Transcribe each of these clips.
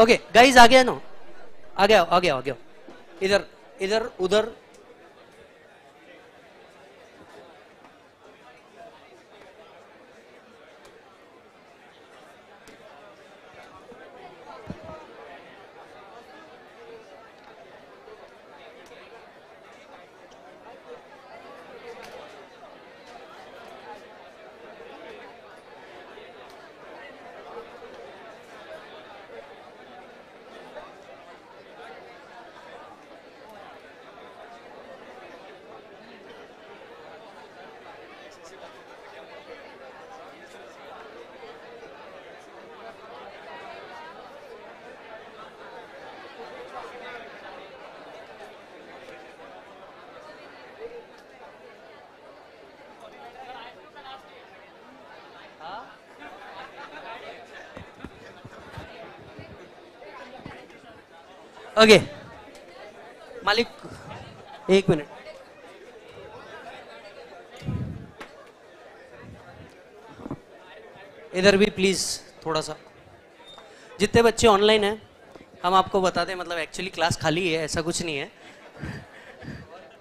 Okay guys गया ना आगे गया आगे गया आगे गया इधर इधर उधर ओके मालिक एक मिनट इधर भी प्लीज़ थोड़ा सा जितने बच्चे ऑनलाइन हैं हम आपको बता दें मतलब एक्चुअली क्लास खाली है ऐसा कुछ नहीं है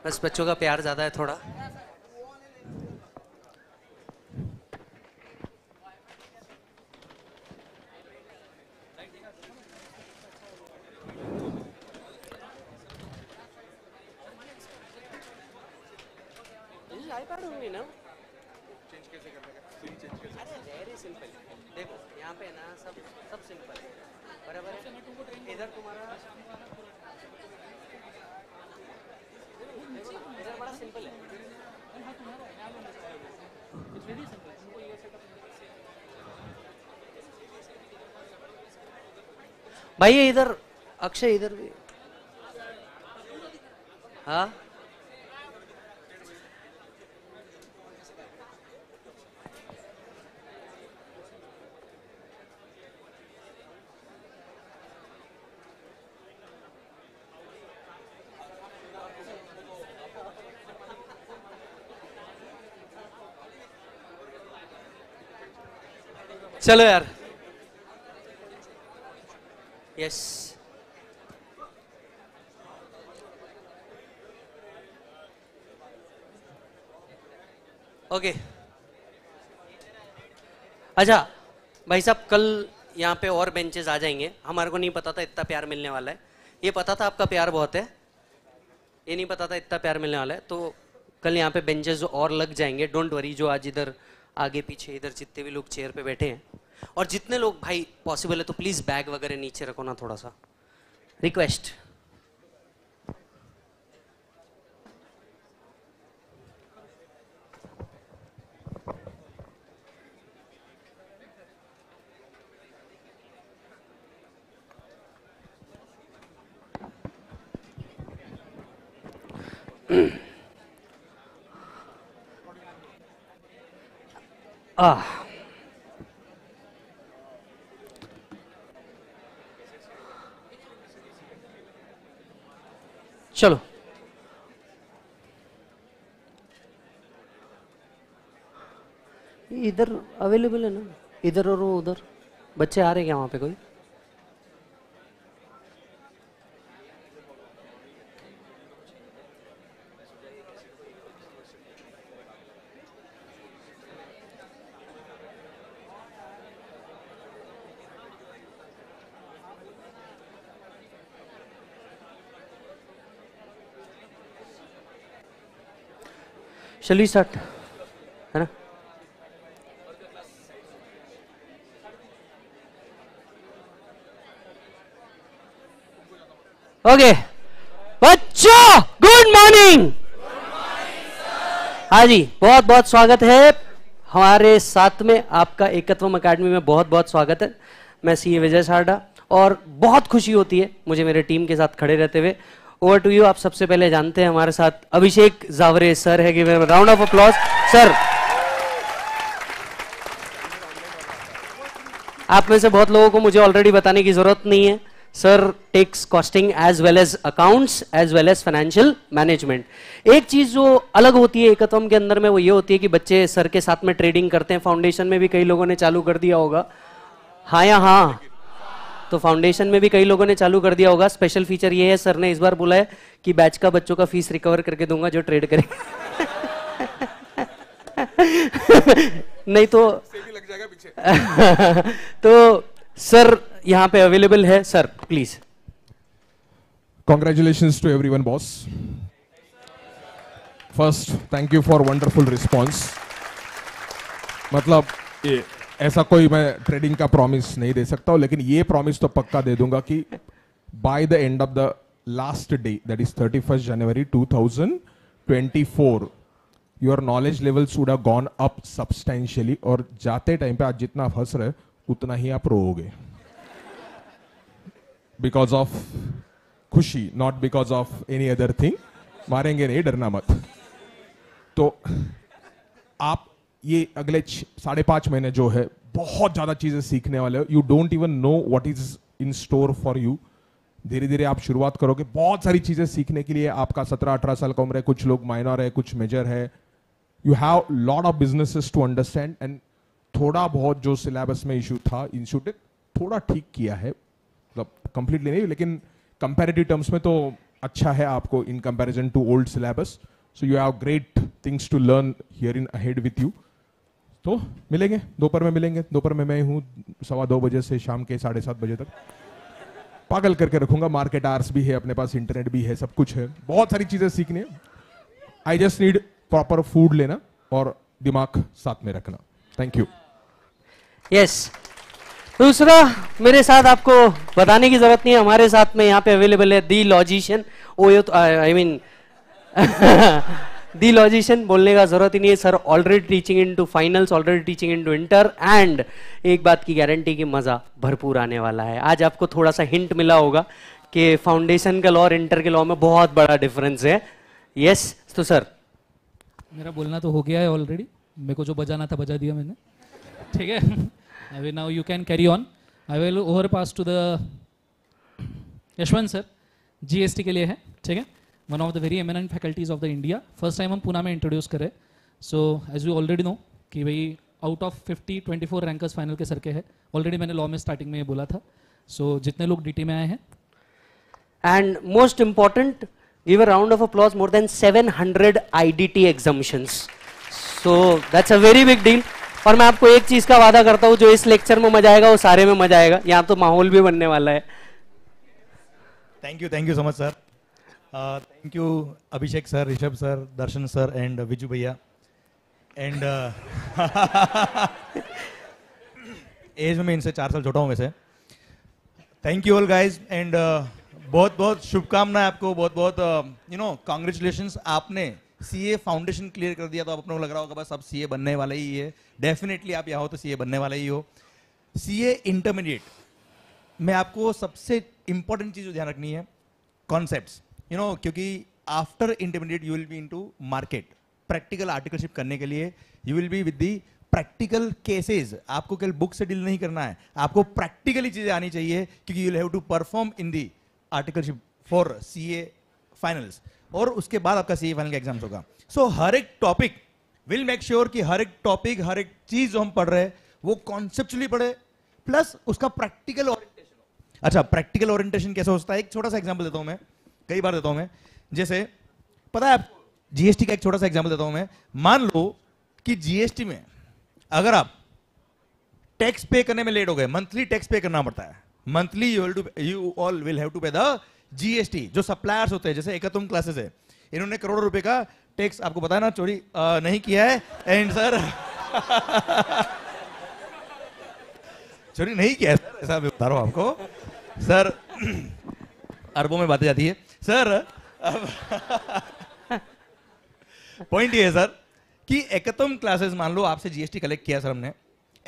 बस बच्चों का प्यार ज़्यादा है थोड़ा अरे वेरी सिंपल देखो यहाँ पे ना सब सब सिंपल है बराबर है इधर तुम्हारा इधर बड़ा सिंपल है भाई इधर अक्षय इधर भी हाँ चलो यार यस ओके अच्छा भाई साहब कल यहाँ पे और बेंचेस आ जाएंगे हमारे को नहीं पता था इतना प्यार मिलने वाला है ये पता था आपका प्यार बहुत है ये नहीं पता था इतना प्यार मिलने वाला है तो कल यहाँ पे बेंचेस और लग जाएंगे डोंट वरी जो आज इधर आगे पीछे इधर जितने भी लोग चेयर पे बैठे हैं और जितने लोग भाई पॉसिबल है तो प्लीज़ बैग वगैरह नीचे रखो ना थोड़ा सा रिक्वेस्ट Ah. चलो इधर अवेलेबल है ना इधर और उधर बच्चे आ रहे क्या वहाँ पे कोई चलिए सट है ना ओके बच्चों गुड मॉर्निंग हाँ जी बहुत बहुत स्वागत है हमारे साथ में आपका एकत्वम अकेडमी में बहुत बहुत स्वागत है मैं सी विजय सारडा और बहुत खुशी होती है मुझे मेरे टीम के साथ खड़े रहते हुए ओवर टू यू आप सबसे पहले जानते हैं हमारे साथ अभिषेक जावरे सर है राउंड ऑफ अप्लॉज सर आप में से बहुत लोगों को मुझे ऑलरेडी बताने की जरूरत नहीं है sir tax costing as well as accounts as well as financial management एक चीज जो अलग होती है एकत्वम के अंदर में वो ये होती है कि बच्चे सर के साथ में ट्रेडिंग करते हैं फाउंडेशन में भी कई लोगों ने चालू कर दिया होगा हाँ या हाँ तो फाउंडेशन में भी कई लोगों ने चालू कर दिया होगा स्पेशल फीचर ये है सर ने इस बार बोला है कि बैच का बच्चों का फीस रिकवर करके दूंगा जो ट्रेड करे नहीं तो लग जाएगा पीछे तो सर यहाँ पे अवेलेबल है sir please to everyone boss first thank you for wonderful response मतलब ये ऐसा कोई मैं ट्रेडिंग का प्रॉमिस नहीं दे सकता हूँ लेकिन ये प्रॉमिस तो पक्का दे दूंगा कि by the end of the last day that is thirty first January two thousand twenty four your knowledge level would have gone up substantially और जाते टाइम पे आज जितना आप हंस रहे उतना ही आप रोओगे बिकॉज ऑफ खुशी not because of any other thing मारेंगे नहीं डरना मत तो आप ये अगले साढ़े पांच महीने जो है बहुत ज़्यादा चीज़ें सीखने वाले हो you don't even know what is in store for you धीरे धीरे आप शुरुआत करोगे बहुत सारी चीज़ें सीखने के लिए आपका सत्रह अठारह साल का उम्र है कुछ लोग माइनर है कुछ मेजर है you have lot of businesses to understand and थोड़ा बहुत जो सिलेबस में इशू था इंस्टीट्यूट ने थोड़ा ठीक किया है मतलब कंप्लीटली नहीं लेकिन कंपेरेटिव टर्म्स में तो अच्छा है आपको in comparison to old syllabus so you have great things to learn here in ahead with you तो मिलेंगे दोपहर में मिलेंगे दोपहर में मैं हूँ सवा दो बजे से शाम के साढ़े सात बजे तक पागल करके रखूंगा मार्केट आर्स भी है अपने पास इंटरनेट भी है सब कुछ है बहुत सारी चीज़ें सीखनी है I just need proper food लेना और दिमाग साथ में रखना थैंक यू यस दूसरा मेरे साथ आपको बताने की जरूरत नहीं है हमारे साथ में यहाँ पे अवेलेबल है the logician oh I mean the logician बोलने का जरूरत ही नहीं है sir already teaching into finals already teaching into inter and एक बात की गारंटी की मज़ा भरपूर आने वाला है आज आपको थोड़ा सा हिंट मिला होगा कि फाउंडेशन के लॉ और इंटर के लॉ में बहुत बड़ा डिफरेंस है यस तो सर मेरा बोलना तो हो गया है ऑलरेडी मेरे को जो बजाना था बजा दिया मैंने ठीक है आई अभी now you can carry on I will over pass to the Yashwant sir GST के लिए है ठीक है one of the very eminent faculties of the India first time हम पुणे में इंट्रोड्यूस करें so as you already know कि भाई आउट ऑफ 50 24 रैंकर्स फाइनल के सर के है ऑलरेडी मैंने लॉ में स्टार्टिंग में ये बोला था सो so, जितने लोग डीटी में आए हैं and most important give a more than seven hundred I 700 T exemptions. So that's a very big deal और मैं आपको एक चीज का वादा करता हूँ जो इस लेक्चर में मजा आएगा वो सारे में मजा आएगा यहाँ तो माहौल भी बनने वाला है thank you thank you so much sir thank you Abhishek sir Rishabh sir Darshan sir and Viju भैया एंड एज में मैं इनसे चार साल छोटा हूँ वैसे thank you all guys and बहुत बहुत शुभकामनाएं आपको बहुत बहुत यू नो कॉन्ग्रेचुलेशन आपने सी ए फाउंडेशन क्लियर कर दिया तो आप अपने को लग रहा होगा बस अब सी ए बनने वाला ही है डेफिनेटली आप यहाँ हो तो सी ए बनने वाला ही हो सी ए इंटरमीडिएट में आपको सबसे इंपॉर्टेंट चीज़ ध्यान रखनी है कॉन्सेप्ट यू नो क्योंकि after intermediate you will be into market practical articleship करने के लिए you will be with the practical cases आपको केवल बुक से डील नहीं करना है आपको प्रैक्टिकली चीजें आनी चाहिए क्योंकि you have to perform in the articleship for C A finals और उसके बाद आपका सी ए फाइनल का एग्जाम होगा सो so, हर एक टॉपिक विल मेक श्योर कि हर एक टॉपिक हर एक चीज जो हम पढ़ रहे हैं वो कॉन्सेप्चुअली पढ़े प्लस उसका प्रैक्टिकल ओरिएंटेशन अच्छा प्रैक्टिकल ओरिएंटेशन कैसे होता है एक छोटा सा एग्जांपल देता हूं मैं कई बार देता हूं मैं जैसे पता है आप जीएसटी का एक छोटा सा एग्जाम्पल देता हूं मैं मान लो कि जीएसटी में अगर आप टैक्स पे करने में लेट हो गए मंथली टैक्स पे करना पड़ता है monthly you all will have to pay the GST जो सप्लायर्स होते हैं जैसे एकतम क्लासेस है इन्होंने करोड़ों रुपए का टैक्स आपको पता है ना चोरी आ, नहीं किया है एंड सर चोरी नहीं किया है सर ऐसा बता रहा हूं आपको सर अरबों में बातें जाती है सर अब पॉइंट ये है सर कि एकतम क्लासेस मान लो आपसे जीएसटी कलेक्ट किया सर हमने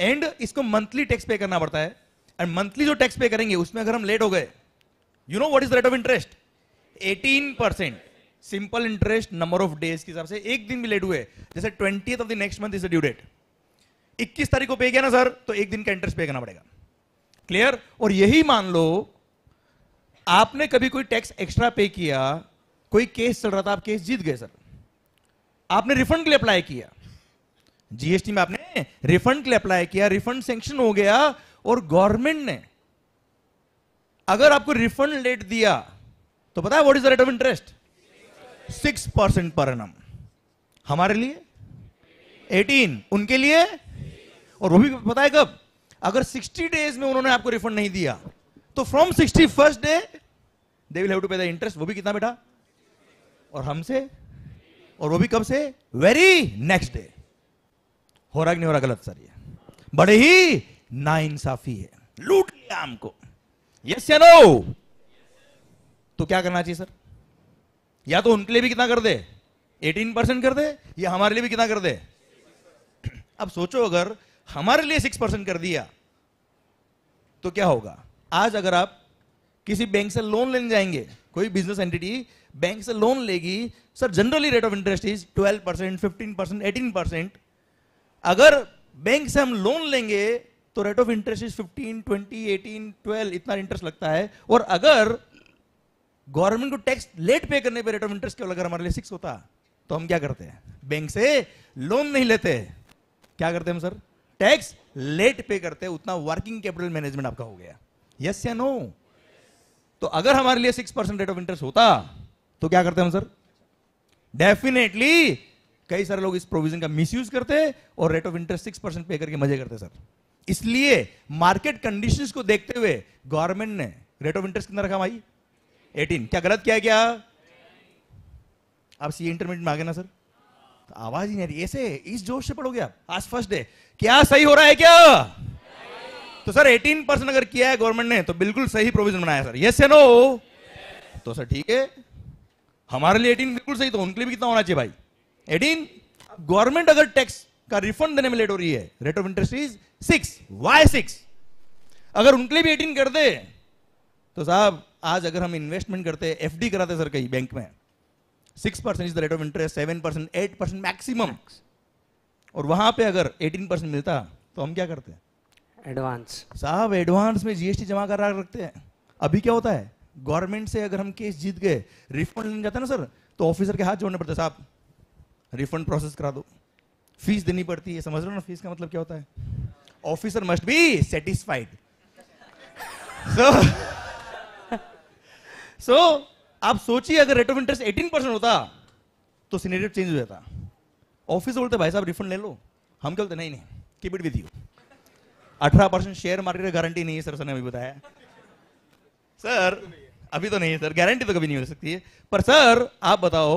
एंड इसको मंथली टैक्स पे करना पड़ता है एंड मंथली जो टैक्स पे करेंगे उसमें अगर हम लेट हो गए you know what is rate of interest 18 percent simple interest number of days के हिसाब से एक दिन भी लेट हुए जैसे twenty of the next month is due date इक्कीस तारीख को पे किया ना सर तो एक दिन का इंटरेस्ट पे करना पड़ेगा क्लियर और यही मान लो आपने कभी कोई टैक्स एक्स्ट्रा पे किया कोई केस चल रहा था आप केस जीत गए सर आपने रिफंड के लिए अप्लाई किया जीएसटी में आपने रिफंड के लिए अप्लाई किया रिफंड सेंक्शन हो गया और गवर्नमेंट ने अगर आपको रिफंड लेट दिया तो पता है what is the rate of interest six percent per annum हमारे लिए एटीन उनके लिए और वो भी पता है कब अगर सिक्सटी डेज में उन्होंने आपको रिफंड नहीं दिया तो from sixty first day they will have to pay the interest वो भी कितना बेटा और हमसे और वो भी कब से वेरी नेक्स्ट डे हो रहा कि नहीं हो रहा गलत सर ये बड़े ही नाइंसाफी है लूट लिया हमको यस या नो तो क्या करना चाहिए सर या तो उनके लिए भी कितना कर दे 18 परसेंट कर दे या हमारे लिए भी कितना कर दे अब सोचो अगर हमारे लिए 6 परसेंट कर दिया तो क्या होगा आज अगर आप किसी बैंक से लोन लेने जाएंगे कोई बिजनेस एंटिटी बैंक से लोन लेगी sir generally rate of interest is 12 percent fifteen percent eighteen percent अगर बैंक से हम लोन लेंगे तो रेट ऑफ इंटरेस्ट इज 15, 20, 18, 12 इतना इंटरेस्ट लगता है और अगर गवर्नमेंट को टैक्स लेट पे करने पे रेट ऑफ इंटरेस्ट केवल अगर हमारे लिए सिक्स होता तो हम क्या करते हैं बैंक से लोन नहीं लेते क्या करते हम सर टैक्स लेट पे करते उतना वर्किंग कैपिटल मैनेजमेंट आपका हो गया यस या नो तो अगर हमारे लिए six percent rate of interest होता तो क्या करते हम सर डेफिनेटली कई सारे लोग इस प्रोविजन का मिसयूज करते और rate of interest six percent pay करके मजे करते सर इसलिए मार्केट कंडीशंस को देखते हुए गवर्नमेंट ने रेट ऑफ इंटरेस्ट कितना रखा भाई 18 क्या गलत क्या है क्या आप सी इंटरमीडिएट में आ गए ना सर तो आवाज ही नहीं आ रही ऐसे इस जोश से पढ़ोगे आप आज फर्स्ट डे क्या सही हो रहा है क्या तो सर 18 परसेंट अगर किया है गवर्नमेंट ने तो बिल्कुल सही प्रोविजन बनाया सर यस या नो तो सर ठीक है हमारे लिए 18 बिल्कुल सही तो उनके लिए भी कितना होना चाहिए भाई 18 गवर्नमेंट अगर टैक्स का रिफंड देने में लेट हो रही है rate of interest is six why six अगर उनके लिए भी एटीन कर दे तो साहब आज अगर हम इन्वेस्टमेंट करते एफ डी कराते सर कहीं बैंक में six percent is the rate of interest seven percent eight percent maximum और वहां पे अगर एटीन परसेंट मिलता तो हम क्या करते हैं एडवांस साहब एडवांस में जीएसटी जमा करा रखते हैं अभी क्या होता है गवर्नमेंट से अगर हम केस जीत गए रिफंड लेने जाते हैं ना सर तो ऑफिसर के हाथ जोड़ने पड़ते साहब रिफंड प्रोसेस करा दो फीस देनी पड़ती है समझ रहे हो ना फीस का मतलब क्या होता है officer must be satisfied so so आप सोचिए अगर rate of interest eighteen percent होता तो सिनेरियो चेंज हो जाता ऑफिस बोलते भाई साहब रिफंड ले लो हम क्या बोलते नहीं नहीं कीप इट विद यू अठारह परसेंट शेयर मार्केट गारंटी नहीं है सर ने अभी बताया सर अभी तो नहीं है सर गारंटी तो कभी नहीं हो सकती है पर सर आप बताओ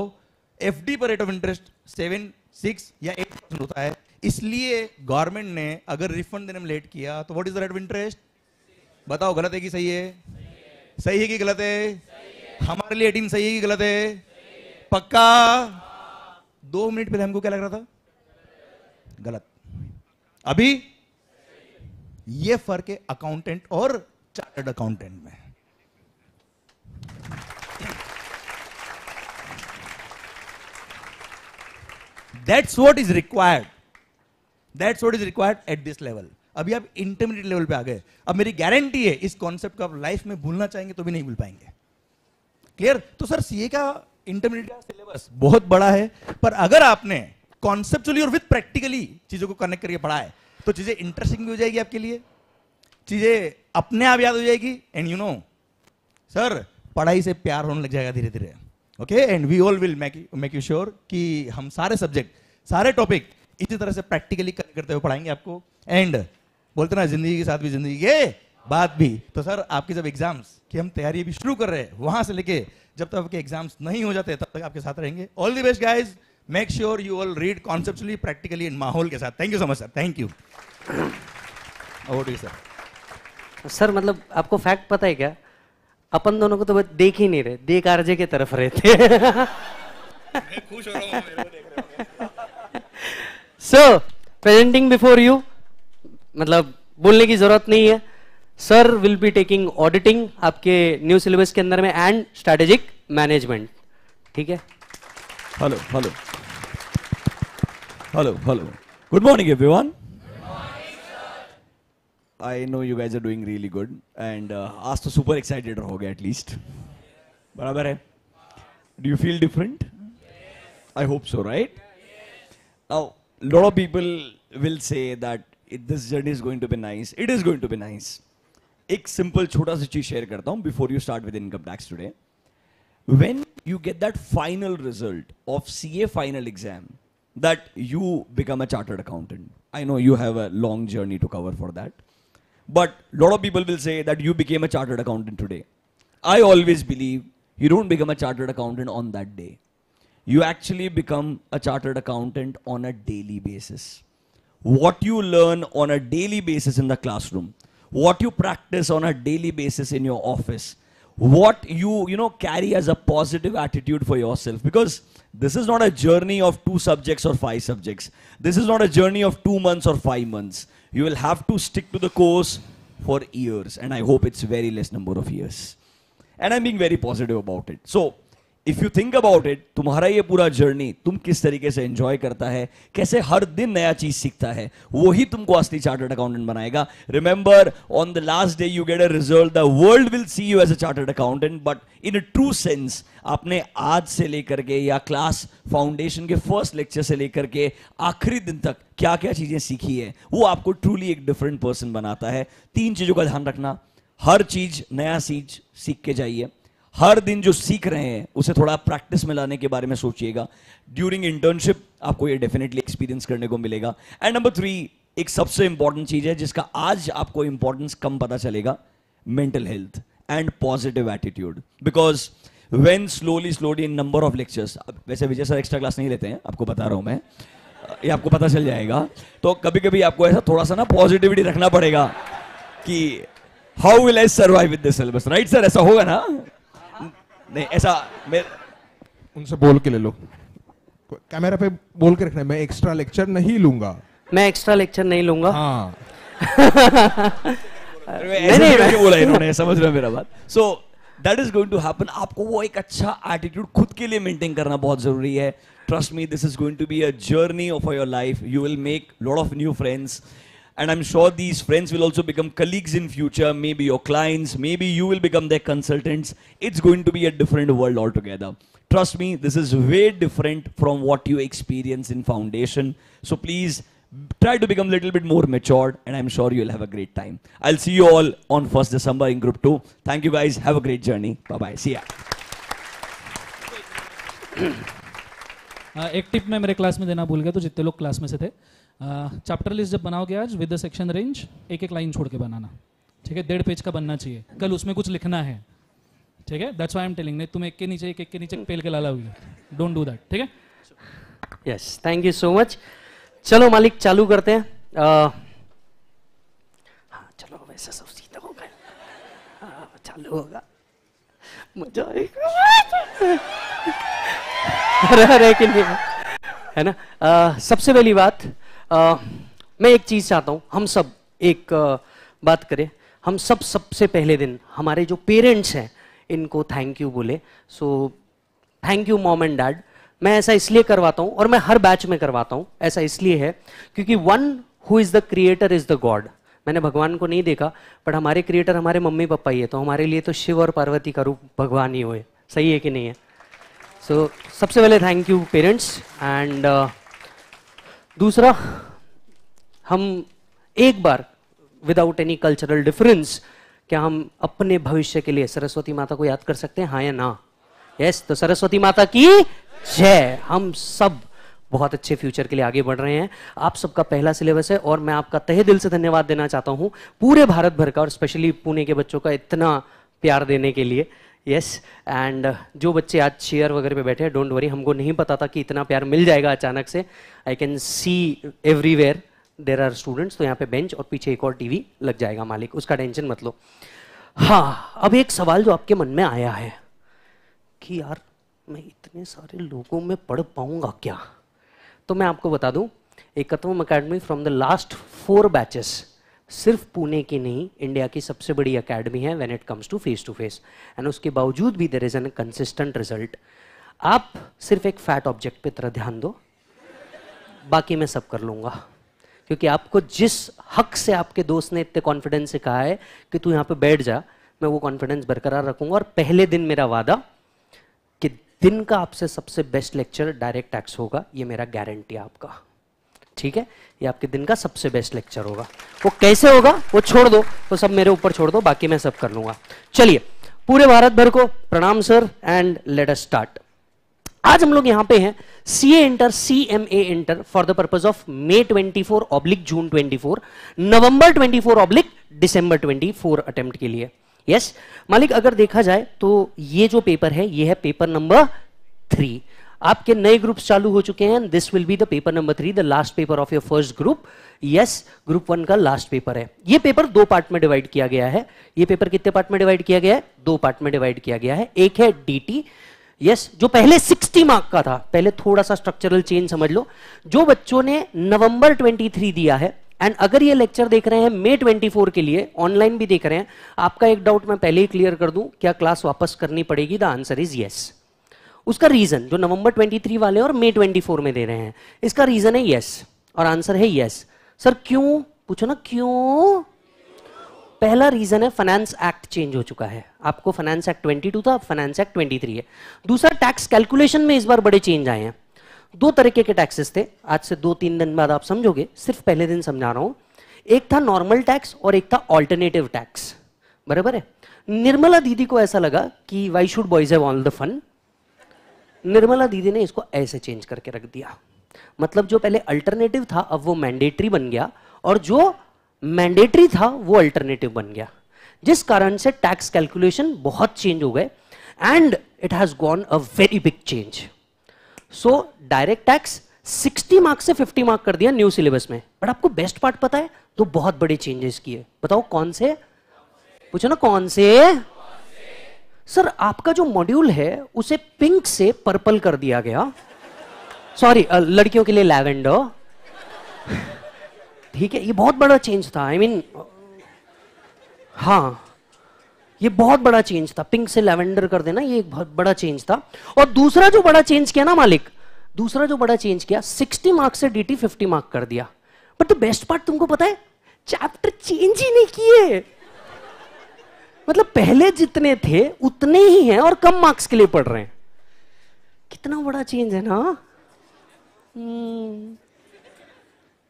एफ पर rate of interest seven six या एट परसेंट होता है इसलिए गवर्नमेंट ने अगर रिफंड देने में लेट किया तो what is the rate of interest बताओ गलत है कि सही है सही है कि गलत है हमारे लिए एटीन सही है कि गलत है पक्का दो मिनट पहले हमको क्या लग रहा था गलत अभी ये फर्क है अकाउंटेंट और चार्टर्ड अकाउंटेंट में that's what is required that's what is required at this level अभी आप इंटरमीडिएट लेवल पे आ गए अब मेरी गारंटी है इस कॉन्सेप्ट को आप लाइफ में भूलना चाहेंगे तो भी नहीं भूल पाएंगे क्लियर तो सर सीए का इंटरमीडिएट का सिलेबस बहुत बड़ा है पर अगर आपने कॉन्सेप्चुअली और विद प्रैक्टिकली चीजों को कनेक्ट करके पढ़ा है तो चीज़ें इंटरेस्टिंग भी हो जाएगी आपके लिए चीज़ें अपने आप याद हो जाएगी एंड यू नो सर पढ़ाई से प्यार होने लग जाएगा धीरे धीरे okay and we all will make you sure कि हम सारे सब्जेक्ट सारे टॉपिक इसी तरह से प्रैक्टिकली करते हुए पढ़ाएंगे आपको एंड बोलते ना जिंदगी के साथ भी जिंदगी के बात भी तो सर आपके जब एग्जाम्स की हम तैयारी भी शुरू कर रहे हैं वहां से लेके जब तक आपके एग्जाम्स नहीं हो जाते तब तक आपके साथ रहेंगे all the best guys make sure you all read conceptually, practically इन माहौल के साथ. Thank you so much sir thank you sir sir मतलब आपको फैक्ट पता है क्या अपन दोनों को तो देख ही नहीं रहे देख आरजे के तरफ रहे थे सो प्रेजेंटिंग बिफोर यू मतलब बोलने की जरूरत नहीं है sir will be taking auditing आपके न्यू सिलेबस के अंदर में एंड स्ट्रेटेजिक मैनेजमेंट ठीक है hello hello Hello, hello. Good morning, everyone. Good morning, sir. I know you guys are doing really good, and uh, आज तो super excited रहोगे at least. बराबर है? Do you feel different? Yes. I hope so, right? Yes. Now, lot of people will say that it, this journey is going to be nice. It is going to be nice. एक simple छोटा सा चीज share करता हूँ before you start with income tax today when you get that final result of CA final exam that you become a chartered accountant. I know you have a long journey to cover for that. But a lot of people will say that you became a chartered accountant today. I always believe you don't become a chartered accountant on that day. You actually become a chartered accountant on a daily basis. What you learn on a daily basis in the classroom, what you practice on a daily basis in your office, what you you know carry as a positive attitude for yourself because this is not a journey of two subjects or five subjects this is not a journey of two months or five months you will have to stick to the course for years and i hope it's very less number of years and i'm being very positive about it so if you think about it तुम्हारा ये पूरा journey तुम किस तरीके से enjoy करता है कैसे हर दिन नया चीज सीखता है वही तुमको असली चार्टर्ड अकाउंटेंट बनाएगा remember on the last day you get a result the world will see you as a chartered accountant but in a true sense आपने आज से लेकर के या क्लास फाउंडेशन के फर्स्ट लेक्चर से लेकर के आखिरी दिन तक क्या क्या चीजें सीखी है वो आपको ट्रूली एक डिफरेंट पर्सन बनाता है तीन चीजों का ध्यान रखना हर चीज नया चीज सीख के जाइए हर दिन जो सीख रहे हैं उसे थोड़ा प्रैक्टिस में लाने के बारे में सोचिएगा ड्यूरिंग इंटर्नशिप आपको ये डेफिनेटली एक्सपीरियंस करने को मिलेगा एंड नंबर थ्री एक सबसे इंपॉर्टेंट चीज है जिसका आज आपको इंपॉर्टेंस कम पता चलेगा mental health and positive attitude because when slowly slowly in number of lectures वैसे विजय सर एक्स्ट्रा क्लास नहीं लेते हैं आपको बता रहा हूं मैं ये आपको पता चल जाएगा तो कभी कभी आपको ऐसा थोड़ा सा ना पॉजिटिविटी रखना पड़ेगा कि how will I survive with this syllabus right sir ऐसा होगा ना नहीं ऐसा मैं उनसे बोल के ले लो कैमरा पे बोल के रखना मैं एक्स्ट्रा लेक्चर नहीं लूंगा मैं एक्स्ट्रा लेक्चर नहीं लूंगा हाँ नहीं नहीं बोला इन्होंने समझ रहे मेरा बात so that is going to happen आपको वो एक अच्छा एटीट्यूड खुद के लिए मेंटेन करना बहुत जरूरी है trust me this is going to be a journey of your life you will make lot of new friends And I'm sure these friends will also become colleagues in future, maybe your clients, maybe you will become their consultants. It's going to be a different world altogether. Trust me, this is way different from what you experience in foundation. So please try to become a little bit more matured and I'm sure you'll have a great time. I'll see you all on 1st December in group 2. Thank you guys. Have a great journey. Bye-bye. See ya. Uh, एक tip मैं मेरे class में देना भूल गया तो जितने लोग क्लास में से थे चैप्टर लिस्ट जब बनाओगे आज विद द सेक्शन रेंज एक एक लाइन छोड़ के बनाना ठीक है डेढ़ पेज का बनना चाहिए कल उसमें कुछ लिखना है ठीक है दैट्स आई एम टेलिंग नहीं तुम एक के नीचे एक एक के नीचे पेल के लाला हुई डोंट डू दैट ठीक है yes thank you so much चलो मालिक चालू करते हैं uh, हाँ चलो वैसे सब सीधा तो होगा हाँ, चालू होगा मजा अरे अरे है ना uh, सबसे पहली बात मैं एक चीज़ चाहता हूँ हम सब एक आ, बात करें हम सब सबसे पहले दिन हमारे जो पेरेंट्स हैं इनको थैंक यू बोले so thank you mom and dad मैं ऐसा इसलिए करवाता हूँ और मैं हर बैच में करवाता हूँ ऐसा इसलिए है क्योंकि one who is the creator is the god मैंने भगवान को नहीं देखा बट हमारे क्रिएटर हमारे मम्मी पापा ही है तो हमारे लिए तो शिव और पार्वती का रूप भगवान ही हुए सही है कि नहीं है सो so, सबसे पहले थैंक यू पेरेंट्स एंड दूसरा हम एक बार विदाउट एनी कल्चरल डिफरेंस क्या हम अपने भविष्य के लिए सरस्वती माता को याद कर सकते हैं हाँ या ना यस yes, तो सरस्वती माता की जय हम सब बहुत अच्छे फ्यूचर के लिए आगे बढ़ रहे हैं आप सबका पहला सिलेबस है और मैं आपका तहे दिल से धन्यवाद देना चाहता हूँ पूरे भारत भर का और स्पेशली पुणे के बच्चों का इतना प्यार देने के लिए यस एंड uh, जो बच्चे आज चेयर वगैरह पे बैठे हैं डोंट वरी हमको नहीं पता था कि इतना प्यार मिल जाएगा अचानक से I can see everywhere there are students तो यहाँ पे बेंच और पीछे एक और टीवी लग जाएगा मालिक उसका टेंशन मत लो हाँ अब एक सवाल जो आपके मन में आया है कि यार मैं इतने सारे लोगों में पढ़ पाऊंगा क्या तो मैं आपको बता दूं Ekatvam academy from the last four batches सिर्फ पुणे की नहीं इंडिया की सबसे बड़ी अकेडमी है when it comes to face to face and उसके बावजूद भी there is an consistent result आप सिर्फ एक फैट ऑब्जेक्ट पे तरह ध्यान दो बाकी मैं सब कर लूँगा क्योंकि आपको जिस हक से आपके दोस्त ने इतने कॉन्फिडेंस से कहा है कि तू यहाँ पे बैठ जा मैं वो कॉन्फिडेंस बरकरार रखूंगा और पहले दिन मेरा वादा कि दिन का आपसे सबसे बेस्ट लेक्चर डायरेक्ट टैक्स होगा ये मेरा गारंटी आपका ठीक है ये आपके दिन का सबसे बेस्ट लेक्चर होगा वो कैसे होगा वो छोड़ दो वो सब मेरे ऊपर छोड़ दो बाकी मैं सब कर लूंगा चलिए पूरे भारत भर को प्रणाम sir and let us start आज हम लोग यहां पे हैं C A inter C M A inter for the purpose of May 24 oblique June 24 November 24 oblique December 24 attempt के लिए यस yes? मालिक अगर देखा जाए तो ये जो पेपर है ये है पेपर नंबर थ्री आपके नए ग्रुप चालू हो चुके हैं this will be the paper number three the last paper of your first group yes group one का लास्ट पेपर है ये पेपर दो पार्ट में डिवाइड किया गया है ये पेपर कितने पार्ट में डिवाइड किया गया है दो पार्ट में डिवाइड किया गया है एक है डी यस yes, जो पहले 60 मार्क का था पहले थोड़ा सा स्ट्रक्चरल चेंज समझ लो जो बच्चों ने नवंबर 23 दिया है एंड अगर ये लेक्चर देख रहे हैं मे 24 के लिए ऑनलाइन भी देख रहे हैं आपका एक डाउट मैं पहले ही क्लियर कर दूं क्या क्लास वापस करनी पड़ेगी द आंसर इज यस उसका रीजन जो नवंबर 23 वाले और मई 24 में दे रहे हैं इसका रीजन है यस और आंसर है यस सर क्यों पूछो ना क्यों पहला रीजन है फाइनेंस एक्ट चेंज हो चुका है आपको फाइनेंस एक्ट 22 था फाइनेंस एक्ट 23 है दूसरा टैक्स कैलकुलेशन में इस बार बड़े चेंज आए हैं दो तरीके के टैक्सेस थे आज से दो तीन दिन बाद आप समझोगे सिर्फ पहले दिन समझा रहा हूं एक था नॉर्मल टैक्स और एक था ऑल्टरनेटिव टैक्स बराबर है निर्मला दीदी को ऐसा लगा कि why should boys have all the fun Nirmala दीदी ने इसको ऐसे चेंज करके रख दिया मतलब जो पहले अल्टरनेटिव था अब वो मैंडेटरी बन गया और जो मैंडेटरी था वो अल्टरनेटिव बन गया जिस कारण से टैक्स कैलकुलेशन बहुत चेंज हो गए and it has gone a very big change so direct tax 60 marks से 50 मार्क कर दिया न्यू सिलेबस में बट आपको बेस्ट पार्ट पता है तो बहुत बड़े चेंजेस किए बताओ कौन से पूछो ना कौन से सर आपका जो मॉड्यूल है उसे पिंक से पर्पल कर दिया गया सॉरी लड़कियों के लिए लैवेंडर ठीक है ये बहुत बड़ा चेंज था आई I मीन mean, हाँ ये बहुत बड़ा चेंज था पिंक से लैवेंडर कर देना ये एक बहुत बड़ा चेंज था और दूसरा जो बड़ा चेंज किया ना मालिक दूसरा जो बड़ा चेंज किया 60 मार्क्स से डीटी 50 मार्क कर दिया बट द बेस्ट पार्ट तुमको पता है चैप्टर चेंज ही नहीं किए मतलब पहले जितने थे उतने ही हैं और कम मार्क्स के लिए पढ़ रहे हैं कितना बड़ा चेंज है ना हम्म।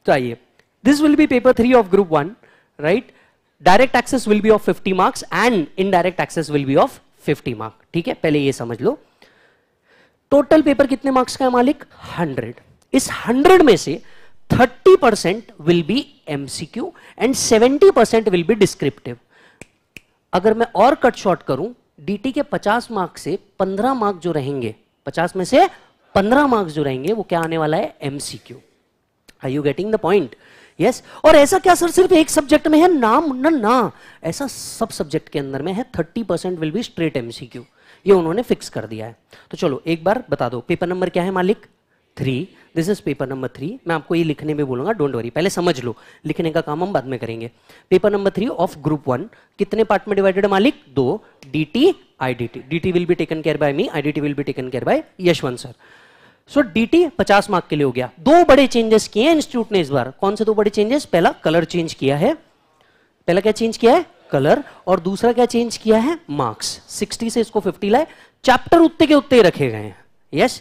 तो आइए this will be paper three of group one right direct taxes will be of 50 marks and indirect taxes will be of 50 mark ठीक है पहले ये समझ लो टोटल पेपर कितने मार्क्स का है मालिक 100 इस 100 में से 30 percent will be MCQ and 70 percent will be descriptive अगर मैं और कट शॉर्ट करूं डीटी के 50 मार्क्स से 15 मार्क्स जो रहेंगे 50 में से 15 मार्क्स जो रहेंगे वो क्या आने वाला है MCQ are you getting the point yes और ऐसा क्या सर सिर्फ एक सब्जेक्ट में है नाम ना ना ऐसा सब सब्जेक्ट के अंदर में है 30 percent will be straight MCQ ये उन्होंने फिक्स कर दिया है तो चलो एक बार बता दो पेपर नंबर क्या है मालिक three this is paper number three मैं आपको ये लिखने में बोलूंगा डोंट वरी पहले समझ लो लिखने का काम हम बाद में करेंगे paper number three of group one कितने पार्ट में डिवाइडेड मालिक दो D T I D T D T will be taken care by me I D T will be taken care by Yashwant sir so D T पचास mark के लिए हो गया दो बड़े चेंजेस किए हैं इंस्टीट्यूट ने इस बार कौन से दो बड़े चेंजेस पहला कलर चेंज किया है पहला क्या चेंज किया है कलर और दूसरा क्या चेंज किया है मार्क्स 60 से इसको 50 लाए चैप्टर उत्ते के उत्ते ही रखे गए हैं यस yes?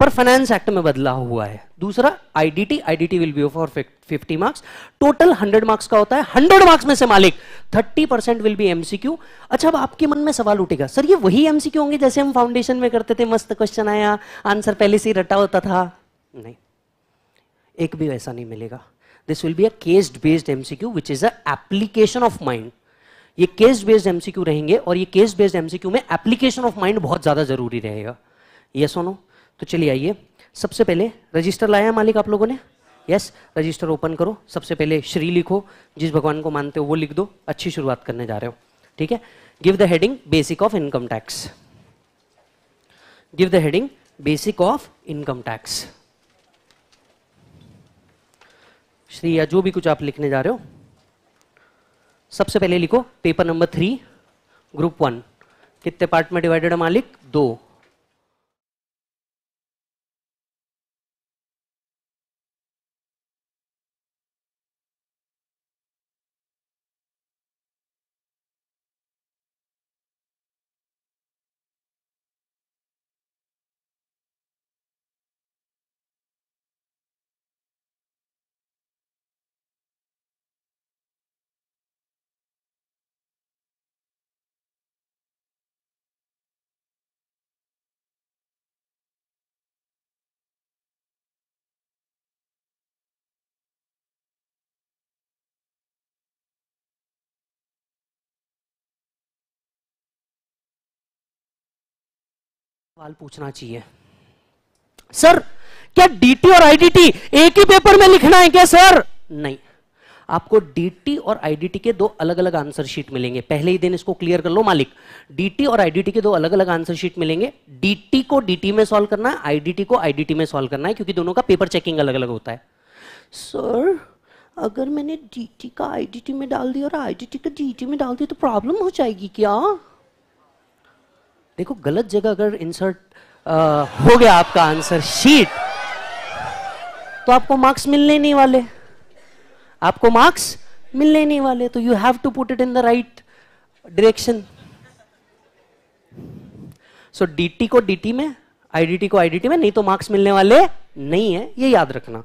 पर फाइनेंस एक्ट में बदलाव हुआ है दूसरा IDT IDT will be for 50 marks total 100 marks का होता है 100 मार्क्स में से मालिक 30 परसेंट विल बी एमसीक्यू अच्छा अब आपके मन में सवाल उठेगा सर ये वही एमसीक्यू होंगे जैसे हम फाउंडेशन में करते थे मस्त क्वेश्चन आया आंसर पहले से ही रटा होता था नहीं एक भी वैसा नहीं मिलेगा this will be a based MCQ which is application of mind ये केस बेस्ड एमसीक्यू रहेंगे और ये केस बेस्ड एमसीक्यू में एप्लीकेशन ऑफ माइंड बहुत ज्यादा जरूरी रहेगा ये सुनो तो चलिए आइए सबसे पहले रजिस्टर लाया है मालिक आप लोगों ने यस रजिस्टर ओपन करो सबसे पहले श्री लिखो जिस भगवान को मानते हो वो लिख दो अच्छी शुरुआत करने जा रहे हो ठीक है give the heading basic of income tax give the heading basic of income tax श्री या जो भी कुछ आप लिखने जा रहे हो सबसे पहले लिखो paper number three group one कितने पार्ट में डिवाइडेड है मालिक दो सवाल पूछना चाहिए सर क्या डीटी और आईडीटी एक ही पेपर में लिखना है क्या सर नहीं आपको डीटी और आईडीटी के दो अलग अलग आंसर शीट मिलेंगे पहले ही दिन इसको क्लियर कर लो मालिक डीटी और आईडीटी के दो अलग अलग आंसर शीट मिलेंगे डीटी को डीटी में सॉल्व करना है आईडीटी को आईडीटी में सॉल्व करना है क्योंकि दोनों का पेपर चेकिंग अलग अलग होता है सर अगर मैंने डीटी का आईडीटी में डाल दिया और आईडीटी का डीटी में डाल दिया तो प्रॉब्लम हो जाएगी क्या देखो गलत जगह अगर इंसर्ट हो गया आपका आंसर शीट तो आपको मार्क्स मिलने नहीं वाले आपको मार्क्स मिलने नहीं वाले तो you have to put it in the right direction so DT को डीटी में आईडीटी को आईडीटी में नहीं तो मार्क्स मिलने वाले नहीं है ये याद रखना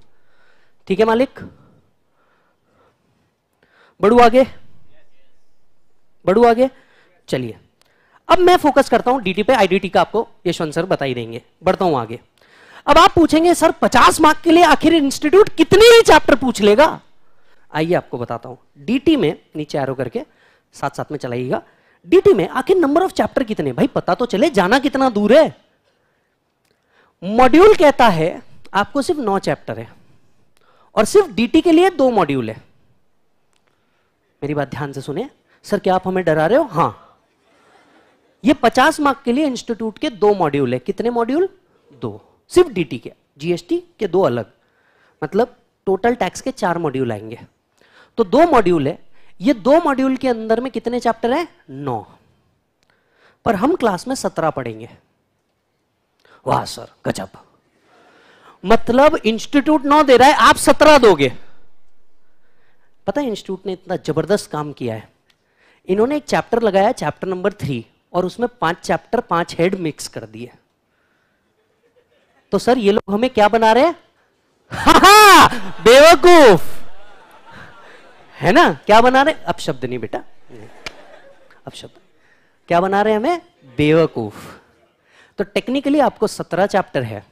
ठीक है मालिक बढ़ू आगे बढ़ू आगे चलिए अब मैं फोकस करता हूं डीटी पे आईडीटी का आपको यशवंत सर बताई देंगे बढ़ता हूं आगे अब आप पूछेंगे सर 50 मार्क के लिए आखिर इंस्टीट्यूट कितने ही चैप्टर पूछ लेगा आइए आपको बताता हूं डीटी में नीचे आरो करके साथ साथ में चलाइएगा डीटी में आखिर नंबर ऑफ चैप्टर कितने भाई पता तो चले जाना कितना दूर है मॉड्यूल कहता है आपको सिर्फ नौ चैप्टर है और सिर्फ डीटी के लिए दो मॉड्यूल है मेरी बात ध्यान से सुने सर क्या आप हमें डरा रहे हो हाँ ये 50 मार्क के लिए इंस्टीट्यूट के दो मॉड्यूल है कितने मॉड्यूल दो सिर्फ डीटी के जीएसटी के दो अलग मतलब टोटल टैक्स के चार मॉड्यूल आएंगे तो दो मॉड्यूल है ये दो मॉड्यूल के अंदर में कितने चैप्टर हैं नौ पर हम क्लास में सत्रह पढ़ेंगे वाह सर गजब मतलब इंस्टीट्यूट नौ दे रहा है आप सत्रह दोगे पता है इंस्टीट्यूट ने इतना जबरदस्त काम किया है इन्होंने एक चैप्टर लगाया चैप्टर नंबर थ्री और उसमें पांच चैप्टर पांच हेड मिक्स कर दिए तो सर ये लोग हमें क्या बना रहे हैं बेवकूफ है ना क्या बना रहे अब शब्द नहीं बेटा अब शब्द क्या बना रहे हमें बेवकूफ तो टेक्निकली आपको सत्रह चैप्टर है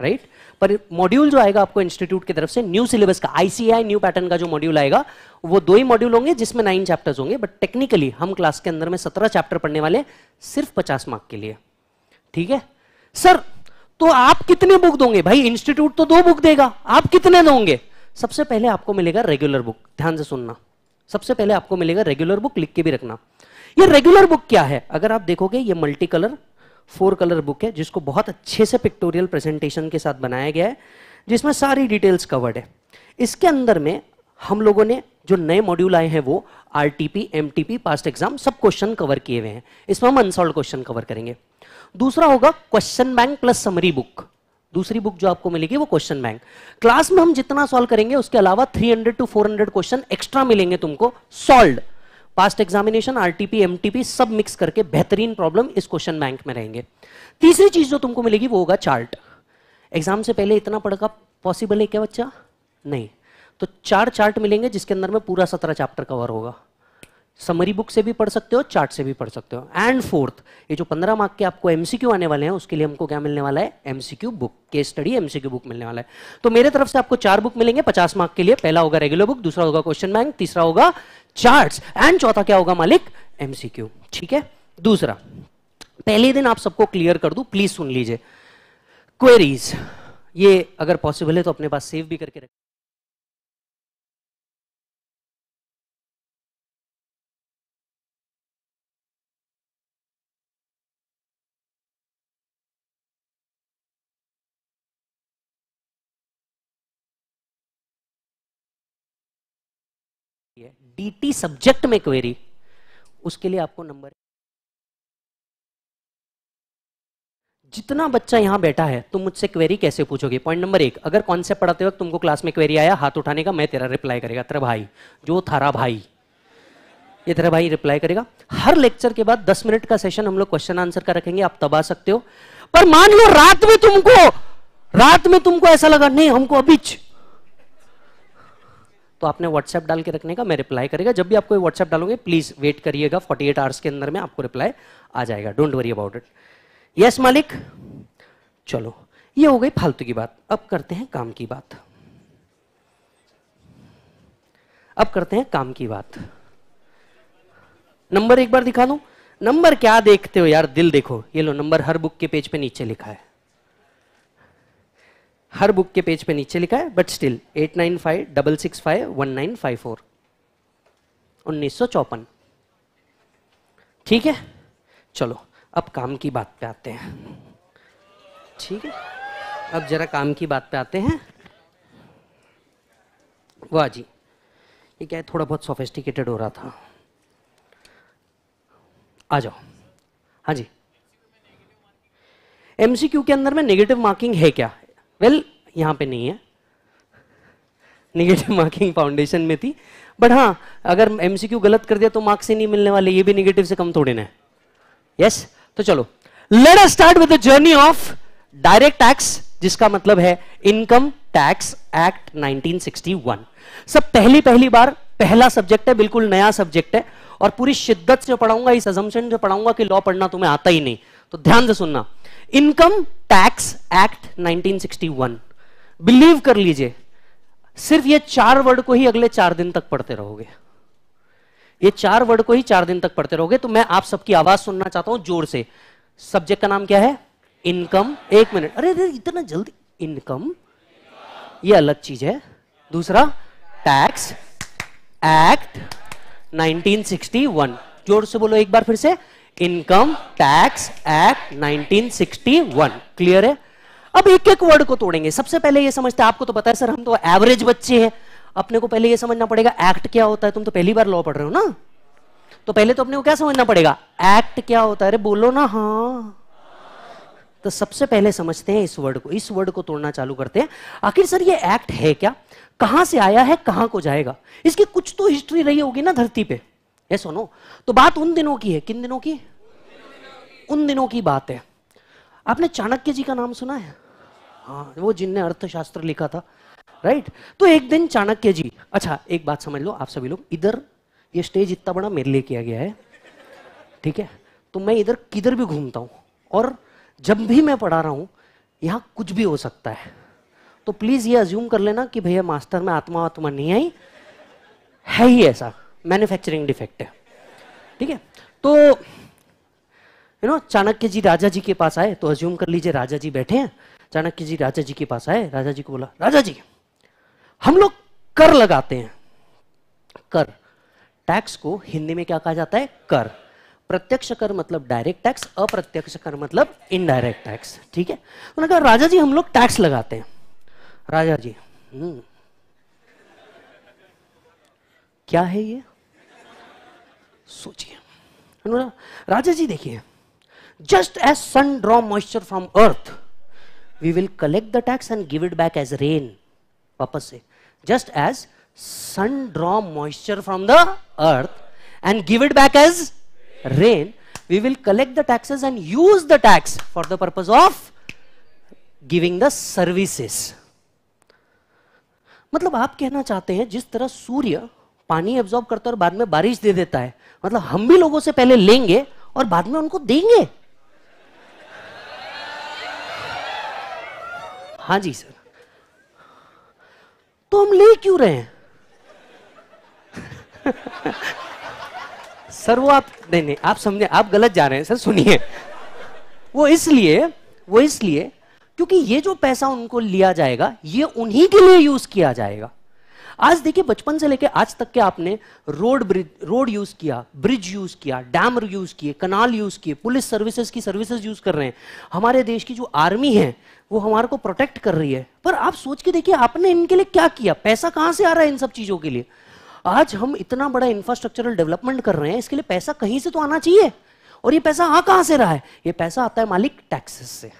राइट पर मॉड्यूल जो आएगा आपको इंस्टीट्यूट की तरफ से न्यू सिलेबस का आईसीआई न्यू पैटर्न का जो मॉड्यूल आएगा वो दो ही मॉड्यूल होंगे जिसमें नाइन चैप्टर्स होंगे बट टेक्निकली हम क्लास के अंदर में सत्रह चैप्टर पढ़ने वाले सिर्फ पचास मार्क के लिए ठीक है सर तो आप कितने बुक दोगे भाई इंस्टीट्यूट तो दो बुक देगा आप कितने दोगे सबसे पहले आपको मिलेगा रेगुलर बुक ध्यान से सुनना सबसे पहले आपको मिलेगा रेगुलर बुक लिख के भी रखना ये रेगुलर बुक क्या है अगर आप देखोगे ये multi colour four colour book है जिसको बहुत अच्छे से पिक्टोरियल प्रेजेंटेशन के साथ बनाया गया है जिसमें सारी डिटेल्स कवर्ड है इसके अंदर में हम लोगों ने जो नए मॉड्यूल आए हैं वो R T P M T P past exam सब क्वेश्चन कवर किए हुए हैं इसमें हम अनसॉल्व क्वेश्चन कवर करेंगे दूसरा होगा question bank plus summary book दूसरी बुक जो आपको मिलेगी वो क्वेश्चन बैंक क्लास में हम जितना सॉल्व करेंगे उसके अलावा 300 टू 400 क्वेश्चन एक्स्ट्रा मिलेंगे तुमको solve past examination RTP MTP सब मिक्स करके बेहतरीन प्रॉब्लम इस क्वेश्चन बैंक में रहेंगे तीसरी चीज जो तुमको मिलेगी वो होगा चार्ट एग्जाम से पहले इतना पढ़ का पॉसिबल है क्या बच्चा नहीं तो चार चार्ट मिलेंगे जिसके अंदर में पूरा सत्रह चैप्टर कवर होगा समरी बुक से भी पढ़ सकते हो चार्ट से भी पढ़ सकते हो एंड फोर्थ ये जो पंद्रह मार्क के आपको एमसीक्यू आने वाले हैं उसके लिए हमको क्या मिलने वाला है MCQ book case study MCQ book मिलने वाला है तो मेरे तरफ से आपको चार बुक मिलेंगे पचास मार्क के लिए पहला होगा रेगुलर बुक दूसरा होगा क्वेश्चन बैंक तीसरा होगा चार्ट एंड चौथा क्या होगा मालिक एमसीक्यू ठीक है दूसरा पहले दिन आप सबको क्लियर कर दू प्लीज सुन लीजिए क्वेरीज ये अगर पॉसिबल है तो अपने पास सेव भी करके रखें है डीटी सब्जेक्ट में क्वेरी उसके लिए आपको नंबर जितना बच्चा यहां बैठा है तुम मुझसे क्वेरी कैसे पूछोगे पॉइंट नंबर एक अगर कॉन्सेप्ट पढ़ाते वक्त तुमको क्लास में क्वेरी आया हाथ उठाने का मैं तेरा रिप्लाई करेगा तेरा भाई जो थारा भाई ये तेरा भाई रिप्लाई करेगा हर लेक्चर के बाद दस मिनट का सेशन हम लोग क्वेश्चन आंसर का रखेंगे आप तब आ सकते हो पर मान लो रात में तुमको रात में तुमको ऐसा लगा नहीं हमको अभी तो आपने व्हाट्सएप डाल के रखने का मैं रिप्लाई करेगा जब भी आपको व्हाट्सएप डालोगे प्लीज़ वेट करिएगा 48 आवर्स के अंदर में आपको रिप्लाई आ जाएगा don't worry about it yes मालिक चलो ये हो गई फालतू की बात अब करते हैं काम की बात अब करते हैं काम की बात नंबर एक बार दिखा दू नंबर क्या देखते हो यार दिल देखो ये लो नंबर हर बुक के पेज पे नीचे लिखा है हर बुक के पेज पे नीचे लिखा है but still eight nine five double six five one nine five four उन्नीस सौ चौपन ठीक है चलो अब काम की बात पे आते हैं ठीक है अब जरा काम की बात पे आते हैं वाह जी ये क्या है थोड़ा बहुत सोफेस्टिकेटेड हो रहा था आ जाओ हाँ जी एमसीक्यू के अंदर में नेगेटिव मार्किंग है क्या वेल यहाँ पे नहीं है निगेटिव मार्किंग फाउंडेशन में थी बट हाँ अगर एमसीक्यू गलत कर दिया तो मार्क्स ही नहीं मिलने वाले ये भी निगेटिव से कम थोड़े ना यस yes? तो चलो let us start with the journey of direct tax जिसका मतलब है इनकम टैक्स एक्ट 1961 सब पहली पहली बार पहला सब्जेक्ट है बिल्कुल नया सब्जेक्ट है और पूरी शिद्दत से पढ़ाऊंगा इस अजम्पन से पढ़ाऊंगा कि लॉ पढ़ना तुम्हें आता ही नहीं तो ध्यान से सुनना इनकम टैक्स एक्ट 1961 बिलीव कर लीजिए सिर्फ ये चार वर्ड को ही अगले चार दिन तक पढ़ते रहोगे ये चार वर्ड को ही चार दिन तक पढ़ते रहोगे तो मैं आप सबकी आवाज सुनना चाहता हूं जोर से सब्जेक्ट का नाम क्या है इनकम एक मिनट अरे अरे इतना जल्दी इनकम ये अलग चीज है दूसरा टैक्स एक्ट 1961 जोर से बोलो एक बार फिर से इनकम टैक्स एक्ट 1961 क्लियर है अब एक एक वर्ड को तोड़ेंगे सबसे पहले ये समझते हैं आपको तो पता है सर हम तो एवरेज बच्चे हैं अपने को पहले ये समझना पड़ेगा एक्ट क्या होता है तुम तो पहली बार लॉ पढ़ रहे हो ना तो पहले तो अपने को क्या समझना पड़ेगा एक्ट क्या होता है अरे बोलो ना हाँ तो सबसे पहले समझते हैं इस वर्ड को इस वर्ड को तोड़ना चालू करते हैं आखिर सर ये एक्ट है क्या कहां से आया है कहां को जाएगा इसकी कुछ तो हिस्ट्री रही होगी ना धरती पे ये सुनो तो बात उन दिनों की है किन दिनों की उन दिनों की बात है आपने चाणक्य जी का नाम सुना है हाँ वो जिनने अर्थशास्त्र लिखा था राइट तो एक दिन चाणक्य जी अच्छा एक बात समझ लो आप सभी लोग इधर ये स्टेज इतना बड़ा मेरे लिए किया गया है ठीक है तो मैं इधर किधर भी घूमता हूँ और जब भी मैं पढ़ा रहा हूँ यहाँ कुछ भी हो सकता है तो प्लीज़ ये अज्यूम कर लेना कि भैया मास्टर में आत्मा आत्मा नहीं आई है ही ऐसा मैन्युफैक्चरिंग डिफेक्ट है ठीक है तो यू नो चाणक्य जी राजा जी के पास आए तो अज्यूम कर लीजिए राजा जी बैठे हैं चाणक्य जी राजा जी के पास आए राजा जी को बोला राजा जी हम लोग कर लगाते हैं कर टैक्स को हिंदी में क्या कहा जाता है कर प्रत्यक्ष कर मतलब डायरेक्ट टैक्स अप्रत्यक्ष कर मतलब इनडायरेक्ट टैक्स ठीक है उन्होंने कहा राजा जी हम लोग टैक्स लगाते हैं राजा जी हम्म क्या है ये सोचिए राजा जी देखिए just as sun draw moisture from earth we will collect the tax and give it back as rain वापस से just as sun draw moisture from the earth and give it back as rain we will collect the taxes and use the tax for the purpose of giving the services मतलब आप कहना चाहते हैं जिस तरह सूर्य पानी एब्जॉर्ब करता है और बाद में बारिश दे देता है मतलब हम भी लोगों से पहले लेंगे और बाद में उनको देंगे हाँ जी सर तो हम ले क्यों रहे हैं सर वो आप नहीं नहीं आप समझे आप गलत जा रहे हैं सर सुनिए वो इसलिए वो इसलिए क्योंकि ये जो पैसा उनको लिया जाएगा ये उन्हीं के लिए यूज किया जाएगा आज देखिए बचपन से लेकर आज तक के आपने रोड ब्रिज रोड यूज किया ब्रिज यूज किया डैम यूज किए कनाल यूज किए पुलिस सर्विसेज की सर्विसेज यूज कर रहे हैं हमारे देश की जो आर्मी है वो हमारे को प्रोटेक्ट कर रही है पर आप सोच के देखिए आपने इनके लिए क्या किया पैसा कहां से आ रहा है इन सब चीजों के लिए आज हम इतना बड़ा इंफ्रास्ट्रक्चरल डेवलपमेंट कर रहे हैं इसके लिए पैसा कहीं से तो आना चाहिए और ये पैसा आ कहां से रहा है ये पैसा आता है मालिक टैक्सेस से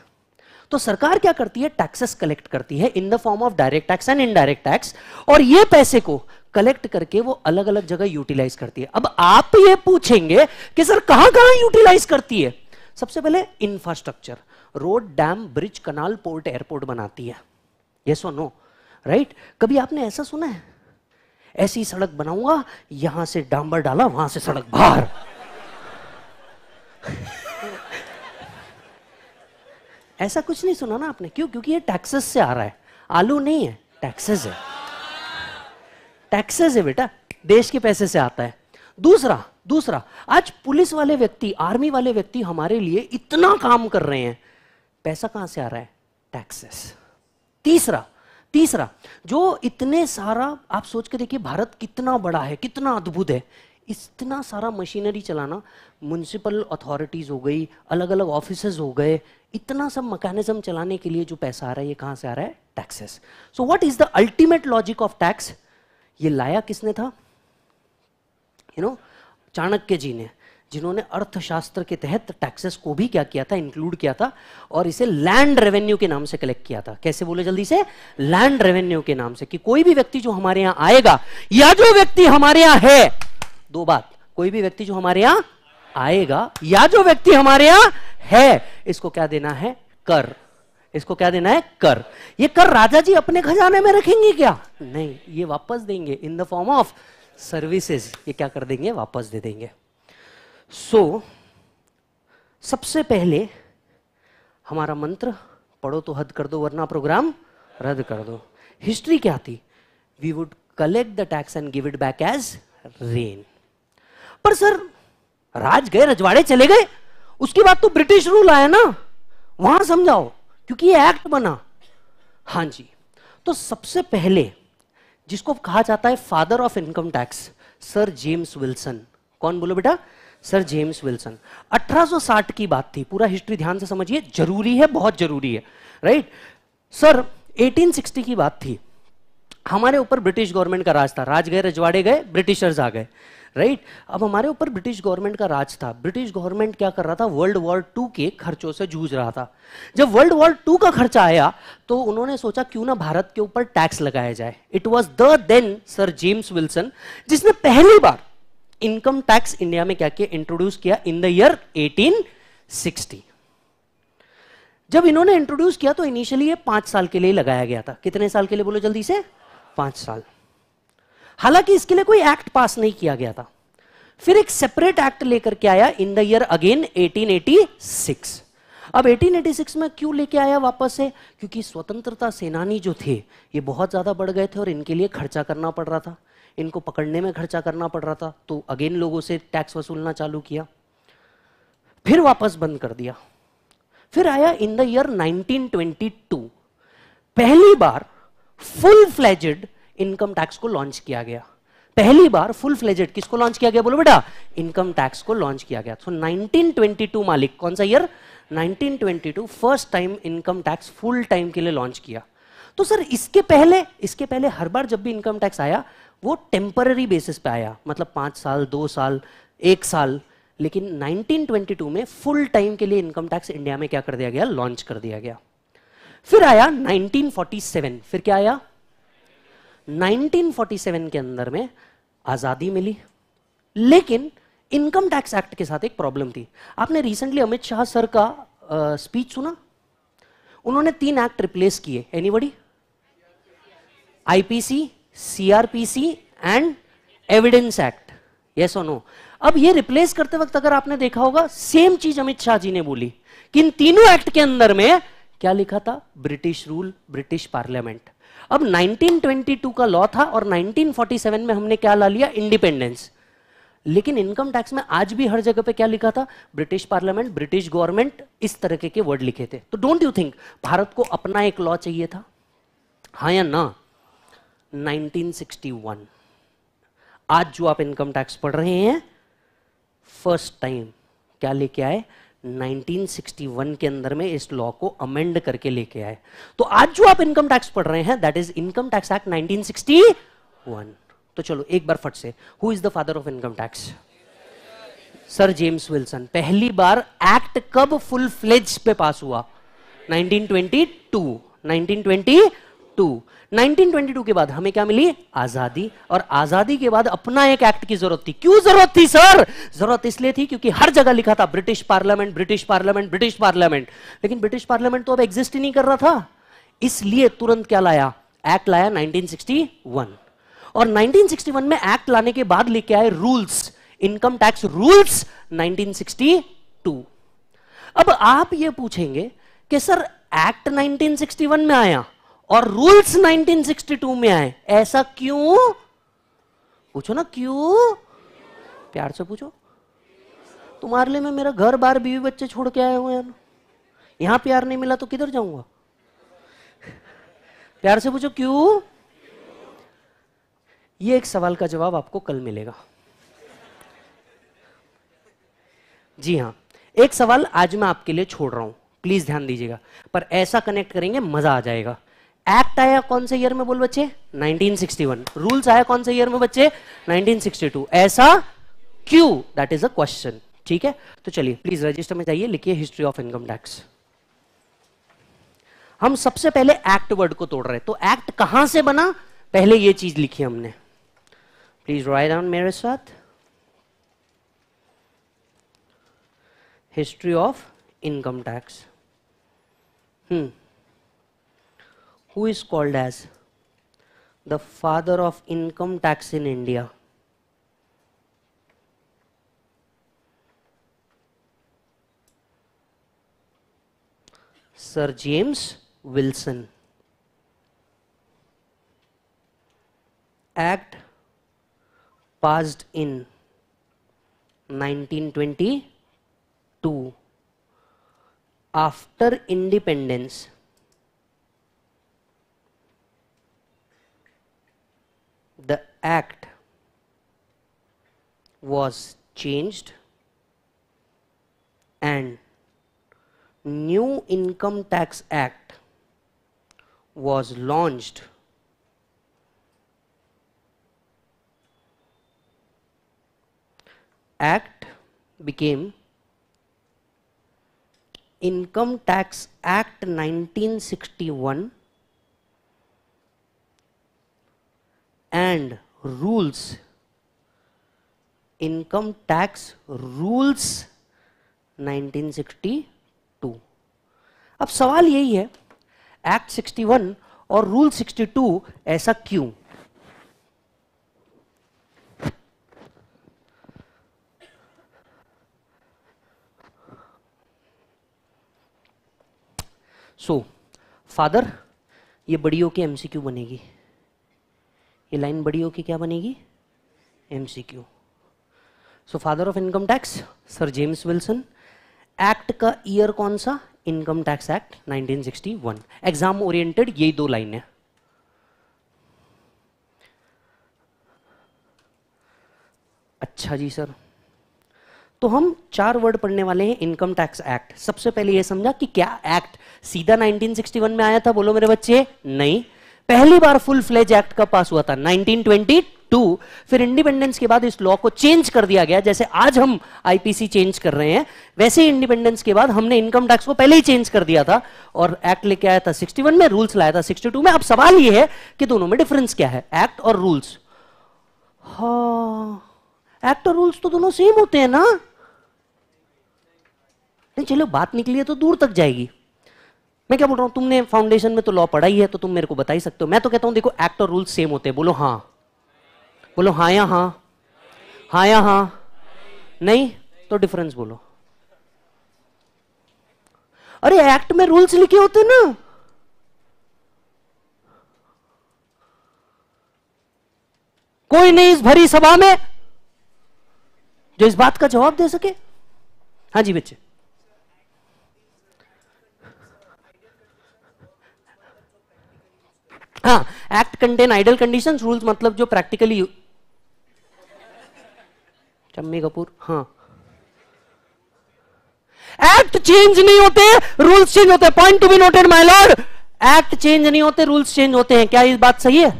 तो सरकार क्या करती है टैक्सेस कलेक्ट करती है in the form of direct tax and indirect tax और ये पैसे को कलेक्ट करके वो अलग अलग जगह यूटिलाइज करती है अब आप ये पूछेंगे कि सर कहां कहां यूटिलाइज करती है सबसे पहले infrastructure road dam bridge canal port airport बनाती है ये सो नो राइट कभी आपने ऐसा सुना है ऐसी सड़क बनाऊंगा यहां से डांबर डाला वहां से सड़क बाहर ऐसा कुछ नहीं सुना ना आपने क्यों क्योंकि ये टैक्सेस से आ रहा है आलू नहीं है टैक्सेस है टैक्सेस है बेटा देश के पैसे से आता है दूसरा दूसरा आज पुलिस वाले व्यक्ति आर्मी वाले व्यक्ति हमारे लिए इतना काम कर रहे हैं पैसा कहां से आ रहा है टैक्सेस तीसरा तीसरा जो इतने सारा आप सोच के देखिए भारत कितना बड़ा है कितना अद्भुत है इतना सारा मशीनरी चलाना म्यूनसिपल अथॉरिटीज़ हो गई अलग अलग ऑफिस हो गए इतना सब मकैनिज्म चलाने के लिए जो पैसा आ रहा है ये कहाँ से आ रहा है taxes so what is the ultimate logic of tax ये लाया किसने था यू नो चाणक्य जी ने जिन्होंने अर्थशास्त्र के तहत टैक्सेस को भी क्या किया था इंक्लूड किया था और इसे लैंड रेवेन्यू के नाम से कलेक्ट किया था कैसे बोले जल्दी से लैंड रेवेन्यू के नाम से कि कोई भी व्यक्ति जो हमारे यहां आएगा या जो व्यक्ति हमारे यहाँ है दो बात कोई भी व्यक्ति जो हमारे यहां आएगा या जो व्यक्ति हमारे यहां है इसको क्या देना है कर इसको क्या देना है कर ये कर राजा जी अपने खजाने में रखेंगे क्या नहीं ये वापस देंगे in the form of services ये क्या कर देंगे वापस दे देंगे सो so, सबसे पहले हमारा मंत्र पढ़ो तो हद कर दो वरना प्रोग्राम रद्द कर दो हिस्ट्री क्या थी we would collect the tax and give it back as rain पर सर राज गए रजवाड़े चले गए उसके बाद तो ब्रिटिश रूल आया ना वहां समझाओ क्योंकि ये एक्ट बना हां जी तो सबसे पहले जिसको कहा जाता है father of income tax sir James Wilson कौन बोलो बेटा सर जेम्स विल्सन 1860 की बात थी पूरा हिस्ट्री ध्यान से समझिए जरूरी है बहुत जरूरी है राइट सर 1860 की बात थी हमारे ऊपर ब्रिटिश गवर्नमेंट का राज था राज गए रजवाड़े गए ब्रिटिशर्स आ गए राइट अब हमारे ऊपर ब्रिटिश गवर्नमेंट का राज था ब्रिटिश गवर्नमेंट क्या कर रहा था वर्ल्ड वॉर टू के खर्चों से जूझ रहा था जब वर्ल्ड वॉर टू का खर्चा आया तो उन्होंने सोचा क्यों ना भारत के ऊपर टैक्स लगाया जाए it was the then sir James Wilson जिसने पहली बार इनकम टैक्स इंडिया में क्या किया इंट्रोड्यूस किया इन द ईयर 1860 जब इन्होंने इंट्रोड्यूस किया तो इनिशियली ये पांच साल के लिए लगाया गया था कितने साल के लिए बोलो जल्दी से पांच साल हालांकि इसके लिए कोई एक्ट पास नहीं किया गया था फिर एक सेपरेट एक्ट लेकर के आया इन द ईयर अगेन 1886 अब 1886 में क्यों लेके आया वापस से क्योंकि स्वतंत्रता सेनानी जो थे ये बहुत ज़्यादा बढ़ गए थे और इनके लिए खर्चा करना पड़ रहा था इनको पकड़ने में खर्चा करना पड़ रहा था तो अगेन लोगों से टैक्स वसूलना चालू किया फिर वापस बंद कर दिया फिर आया इन द ईयर 1922 पहली बार फुल फ्लैजेड इनकम टैक्स को लॉन्च किया गया पहली बार फुल फ्लेजेड किसको लॉन्च किया गया बोलो बेटा इनकम टैक्स को लॉन्च किया गया तो so, 1922 मालिक कौन सा year 1922 first time income tax full time के लिए लॉन्च किया तो सर इसके पहले इसके पहले हर बार जब भी इनकम टैक्स आया वो टेम्पररी बेसिस पे आया मतलब पांच साल दो साल एक साल लेकिन 1922 में फुल टाइम के लिए इनकम टैक्स इंडिया में क्या कर दिया गया लॉन्च कर दिया गया फिर आया 1947 फिर क्या आया 1947 के अंदर में आज़ादी मिली लेकिन इनकम टैक्स एक्ट के साथ एक प्रॉब्लम थी आपने रिसेंटली अमित शाह सर का स्पीच सुना उन्होंने तीन एक्ट रिप्लेस किए anybody IPC CrPC and evidence act yes और नो अब ये रिप्लेस करते वक्त अगर आपने देखा होगा सेम चीज अमित शाह जी ने बोली कि इन तीनों एक्ट के अंदर में क्या लिखा था ब्रिटिश रूल ब्रिटिश पार्लियामेंट अब 1922 का लॉ था और 1947 में हमने क्या ला लिया इंडिपेंडेंस लेकिन इनकम टैक्स में आज भी हर जगह पे क्या लिखा था ब्रिटिश पार्लियामेंट ब्रिटिश गवर्नमेंट इस तरह के वर्ड लिखे थे तो डोंट यू थिंक भारत को अपना एक लॉ चाहिए था हा या ना 1961 आज जो आप इनकम टैक्स पढ़ रहे हैं फर्स्ट टाइम क्या लेके आए 1961 के अंदर में इस लॉ को अमेंड करके लेके आए तो आज जो आप इनकम टैक्स पढ़ रहे हैं that is income tax act 1961 तो चलो एक बार फट से who is the father of income tax sir James Wilson पहली बार एक्ट कब फुल फ्लेज पे पास हुआ 1922 1922 1922 के बाद हमें क्या मिली आजादी और आजादी के बाद अपना एक एक्ट की जरूरत थी क्यों जरूरत थी सर जरूरत इसलिए थी क्योंकि हर जगह लिखा था British parliament British parliament British parliament लेकिन ब्रिटिश पार्लियामेंट तो अब एग्जिस्ट ही नहीं कर रहा था इसलिए तुरंत क्या लाया एक्ट लाया 1961 और 1961 में एक्ट लाने के बाद लेके आए रूल्स इनकम टैक्स रूल्स 1962 अब आप ये पूछेंगे कि सर एक्ट 1961 में आया और रूल्स 1962 में आए ऐसा क्यों पूछो ना क्यों प्यार से पूछो तुम्हारे लिए मैं मेरा घर बार बीवी बच्चे छोड़ के आया हूं यार यहां प्यार नहीं मिला तो किधर जाऊंगा प्यार से पूछो क्यों ये एक सवाल का जवाब आपको कल मिलेगा जी हां एक सवाल आज मैं आपके लिए छोड़ रहा हूं प्लीज ध्यान दीजिएगा पर ऐसा कनेक्ट करेंगे मजा आ जाएगा एक्ट आया कौन से ईयर में बोल बच्चे 1961 रूल्स आया कौन से ईयर में बच्चे 1962 ऐसा क्यू दैट इज अ क्वेश्चन ठीक है तो चलिए प्लीज रजिस्टर में जाइए लिखिए हिस्ट्री ऑफ इनकम टैक्स हम सबसे पहले एक्ट वर्ड को तोड़ रहे तो एक्ट कहां से बना पहले ये चीज लिखी हमने प्लीज राइट डाउन मेरे साथ history of income tax hmm who is called as the father of income tax in India. Sir James Wilson. Act passed in 1922 after independence the act was changed and new income tax act was launched act became income tax act 1961 and rules income tax rules 1962 अब सवाल यही है act 61 और rule 62 ऐसा क्यों सो so, father ये बड़ियों की MCQ बनेगी ये लाइन बड़ी हो कि क्या बनेगी M C Q so father of income tax sir James Wilson act का ईयर कौन सा income tax act 1961 exam oriented यही दो लाइन है अच्छा जी सर तो हम चार वर्ड पढ़ने वाले हैं इनकम टैक्स एक्ट सबसे पहले यह समझा कि क्या एक्ट सीधा 1961 में आया था बोलो मेरे बच्चे नहीं पहली बार फुल फ्लेज एक्ट कब पास हुआ था 1922 फिर इंडिपेंडेंस के बाद इस लॉ को चेंज कर दिया गया जैसे आज हम आईपीसी चेंज कर रहे हैं वैसे ही इंडिपेंडेंस के बाद हमने इनकम टैक्स को पहले ही चेंज कर दिया था और एक्ट लेके आया था 61 में रूल्स लाया था 62 में अब सवाल यह है कि दोनों में डिफरेंस क्या है एक्ट और रूल्स एक्ट हाँ, और रूल्स तो दोनों सेम होते हैं ना नहीं चलो बात निकली है तो दूर तक जाएगी मैं क्या बोल रहा हूं तुमने फाउंडेशन में तो लॉ पढ़ाई है तो तुम मेरे को बता ही सकते हो मैं तो कहता हूं देखो एक्ट और रूल सेम होते हैं बोलो हाँ बोलो हाँ या हाँ हाँ या हाँ नहीं तो डिफरेंस बोलो अरे एक्ट में रूल्स लिखे होते ना कोई नहीं इस भरी सभा में जो इस बात का जवाब दे सके हाँ जी बच्चे हाँ act contain ideal condition rules मतलब जो प्रैक्टिकली चम्मी कपूर हाँ एक्ट चेंज नहीं होते रूल्स चेंज होते point to be noted my lord act change नहीं होते रूल्स चेंज होते हैं क्या इस बात सही है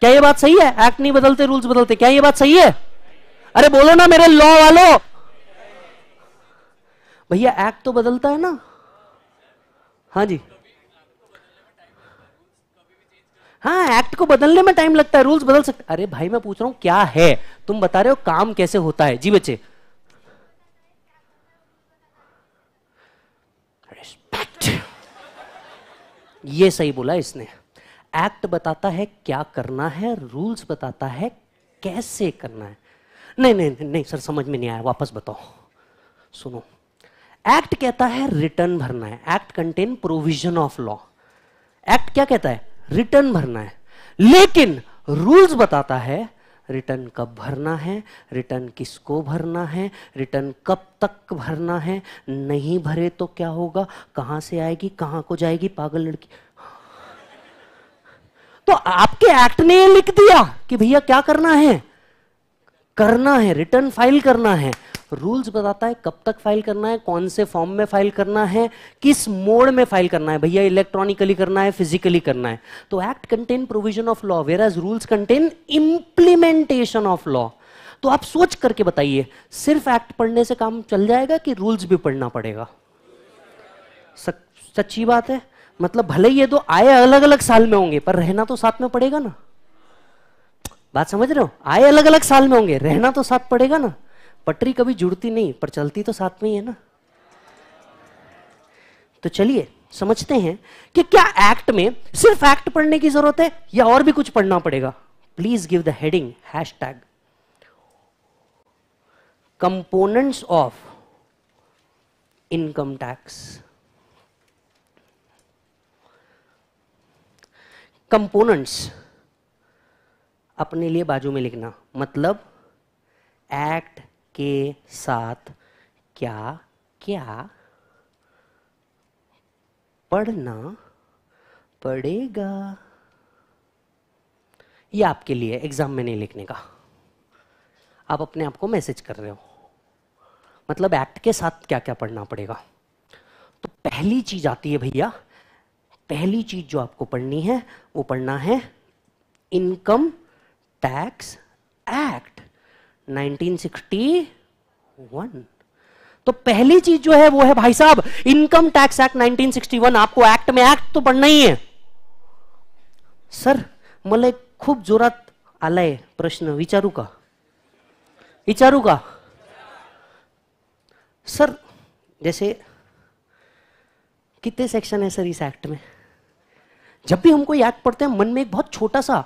क्या ये बात सही है एक्ट नहीं बदलते रूल्स बदलते क्या ये बात सही है अरे बोलो ना मेरे लॉ वालों भैया एक्ट तो बदलता है ना हाँ जी हाँ एक्ट को बदलने में टाइम लगता है रूल्स बदल सकते अरे भाई मैं पूछ रहा हूं क्या है तुम बता रहे हो काम कैसे होता है जी बच्चे रिस्पेक्ट ये सही बोला इसने एक्ट बताता है क्या करना है रूल्स बताता है कैसे करना है नहीं नहीं नहीं, नहीं सर समझ में नहीं आया वापस बताओ सुनो एक्ट कहता है रिटर्न भरना है act contain provision of law act क्या कहता है रिटर्न भरना है लेकिन रूल्स बताता है रिटर्न कब भरना है रिटर्न किसको भरना है रिटर्न कब तक भरना है नहीं भरे तो क्या होगा कहां से आएगी कहां को जाएगी पागल लड़की तो आपके एक्ट ने लिख दिया कि भैया क्या करना है करना है रिटर्न फाइल करना है रूल्स बताता है कब तक फाइल करना है कौन से फॉर्म में फाइल करना है किस मोड में फाइल करना है भैया इलेक्ट्रॉनिकली करना है फिजिकली करना है तो act contain provision of law where as rules contain implementation of law तो आप सोच करके बताइए सिर्फ एक्ट पढ़ने से काम चल जाएगा कि रूल्स भी पढ़ना पड़ेगा सच्ची बात है मतलब भले ये दो तो आए अलग अलग साल में होंगे पर रहना तो साथ में पड़ेगा ना बात समझ रहे हो आए अलग अलग साल में होंगे रहना तो साथ पड़ेगा ना पटरी कभी जुड़ती नहीं पर चलती तो साथ में ही है ना तो चलिए समझते हैं कि क्या एक्ट में सिर्फ एक्ट पढ़ने की जरूरत है या और भी कुछ पढ़ना पड़ेगा please give the heading hash tag components of income tax components अपने लिए बाजू में लिखना मतलब एक्ट के साथ क्या क्या पढ़ना पड़ेगा ये आपके लिए एग्जाम में नहीं लिखने का आप अपने आप को मैसेज कर रहे हो मतलब एक्ट के साथ क्या क्या पढ़ना पड़ेगा तो पहली चीज आती है भैया पहली चीज जो आपको पढ़नी है वो पढ़ना है इनकम टैक्स एक्ट 1961 तो पहली चीज जो है वो है भाई साहब इनकम टैक्स एक्ट 1961 आपको एक्ट में एक्ट तो पढ़ना ही है सर मला एक जोरत आला आलाय प्रश्न विचारू का विचारू का सर जैसे कितने सेक्शन है सर इस एक्ट में जब भी हमको एक्ट पढ़ते हैं मन में एक बहुत छोटा सा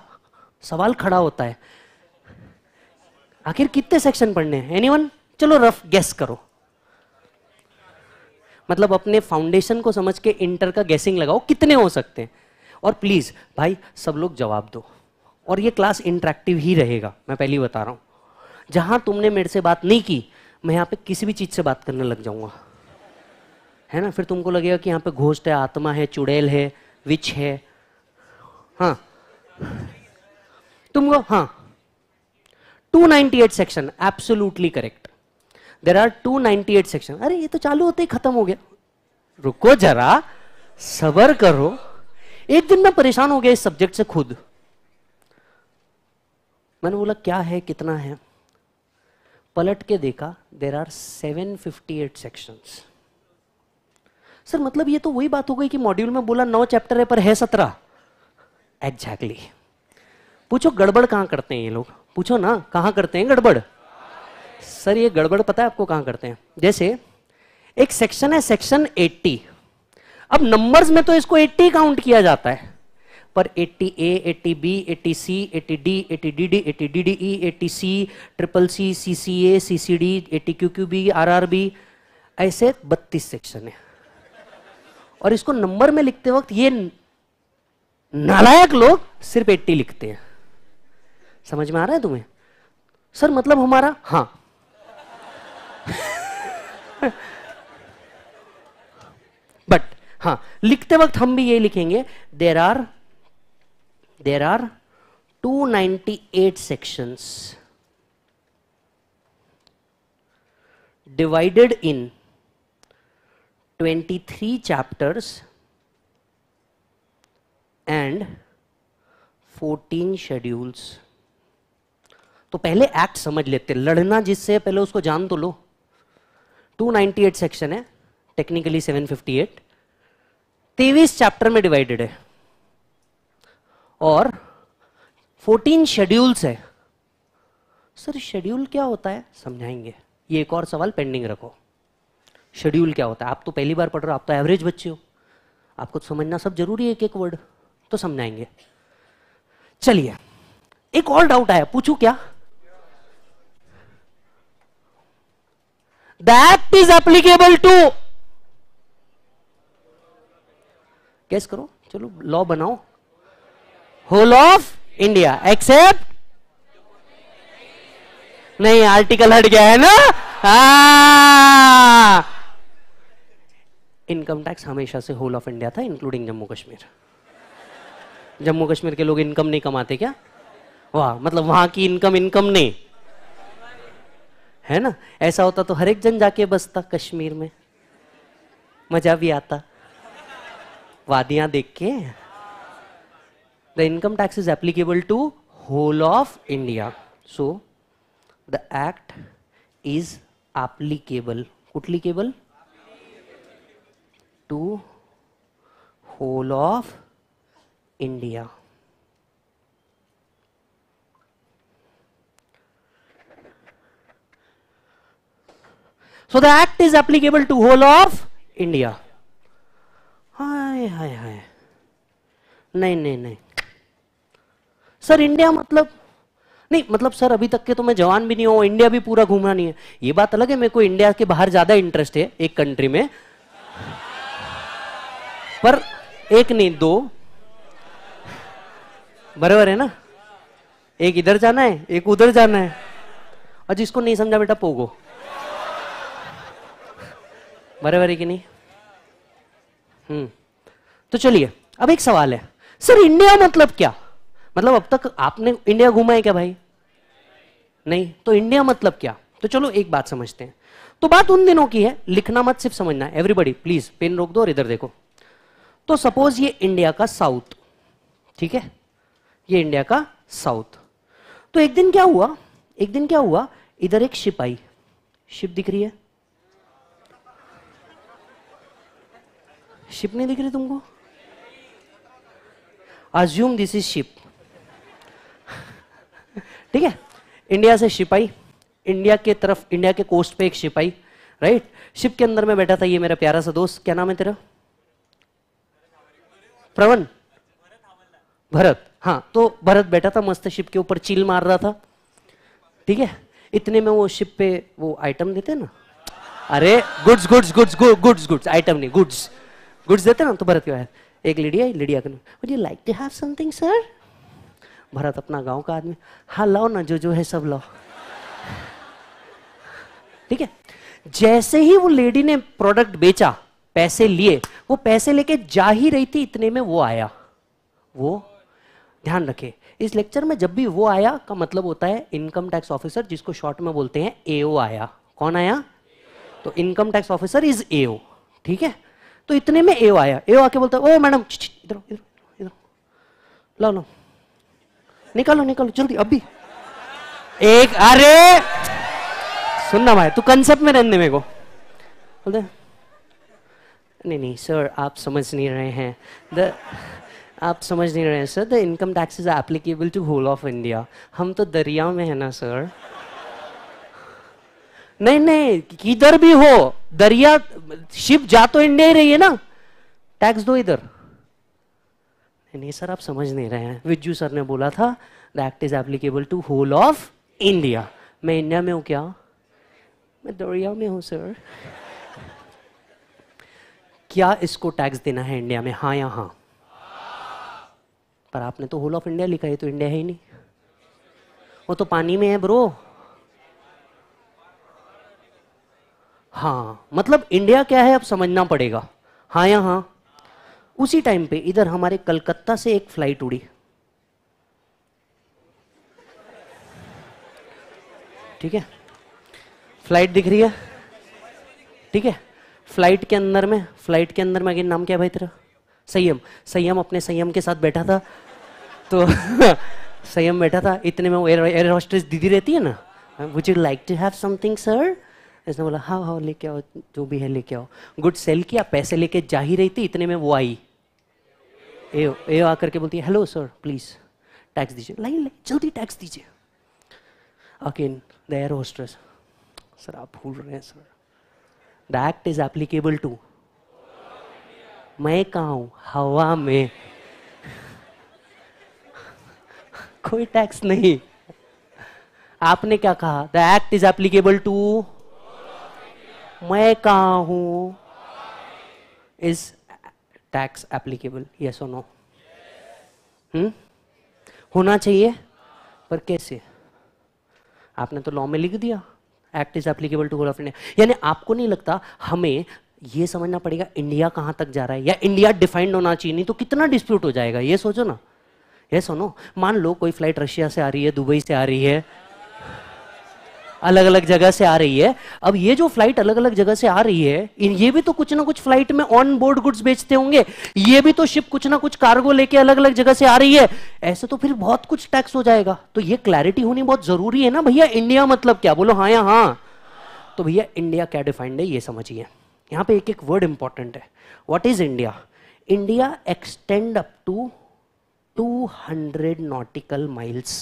सवाल खड़ा होता है आखिर कितने सेक्शन पढ़ने हैं एनीवन चलो रफ गैस करो मतलब अपने फाउंडेशन को समझ के इंटर का गैसिंग लगाओ कितने हो सकते हैं और प्लीज भाई सब लोग जवाब दो और ये क्लास इंटरेक्टिव ही रहेगा मैं पहली बता रहा हूं जहां तुमने मेरे से बात नहीं की मैं यहाँ पे किसी भी चीज से बात करने लग जाऊंगा है ना फिर तुमको लगेगा कि यहाँ पे घोष्ट है आत्मा है चुड़ैल है विच है हाँ तुम लोग हाँ 298 section absolutely correct there are 298 section अरे ये तो चालू होते ही खत्म हो गया रुको जरा सबर करो एक दिन मैं परेशान हो गया इस सब्जेक्ट से खुद मैंने बोला क्या है कितना है पलट के देखा देर आर 758 सेक्शंस सर मतलब ये तो वही बात हो गई कि मॉड्यूल में बोला नौ चैप्टर है पर है सत्रह एग्जैक्टली exactly. पूछो गड़बड़ कहां करते हैं ये लोग पूछो ना कहां करते हैं गड़बड़ सर ये गड़बड़ पता है आपको कहां करते हैं जैसे एक सेक्शन है सेक्शन 80 अब नंबर्स में तो इसको 80 काउंट किया जाता है पर D 80 D D E 80 C triple C C C A C C D eighty Q Q B R R B ऐसे बत्तीस सेक्शन है और इसको नंबर में लिखते वक्त ये नालायक लोग सिर्फ 80 लिखते हैं समझ में आ रहा है तुम्हें सर मतलब हमारा हाँ बट हाँ लिखते वक्त हम भी ये लिखेंगे there are there are 298 divided in twenty 23 chapters and 14 schedules तो पहले एक्ट समझ लेते लड़ना जिससे पहले उसको जान तो लो 298 सेक्शन है टेक्निकली 758 फिफ्टी चैप्टर में डिवाइडेड है और 14 शेड्यूल्स है सर शेड्यूल क्या होता है समझाएंगे ये एक और सवाल पेंडिंग रखो शेड्यूल क्या होता है आप तो पहली बार पढ़ रहे हो आप तो एवरेज बच्चे हो आपको तो समझना सब जरूरी है एक एक वर्ड तो समझाएंगे चलिए एक और डाउट आया पूछू क्या दैट इज एप्लीकेबल टू कैस करो चलो लॉ बनाओ होल ऑफ इंडिया एक्सेप्ट नहीं आर्टिकल हट गया है ना इनकम हाँ। टैक्स हमेशा से होल ऑफ इंडिया था इंक्लूडिंग जम्मू कश्मीर जम्मू कश्मीर के लोग इनकम नहीं कमाते क्या वाह मतलब वहां की इनकम इनकम नहीं है ना ऐसा होता तो हर एक जन जाके बसता कश्मीर में मजा भी आता वादियां देख के the income tax is applicable to whole of India so the act is applicable applicable to whole of India So the act is applicable to whole of India. हाय हाय हाय नहीं नहीं नहीं सर इंडिया मतलब नहीं मतलब सर अभी तक के तो मैं जवान भी नहीं हूँ इंडिया भी पूरा घूमना नहीं है ये बात अलग है मेरे को इंडिया के बाहर ज्यादा इंटरेस्ट है एक कंट्री में पर एक नहीं दो बराबर है ना एक इधर जाना है एक उधर जाना है और जिसको नहीं समझा बेटा पोगो बराबर है कि नहीं हम्म तो चलिए अब एक सवाल है सर इंडिया मतलब क्या मतलब अब तक आपने इंडिया घूमा है क्या भाई नहीं तो इंडिया मतलब क्या तो चलो एक बात समझते हैं तो बात उन दिनों की है लिखना मत सिर्फ समझना एवरीबडी प्लीज पेन रोक दो और इधर देखो तो सपोज ये इंडिया का साउथ ठीक है ये इंडिया का साउथ तो एक दिन क्या हुआ एक दिन क्या हुआ इधर एक शिप आई शिप दिख रही है शिप नहीं दिख रही तुमको अज्यूम दिस इज शिप ठीक है इंडिया से शिप आई इंडिया के तरफ इंडिया के कोस्ट पे एक शिप आई राइट शिप के अंदर में बैठा था ये मेरा प्यारा सा दोस्त क्या नाम है तेरा प्रवन भरत हाँ तो भरत बैठा था मस्त शिप के ऊपर चील मार रहा था ठीक है इतने में वो शिप पे वो आइटम देते ना अरे goods goods goods goods goods item नहीं गुड्स गुड्स देते ना तो भरत क्यों है एक लीडिया आई lady would you like to have something sir Bharat अपना गांव का आदमी हाँ लाओ ना जो जो है सब लाओ ठीक है जैसे ही वो लेडी ने प्रोडक्ट बेचा पैसे लिए वो पैसे लेके जा ही रही थी इतने में वो आया वो ध्यान रखे इस लेक्चर में जब भी वो आया का मतलब होता है इनकम टैक्स ऑफिसर जिसको शॉर्ट में बोलते हैं एओ आया कौन आया तो income tax officer is AO ठीक है तो इतने में एओ आया एओ आके बोलता ओ मैडम इधर इधर इधर लो लो निकालो निकालो जल्दी अभी एक अरे सुनना भाई तू कंसेप्ट में रहने मेरे को बोलते नहीं नहीं सर आप समझ नहीं रहे हैं द आप समझ नहीं रहे हैं sir the income tax is applicable to whole of India हम तो दरिया में है ना सर नहीं नहीं किधर भी हो दरिया शिप जा तो इंडिया ही रही है ना टैक्स दो इधर नहीं सर आप समझ नहीं रहे हैं विज्जू सर ने बोला था act is applicable to whole of India मैं इंडिया में हूं क्या मैं दरिया में हूं सर क्या इसको टैक्स देना है इंडिया में हाँ या हाँ पर आपने तो होल ऑफ इंडिया लिखा है तो इंडिया है ही नहीं वो तो पानी में है ब्रो हाँ मतलब इंडिया क्या है अब समझना पड़ेगा हाँ या हाँ उसी टाइम पे इधर हमारे कलकत्ता से एक फ्लाइट उड़ी ठीक है फ्लाइट दिख रही है ठीक है फ्लाइट के अंदर में फ्लाइट के अंदर में अगेन नाम क्या भाई तेरा संयम संयम अपने संयम के साथ बैठा था तो संयम बैठा था इतने में एयर एयर होस्टेस दीदी रहती है ना would you like to have something sir ऐसे बोला हाँ हाँ लेके आओ जो भी है लेके आओ गुड सेल किया पैसे लेके जा ही रही थी इतने में वो आई ए ए आकर के बोलती है हेलो सर प्लीज़ टैक्स दीजिए लाइन लाइन जल्दी टैक्स दीजिए again the air hostess sir आप भूल रहे हैं sir the act is applicable to मैं कहा हूं हवा में कोई टैक्स नहीं आपने क्या कहा the act is applicable to मैं कहा हूं इज टैक्स एप्लीकेबल ये सुनो हम्म होना चाहिए पर कैसे आपने तो लॉ में लिख दिया act is applicable to whole of India यानी आपको नहीं लगता हमें ये समझना पड़ेगा इंडिया कहां तक जा रहा है या इंडिया डिफाइंड होना चाहिए नहीं तो कितना डिस्प्यूट हो जाएगा ये सोचो ना ये सुनो मान लो कोई फ्लाइट रशिया से आ रही है दुबई से आ रही है अलग अलग जगह से आ रही है अब ये जो फ्लाइट अलग अलग जगह से आ रही है ये भी तो कुछ ना कुछ फ्लाइट में ऑन बोर्ड गुड्स बेचते होंगे ये भी तो शिप कुछ ना कुछ कार्गो लेके अलग अलग जगह से आ रही है ऐसे तो फिर बहुत कुछ टैक्स हो जाएगा तो ये क्लैरिटी होनी बहुत जरूरी है ना भैया इंडिया मतलब क्या बोलो हाँ या हाँ तो भैया इंडिया क्या डिफाइंड है ये समझिए यहाँ पे एक एक वर्ड इंपॉर्टेंट है what is India India extend up to 200 nautical miles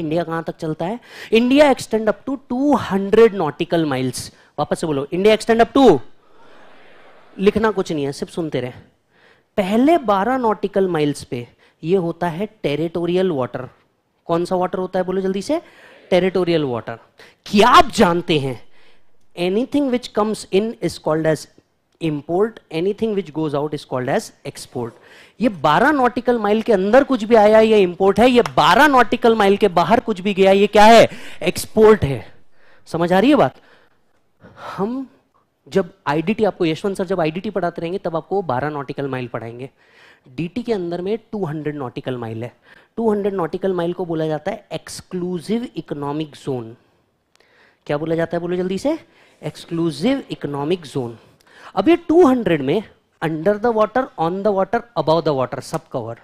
India कहां तक चलता है India extend up to 200 nautical miles वापस से बोलो इंडिया एक्सटेंड अप टू लिखना कुछ नहीं है सिर्फ सुनते रहे पहले 12 नॉटिकल माइल्स पे ये होता है टेरिटोरियल वाटर कौन सा वाटर होता है बोलो जल्दी से टेरिटोरियल वाटर क्या आप जानते हैं anything which comes in is called as import anything which goes out is called as export ये 12 नॉटिकल माइल के अंदर कुछ भी आया ये इंपोर्ट है ये 12 नॉटिकल माइल के बाहर कुछ भी गया ये क्या है एक्सपोर्ट है समझ आ रही है बात हम जब आईडीटी आपको यशवंत सर जब आईडीटी पढ़ाते रहेंगे तब आपको 12 नॉटिकल माइल पढ़ाएंगे डीटी के अंदर में 200 नॉटिकल माइल है 200 नॉटिकल माइल को बोला जाता है एक्सक्लूसिव इकोनॉमिक जोन क्या बोला जाता है बोलो जल्दी से एक्सक्लूसिव इकोनॉमिक जोन अब ये 200 में under the water on the water above the water सब कवर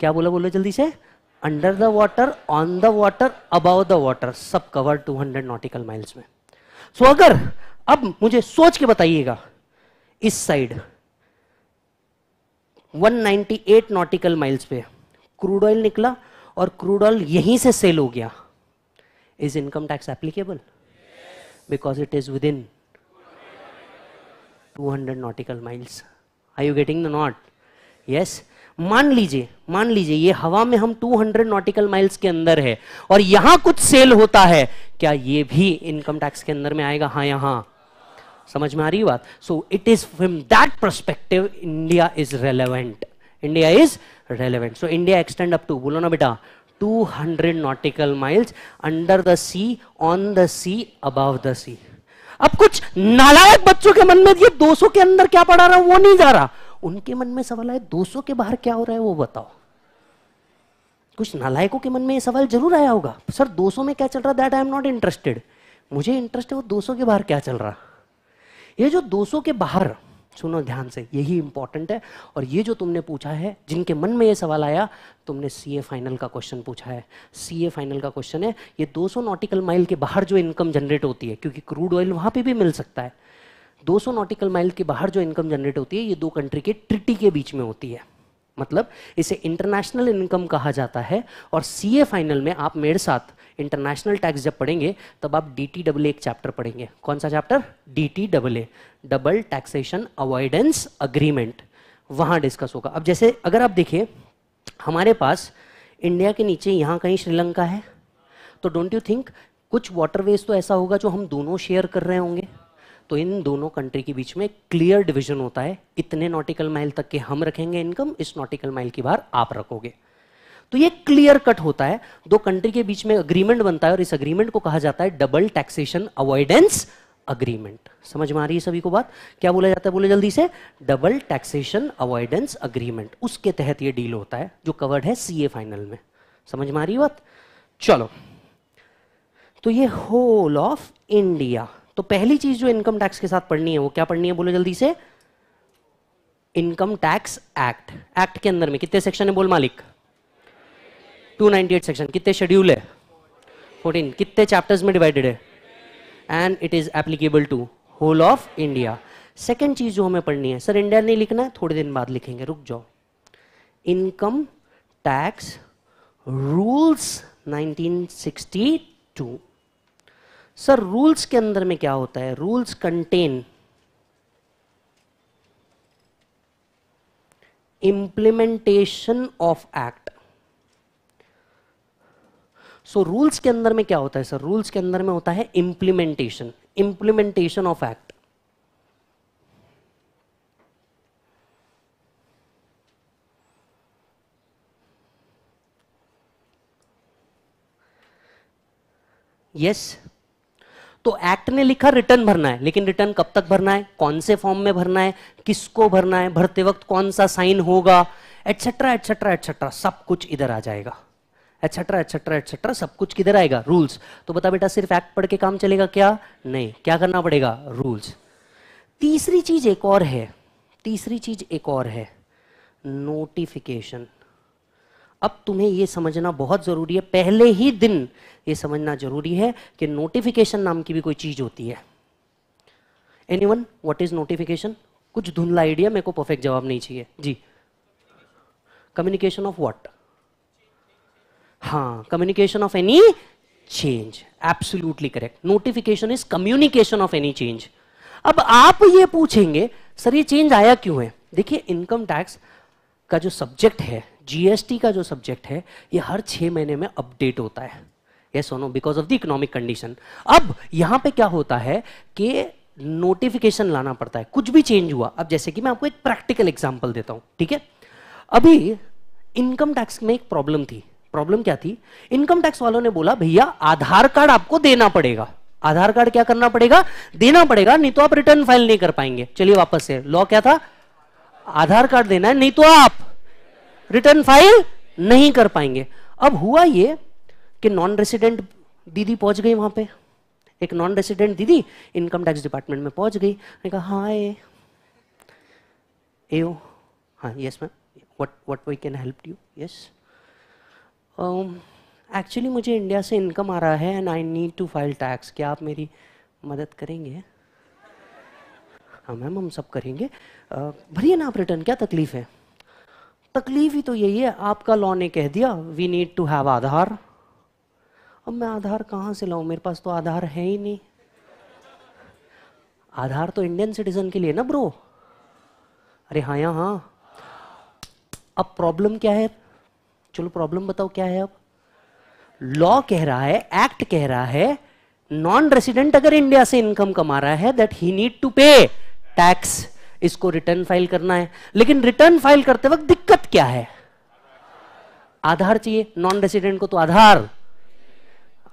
क्या बोला बोलो जल्दी से under the water on the water above the water सब कवर 200 नॉटिकल माइल्स में सो so, अगर अब मुझे सोच के बताइएगा इस साइड 198 नॉटिकल माइल्स पे क्रूड ऑयल निकला और क्रूड ऑयल यहीं से सेल हो गया is income tax applicable because it is within 200 nautical miles are you getting the not yes मान लीजिए मान लीजिए ये हवा में हम 200 नॉटिकल माइल्स के अंदर है और यहां कुछ सेल होता है क्या ये भी इनकम टैक्स के अंदर में आएगा हाँ यहां समझ में आ रही बात so it is from that perspective India is relevant India is relevant so India extend up to बोलो ना बेटा 200 nautical miles under the sea on the sea above the sea अब कुछ नालायक बच्चों के मन में ये 200 के अंदर क्या पढ़ा रहा हूं वो नहीं जा रहा उनके मन में सवाल आया 200 के बाहर क्या हो रहा है वो बताओ कुछ नालायकों के मन में ये सवाल जरूर आया होगा सर 200 में क्या चल रहा that I am not interested मुझे इंटरेस्ट है वो 200 के बाहर क्या चल रहा ये जो 200 के बाहर सुनो ध्यान से यही इंपॉर्टेंट है और ये जो तुमने पूछा है जिनके मन में ये सवाल आया तुमने सीए फाइनल का क्वेश्चन पूछा है सीए फाइनल का क्वेश्चन है ये 200 नॉटिकल माइल के बाहर जो इनकम जनरेट होती है क्योंकि क्रूड ऑयल वहां पे भी मिल सकता है 200 नॉटिकल माइल के बाहर जो इनकम जनरेट होती है ये दो कंट्री के ट्रिटी के बीच में होती है मतलब इसे इंटरनेशनल इनकम कहा जाता है और सीए फाइनल में आप मेरे साथ इंटरनेशनल टैक्स जब पढ़ेंगे तब आप डी टी डबल ए एक चैप्टर पढ़ेंगे कौन सा chapter D T double A double taxation avoidance agreement वहाँ डिस्कस होगा अब जैसे अगर आप देखिए हमारे पास इंडिया के नीचे यहाँ कहीं श्रीलंका है तो डोंट यू थिंक कुछ वाटरवेज तो ऐसा होगा जो हम दोनों शेयर कर रहे होंगे तो इन दोनों कंट्री के बीच में क्लियर डिवीजन होता है इतने नॉटिकल माइल तक के हम रखेंगे इनकम इस नॉटिकल माइल की बाहर आप रखोगे तो ये क्लियर कट होता है दो कंट्री के बीच में अग्रीमेंट बनता है और इस अग्रीमेंट को कहा जाता है डबल टैक्सेशन अवॉइडेंस अग्रीमेंट समझ में आ रही है सभी को बात क्या बोला जाता है बोले जल्दी से डबल टैक्सेशन अवॉइडेंस अग्रीमेंट उसके तहत ये डील होता है जो कवर्ड है सीए फाइनल में समझ में आ रही बात चलो तो ये होल ऑफ इंडिया तो पहली चीज जो इनकम टैक्स के साथ पढ़नी है वो क्या पढ़नी है बोले जल्दी से इनकम टैक्स एक्ट एक्ट के अंदर में कितने सेक्शन है बोल मालिक 298 सेक्शन कितने शेड्यूल है 14 कितने चैप्टर्स में डिवाइडेड है and it is applicable to whole of India second चीज जो हमें पढ़नी है सर इंडिया नहीं लिखना है थोड़े दिन बाद लिखेंगे रुक जाओ income tax rules 1962 sir rules के अंदर में क्या होता है rules contain implementation of act so so, rules के अंदर में क्या होता है सर रूल्स के अंदर में होता है implementation implementation of act yes तो एक्ट ने लिखा रिटर्न भरना है लेकिन रिटर्न कब तक भरना है कौन से फॉर्म में भरना है किसको भरना है भरते वक्त कौन सा साइन होगा एटसेट्रा एटसेट्रा एटसेट्रा सब कुछ इधर आ जाएगा एक्सेट्रा एक्सेट्रा एक्सेट्रा सब कुछ किधर आएगा रूल्स तो बता बेटा सिर्फ एक्ट पढ़ के काम चलेगा क्या नहीं क्या करना पड़ेगा रूल्स तीसरी चीज एक और है तीसरी चीज एक और है नोटिफिकेशन अब तुम्हें यह समझना बहुत ज़रूरी है पहले ही दिन यह समझना ज़रूरी है कि नोटिफिकेशन नाम की भी कोई चीज़ होती है any one what is notification कुछ धुंधला आइडिया मेरे को परफेक्ट जवाब नहीं चाहिए जी कम्युनिकेशन ऑफ वॉट हाँ communication of any change absolutely correct notification is communication of any change अब आप ये पूछेंगे सर ये चेंज आया क्यों है देखिए इनकम टैक्स का जो सब्जेक्ट है जीएसटी का जो सब्जेक्ट है ये हर छह महीने में अपडेट होता है ये सोनो because of the economic condition अब यहां पे क्या होता है कि नोटिफिकेशन लाना पड़ता है कुछ भी चेंज हुआ अब जैसे कि मैं आपको एक प्रैक्टिकल एग्जाम्पल देता हूँ ठीक है अभी इनकम टैक्स में एक प्रॉब्लम थी प्रॉब्लम क्या थी इनकम टैक्स वालों ने बोला भैया आधार कार्ड आपको देना पड़ेगा आधार कार्ड क्या करना पड़ेगा देना पड़ेगा नहीं तो आप रिटर्न फाइल नहीं कर पाएंगे चलिए वापस से लॉ क्या था आधार कार्ड देना है नहीं तो आप रिटर्न फाइल नहीं कर पाएंगे अब हुआ ये कि नॉन रेसिडेंट दीदी पहुंच गई वहां पे एक नॉन रेसिडेंट दीदी इनकम टैक्स डिपार्टमेंट में पहुंच गई कहा हाय एओ हाँ yes ma'am what what we can help you yes actually um, मुझे इंडिया से इनकम आ रहा है and I need to file tax क्या आप मेरी मदद करेंगे हाँ मैम हम सब करेंगे भरिए ना आप रिटर्न क्या तकलीफ है तकलीफ ही तो यही है आपका लॉ ने कह दिया we need to have Aadhaar अब मैं आधार कहाँ से लाऊं मेरे पास तो आधार है ही नहीं आधार तो इंडियन सिटीजन के लिए ना ब्रो अरे हाँ यहाँ हाँ अब प्रॉब्लम क्या है चलो प्रॉब्लम बताओ क्या है अब लॉ कह रहा है एक्ट कह रहा है नॉन रेसिडेंट अगर इंडिया से इनकम कमा रहा है that he need to pay tax इसको रिटर्न फाइल करना है लेकिन रिटर्न फाइल करते वक्त दिक्कत क्या है आधार चाहिए नॉन रेसिडेंट को तो आधार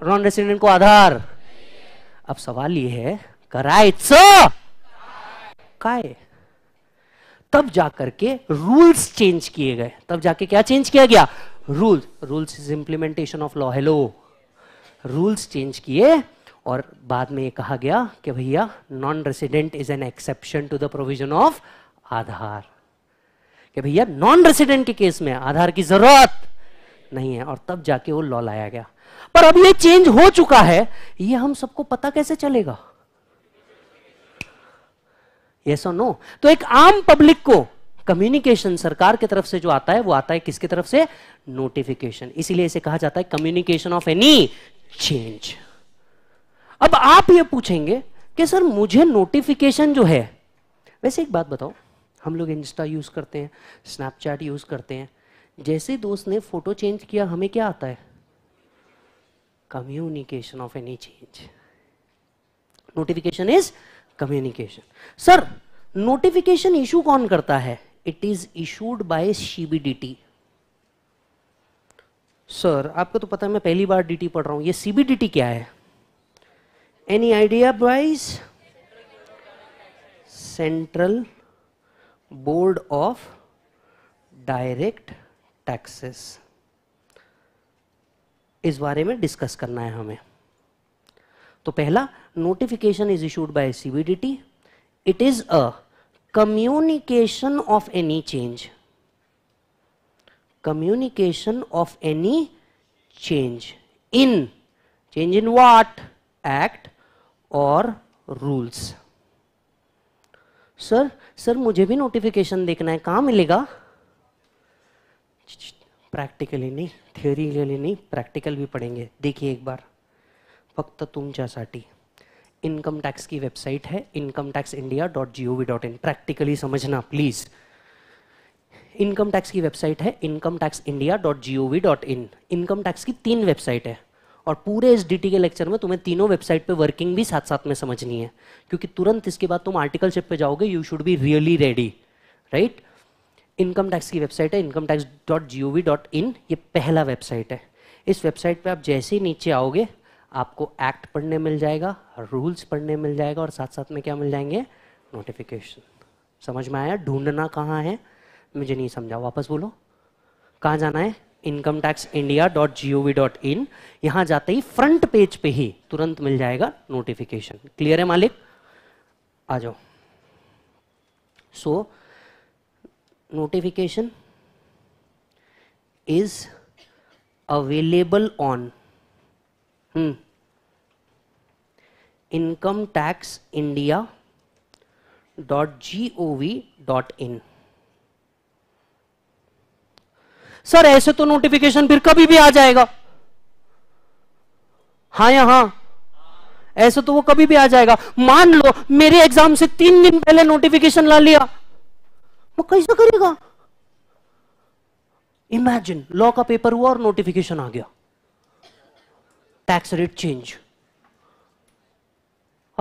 नॉन रेसिडेंट को आधार अब सवाल यह है कराए काय तब जाकर के रूल्स चेंज किए गए तब जाके क्या चेंज किया गया rules rules is implementation of law hello rules change किए और बाद में ये कहा गया कि भैया non resident is an exception to the provision of Aadhaar कि भैया नॉन रेसिडेंट के केस में आधार की जरूरत नहीं है और तब जाके वो लॉ लाया गया पर अब ये चेंज हो चुका है ये हम सबको पता कैसे चलेगा यस और नो तो एक आम पब्लिक को कम्युनिकेशन सरकार की तरफ से जो आता है वो आता है किसकी तरफ से नोटिफिकेशन इसीलिए इसे कहा जाता है कम्युनिकेशन ऑफ एनी चेंज अब आप ये पूछेंगे कि सर मुझे नोटिफिकेशन जो है वैसे एक बात बताओ हम लोग इंस्टा यूज करते हैं स्नैपचैट यूज करते हैं जैसे दोस्त ने फोटो चेंज किया हमें क्या आता है communication of any change notification is communication sir notification issue कौन करता है it is issued by CBDT sir आपको तो पता है मैं पहली बार डीटी पढ़ रहा हूं ये सीबीडीटी क्या है any idea wise central board of direct taxes इस बारे में डिस्कस करना है हमें तो पहला notification is issued by CBDT it is a communication of any change communication of any change in change in what act or rules sir sir मुझे भी नोटिफिकेशन देखना है कहाँ मिलेगा प्रॅक्टिकली नाही थेअरीली नाही प्रॅक्टिकल भी पडेंगे देखिए एक बार फक्त तुमच्यासाठी इनकम टैक्स की वेबसाइट है income tax India dot G O V dot in practically समझना प्लीज़ इनकम टैक्स की वेबसाइट है income tax India dot G O V dot in income tax की तीन वेबसाइट है और पूरे एस डी टी के लेक्चर में तुम्हें तीनों वेबसाइट पे वर्किंग भी साथ साथ में समझनी है क्योंकि तुरंत इसके बाद तुम आर्टिकल शिप पे जाओगे you should be really ready right income tax की वेबसाइट है income tax dot G O V dot in ये पहला वेबसाइट है इस वेबसाइट पे आप जैसे ही नीचे आओगे आपको एक्ट पढ़ने मिल जाएगा रूल्स पढ़ने मिल जाएगा और साथ साथ में क्या मिल जाएंगे नोटिफिकेशन समझ में आया ढूंढना कहाँ है मुझे नहीं समझा वापस बोलो कहाँ जाना है income tax India dot G O V dot in यहाँ जाते ही फ्रंट पेज पे ही तुरंत मिल जाएगा नोटिफिकेशन क्लियर है मालिक आ जाओ so notification is available on income tax India dot G O V dot in sir ऐसे तो नोटिफिकेशन फिर कभी भी आ जाएगा हाँ या हाँ ऐसे तो वो कभी भी आ जाएगा मान लो मेरे एग्जाम से तीन दिन पहले नोटिफिकेशन ला लिया वो कैसे करेगा इमेजिन लॉ का पेपर हुआ और नोटिफिकेशन आ गया टैक्स रेट चेंज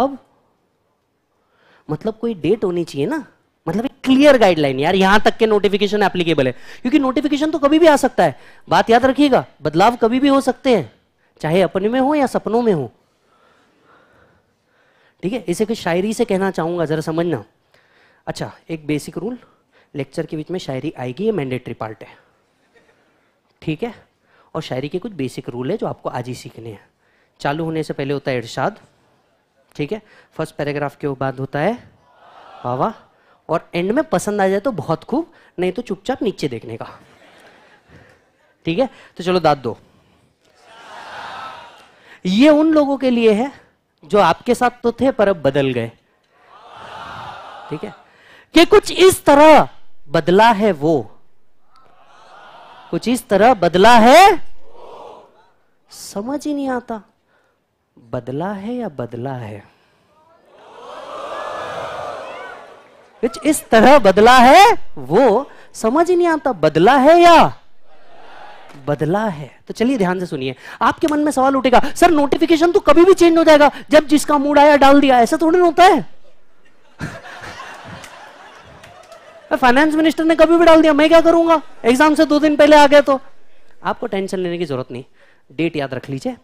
अब मतलब कोई डेट होनी चाहिए ना मतलब एक क्लियर गाइडलाइन यार यहां तक के नोटिफिकेशन एप्लीकेबल है क्योंकि नोटिफिकेशन तो कभी भी आ सकता है बात याद रखिएगा बदलाव कभी भी हो सकते हैं चाहे अपने में हो या सपनों में हो ठीक है इसे कुछ शायरी से कहना चाहूंगा जरा समझना अच्छा एक बेसिक रूल लेक्चर के बीच में शायरी आएगी ये मैंडेटरी पार्ट है ठीक है और शायरी के कुछ बेसिक रूल है जो आपको आज ही सीखने हैं चालू होने से पहले होता है इरशाद ठीक है फर्स्ट पैराग्राफ के बाद होता है वाह और एंड में पसंद आ जाए तो बहुत खूब नहीं तो चुपचाप नीचे देखने का ठीक है तो चलो दाद दो ये उन लोगों के लिए है जो आपके साथ तो थे पर अब बदल गए ठीक है कि कुछ इस तरह बदला है वो कुछ इस तरह बदला है समझ ही नहीं आता बदला है या बदला है कुछ इस तरह बदला है वो समझ ही नहीं आता बदला है या बदला है तो चलिए ध्यान से सुनिए आपके मन में सवाल उठेगा सर नोटिफिकेशन तो कभी भी चेंज हो जाएगा जब जिसका मूड आया डाल दिया ऐसा थोड़ी होता है फाइनेंस मिनिस्टर ने कभी भी डाल दिया मैं क्या करूंगा एग्जाम से दो दिन पहले आ गया तो आपको टेंशन लेने की जरूरत नहीं डेट याद रख लीजिए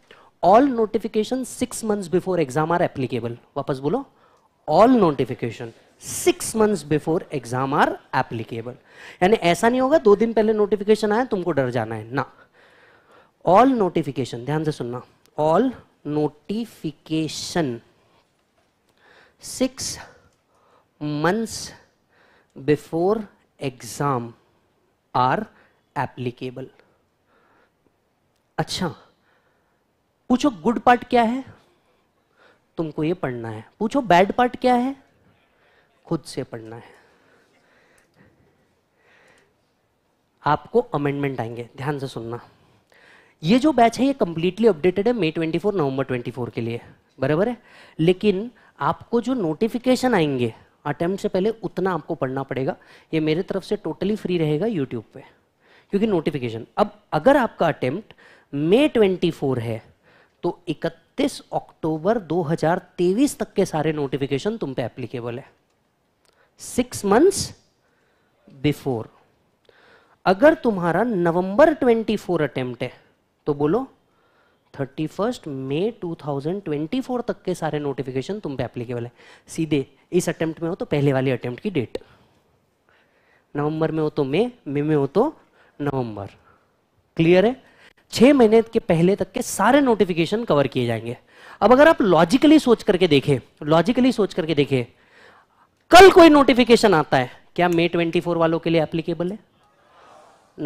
all notification six months before exam are applicable वापस बोलो all notification six months before exam are applicable यानी ऐसा नहीं होगा दो दिन पहले नोटिफिकेशन आया तुमको डर जाना है ना ऑल नोटिफिकेशन ध्यान से सुनना all notification six months before exam are applicable. अच्छा पूछो गुड पार्ट क्या है तुमको ये पढ़ना है पूछो बैड पार्ट क्या है खुद से पढ़ना है आपको अमेंडमेंट आएंगे ध्यान से सुनना ये जो बैच है ये कंप्लीटली अपडेटेड है मई 24 नवंबर 24 के लिए बराबर है लेकिन आपको जो नोटिफिकेशन आएंगे अटैम्प्ट से पहले उतना आपको पढ़ना पड़ेगा ये मेरे तरफ से टोटली फ्री रहेगा यूट्यूब पे क्योंकि नोटिफिकेशन अब अगर आपका अटैम्प्ट मे 24 है तो 31 अक्टूबर 2023 तक के सारे नोटिफिकेशन तुम पे एप्लीकेबल है सिक्स मंथ्स बिफोर अगर तुम्हारा नवंबर 24 फोर है तो बोलो 31 मई 2024 तक के सारे नोटिफिकेशन तुम पे एप्लीकेबल है सीधे इस अटेम्प्ट में हो तो पहले वाले अटेम्प्ट की डेट नवंबर में हो तो मे मे में हो तो नवंबर क्लियर है छह महीने के पहले तक के सारे नोटिफिकेशन कवर किए जाएंगे अब अगर आप लॉजिकली सोच करके देखें लॉजिकली सोच करके देखें कल कोई नोटिफिकेशन आता है क्या मे ट्वेंटी वालों के लिए एप्लीकेबल है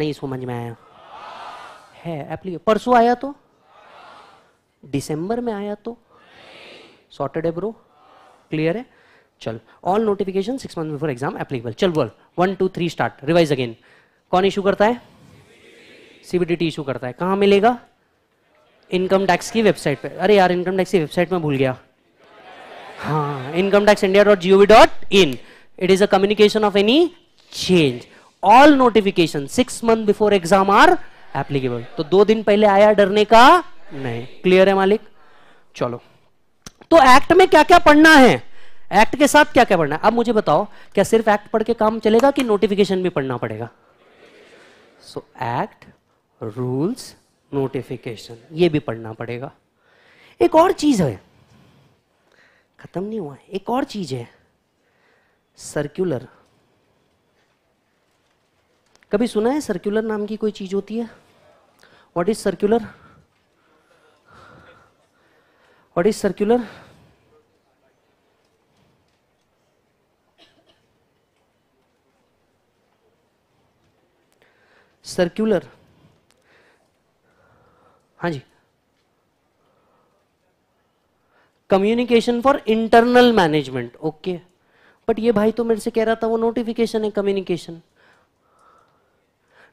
नहीं समझ में आया है एप्लीकेबल परसों आया तो दिसंबर में आया तो सॉटरडे ब्रो क्लियर है चल all notification six month before exam applicable चल बोल one two three start revise again कौन इशू करता है सीबीडीटी इशू करता है कहाँ मिलेगा इनकम टैक्स की वेबसाइट पे अरे यार इनकम टैक्स की वेबसाइट में भूल गया हाँ income tax India dot G dot in it is a communication of any change all notification six month before exam are applicable तो दो दिन पहले आया डरने का नहीं क्लियर है मालिक चलो तो एक्ट में क्या क्या पढ़ना है एक्ट के साथ क्या क्या पढ़ना है अब मुझे बताओ क्या सिर्फ एक्ट पढ़ के काम चलेगा कि नोटिफिकेशन भी पढ़ना पड़ेगा सो एक्ट रूल्स नोटिफिकेशन ये भी पढ़ना पड़ेगा एक और चीज है खत्म नहीं हुआ एक और चीज है सर्कुलर कभी सुना है सर्कुलर नाम की कोई चीज होती है what is circular what is circular circular हाँ जी communication for internal management okay but ये भाई तो मेरे से कह रहा था वो नोटिफिकेशन है कम्युनिकेशन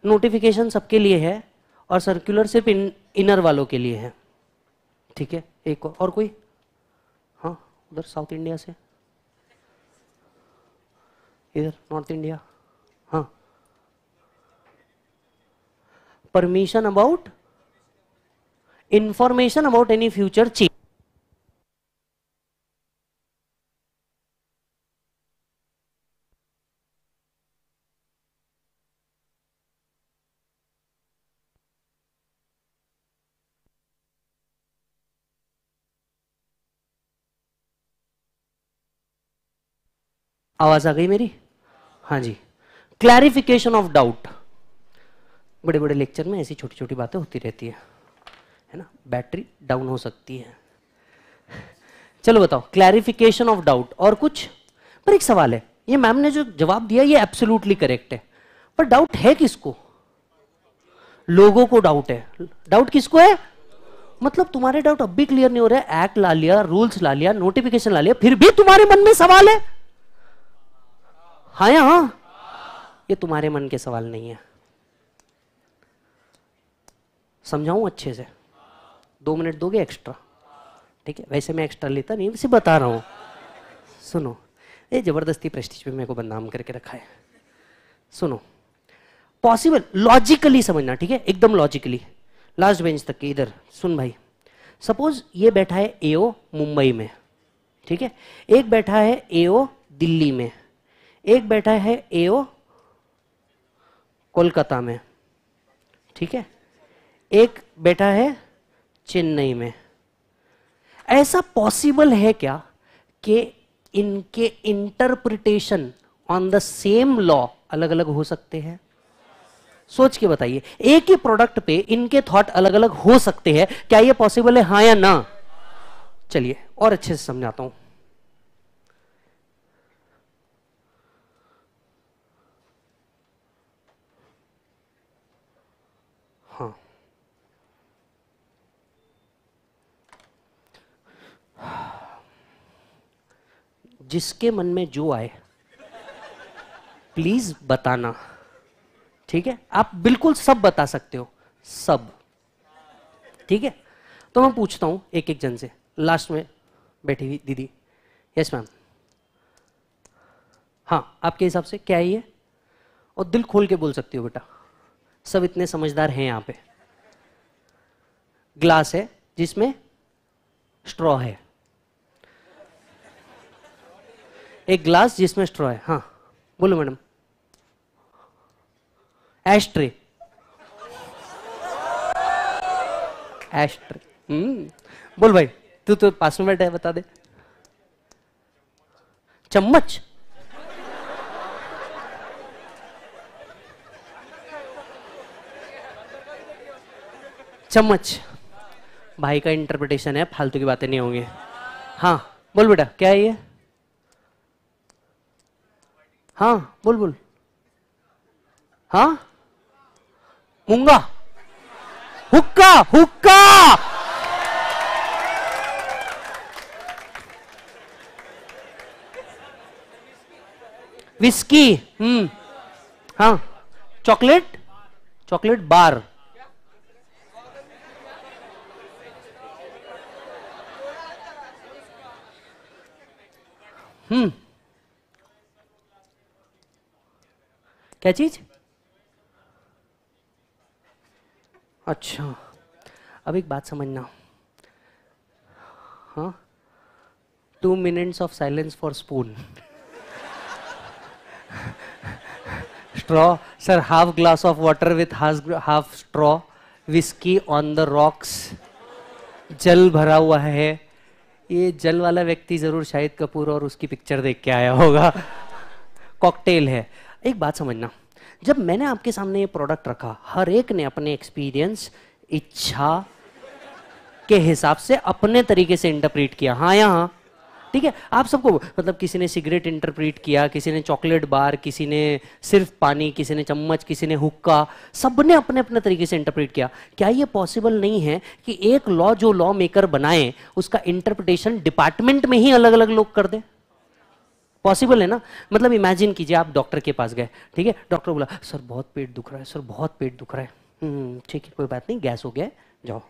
नोटिफिकेशन सबके लिए है और सर्कुलर सिर्फ इन, इनर वालों के लिए है ठीक है एक और कोई हाँ उधर साउथ इंडिया से इधर north India permission about information about any future चीज आवाज आ गई मेरी हाँ जी क्लैरिफिकेशन ऑफ डाउट बड़े बड़े लेक्चर में ऐसी छोटी छोटी बातें होती रहती है है ना बैटरी डाउन हो सकती है चलो बताओ क्लैरिफिकेशन ऑफ डाउट और कुछ पर एक सवाल है ये मैम ने जो जवाब दिया ये एब्सोल्युटली करेक्ट है पर डाउट है किसको लोगों को डाउट है डाउट किसको है मतलब तुम्हारे डाउट अब भी क्लियर नहीं हो रहे एक्ट ला लिया रूल्स ला लिया नोटिफिकेशन ला लिया फिर भी तुम्हारे मन में सवाल है हाँ या हाँ ये तुम्हारे मन के सवाल नहीं है समझाऊं अच्छे से दो मिनट दोगे एक्स्ट्रा ठीक है वैसे मैं एक्स्ट्रा लेता नहीं वैसे बता रहा हूँ सुनो ये जबरदस्ती प्रेस्टीज पे मेरे को बदनाम करके रखा है सुनो पॉसिबल लॉजिकली समझना ठीक है एकदम लॉजिकली लास्ट बेंच तक के इधर सुन भाई सपोज ये बैठा है एओ मुंबई में ठीक है एक बैठा है एओ दिल्ली में एक बैठा है एओ कोलकाता में ठीक है एक बेटा है चेन्नई में ऐसा पॉसिबल है क्या कि इनके interpretation on the same law अलग अलग हो सकते हैं सोच के बताइए एक ही प्रोडक्ट पे इनके थॉट अलग अलग हो सकते हैं क्या ये पॉसिबल है हाँ या ना चलिए और अच्छे से समझाता हूं जिसके मन में जो आए प्लीज बताना ठीक है आप बिल्कुल सब बता सकते हो सब ठीक है तो मैं पूछता हूं एक एक जन से लास्ट में बैठी हुई दीदी यस मैम हाँ आपके हिसाब से क्या है ये और दिल खोल के बोल सकती हो बेटा सब इतने समझदार हैं यहां पे ग्लास है जिसमें स्ट्रॉ है एक ग्लास जिसमें स्ट्रॉ है हाँ बोलो मैडम एस्ट्रे एस्ट्रे हम्म बोल भाई तू तो पास में बैठा है बता दे चम्मच चम्मच भाई का इंटरप्रिटेशन है फालतू की बातें नहीं होंगी हाँ बोल बेटा क्या है ये हाँ बोल बोल हाँ मुंगा हुक्का हुक्का विस्की हम्म हाँ चॉकलेट चॉकलेट बार हम्म क्या चीज अच्छा अब एक बात समझना हाँ two minutes of silence for spoon straw sir half glass of water with half half straw whisky on the rocks जल भरा हुआ है ये जल वाला व्यक्ति जरूर शाहिद कपूर और उसकी पिक्चर देख के आया होगा कॉकटेल है एक बात समझना जब मैंने आपके सामने ये प्रोडक्ट रखा हर एक ने अपने एक्सपीरियंस इच्छा के हिसाब से अपने तरीके से इंटरप्रेट किया हाँ या हाँ ठीक है आप सबको मतलब किसी ने सिगरेट इंटरप्रेट किया किसी ने चॉकलेट बार किसी ने सिर्फ पानी किसी ने चम्मच किसी ने हुक्का सब ने अपने अपने तरीके से इंटरप्रेट किया क्या ये पॉसिबल नहीं है कि एक लॉ जो लॉ मेकर बनाए उसका इंटरप्रिटेशन डिपार्टमेंट में ही अलग अलग लोग कर दें पॉसिबल है ना मतलब इमेजिन कीजिए आप डॉक्टर के पास गए ठीक है डॉक्टर बोला सर बहुत पेट दुख रहा है सर बहुत पेट दुख रहा है हम्म, ठीक है कोई बात नहीं गैस हो गया जाओ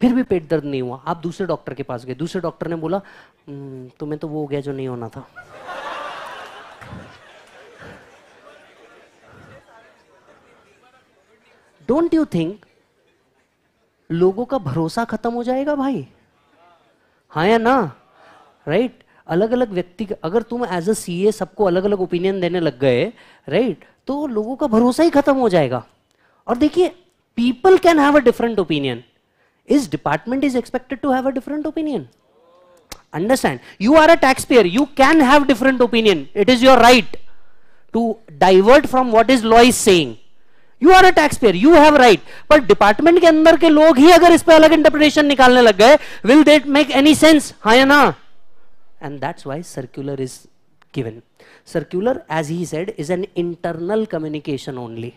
फिर भी पेट दर्द नहीं हुआ आप दूसरे डॉक्टर के पास गए दूसरे डॉक्टर ने बोला हम्म, तुम्हें तो वो हो गया जो नहीं होना था डोंट यू थिंक लोगों का भरोसा खत्म हो जाएगा भाई हाँ या ना राइट अलग अलग व्यक्ति अगर तुम एज अ सी सबको अलग अलग ओपिनियन देने लग गए राइट तो लोगों का भरोसा ही खत्म हो जाएगा और देखिए people can have a different opinion इस department is expected to have a different opinion you are a tax payer you can have different opinion it is your right to divert from what is law is saying you are a taxpayer you have right पर department के अंदर के लोग ही अगर इस पर अलग interpretation निकालने लग गए will that make any sense हाँ या ना and that's why circular is given. Circular, as he said, is an internal communication only.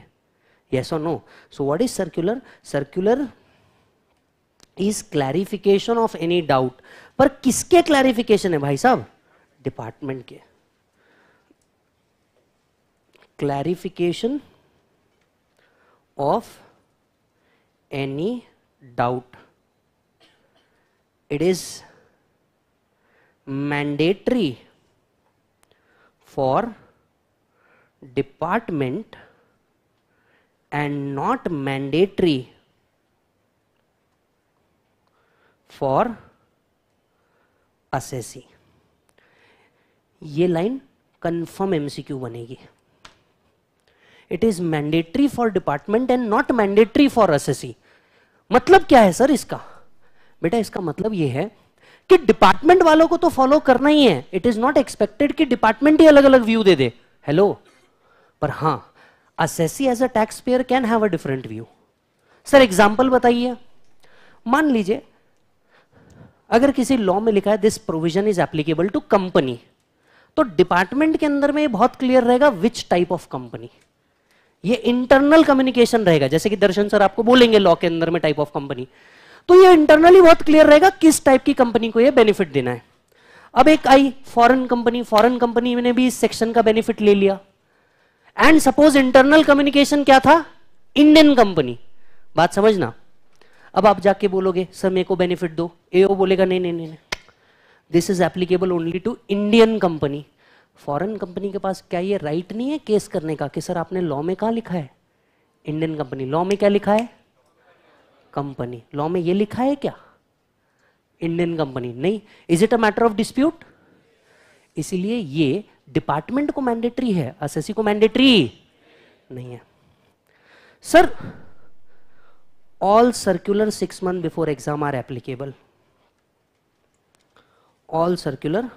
Yes or no? So what is circular? Circular is clarification of any doubt. par kiske clarification hai bhai sahab Department ke Clarification of any doubt. It is mandatory for department and not mandatory for assessee ये line confirm MCQ बनेगी it is mandatory for department and not mandatory for assessee मतलब क्या है sir इसका बेटा इसका मतलब यह है कि डिपार्टमेंट वालों को तो फॉलो करना ही है इट इज नॉट एक्सपेक्टेड कि डिपार्टमेंट ही अलग अलग व्यू दे दे हेलो पर हां assessee as a tax payer can have a different view sir example बताइए मान लीजिए अगर किसी लॉ में लिखा है this provision is applicable to company तो डिपार्टमेंट के अंदर में बहुत क्लियर रहेगा विच टाइप ऑफ कंपनी ये इंटरनल कम्युनिकेशन रहेगा जैसे कि दर्शन सर आपको बोलेंगे लॉ के अंदर में टाइप ऑफ कंपनी तो ये इंटरनली बहुत क्लियर रहेगा किस टाइप की कंपनी को ये बेनिफिट देना है अब एक I foreign company foreign company ने भी इस सेक्शन का बेनिफिट ले लिया एंड सपोज इंटरनल कम्युनिकेशन क्या था इंडियन कंपनी बात समझना अब आप जाके बोलोगे सर मेरे को बेनिफिट दो एओ बोलेगा नहीं नहीं नहीं this is applicable only to Indian company foreign company के पास क्या ये राइट नहीं है केस करने का कि सर आपने लॉ में कहा लिखा है इंडियन कंपनी लॉ में क्या लिखा है कंपनी लॉ में ये लिखा है क्या इंडियन कंपनी नहीं is it a matter of dispute इसीलिए ये डिपार्टमेंट को मैंडेटरी है एसएससी को मैंडेटरी नहीं है sir all circular six month before exam are applicable all circular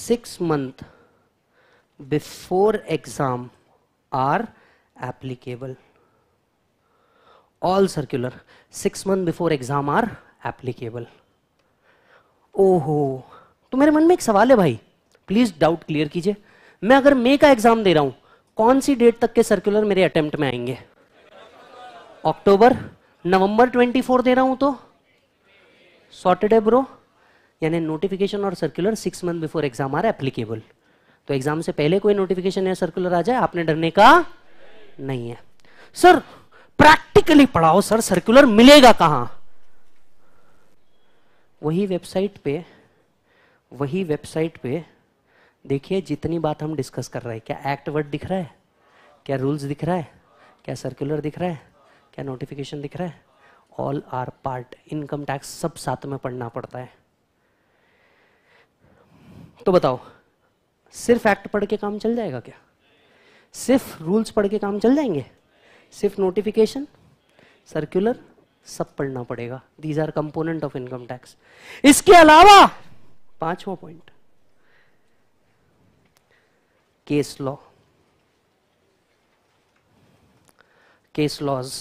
six month before exam are applicable all circular six month before exam are applicable ओहो तो मेरे मन में एक सवाल है भाई प्लीज डाउट क्लियर कीजिए मैं अगर मे का एग्जाम दे रहा हूं कौन सी डेट तक के सर्कुलर मेरे अटेम्प्ट में आएंगे अक्टूबर नवंबर ट्वेंटी फोर दे रहा हूं तो सॉर्टेड है ब्रो यानी नोटिफिकेशन और circular six month before exam are applicable तो एग्जाम से पहले कोई नोटिफिकेशन या सर्कुलर आ जाए आपने डरने का नहीं है सर प्रैक्टिकली पढ़ाओ सर सर्कुलर मिलेगा कहां वही वेबसाइट पे वही वेबसाइट पे देखिए जितनी बात हम डिस्कस कर रहे हैं क्या एक्ट वर्ड दिख रहा है क्या रूल्स दिख रहा है क्या सर्कुलर दिख रहा है क्या नोटिफिकेशन दिख रहा है all are part income tax सब साथ में पढ़ना पड़ता है तो बताओ सिर्फ एक्ट पढ़ के काम चल जाएगा क्या सिर्फ रूल्स पढ़ के काम चल जाएंगे सिर्फ नोटिफिकेशन सर्कुलर सब पढ़ना पड़ेगा these are component of income tax इसके अलावा पांचवा point case law case laws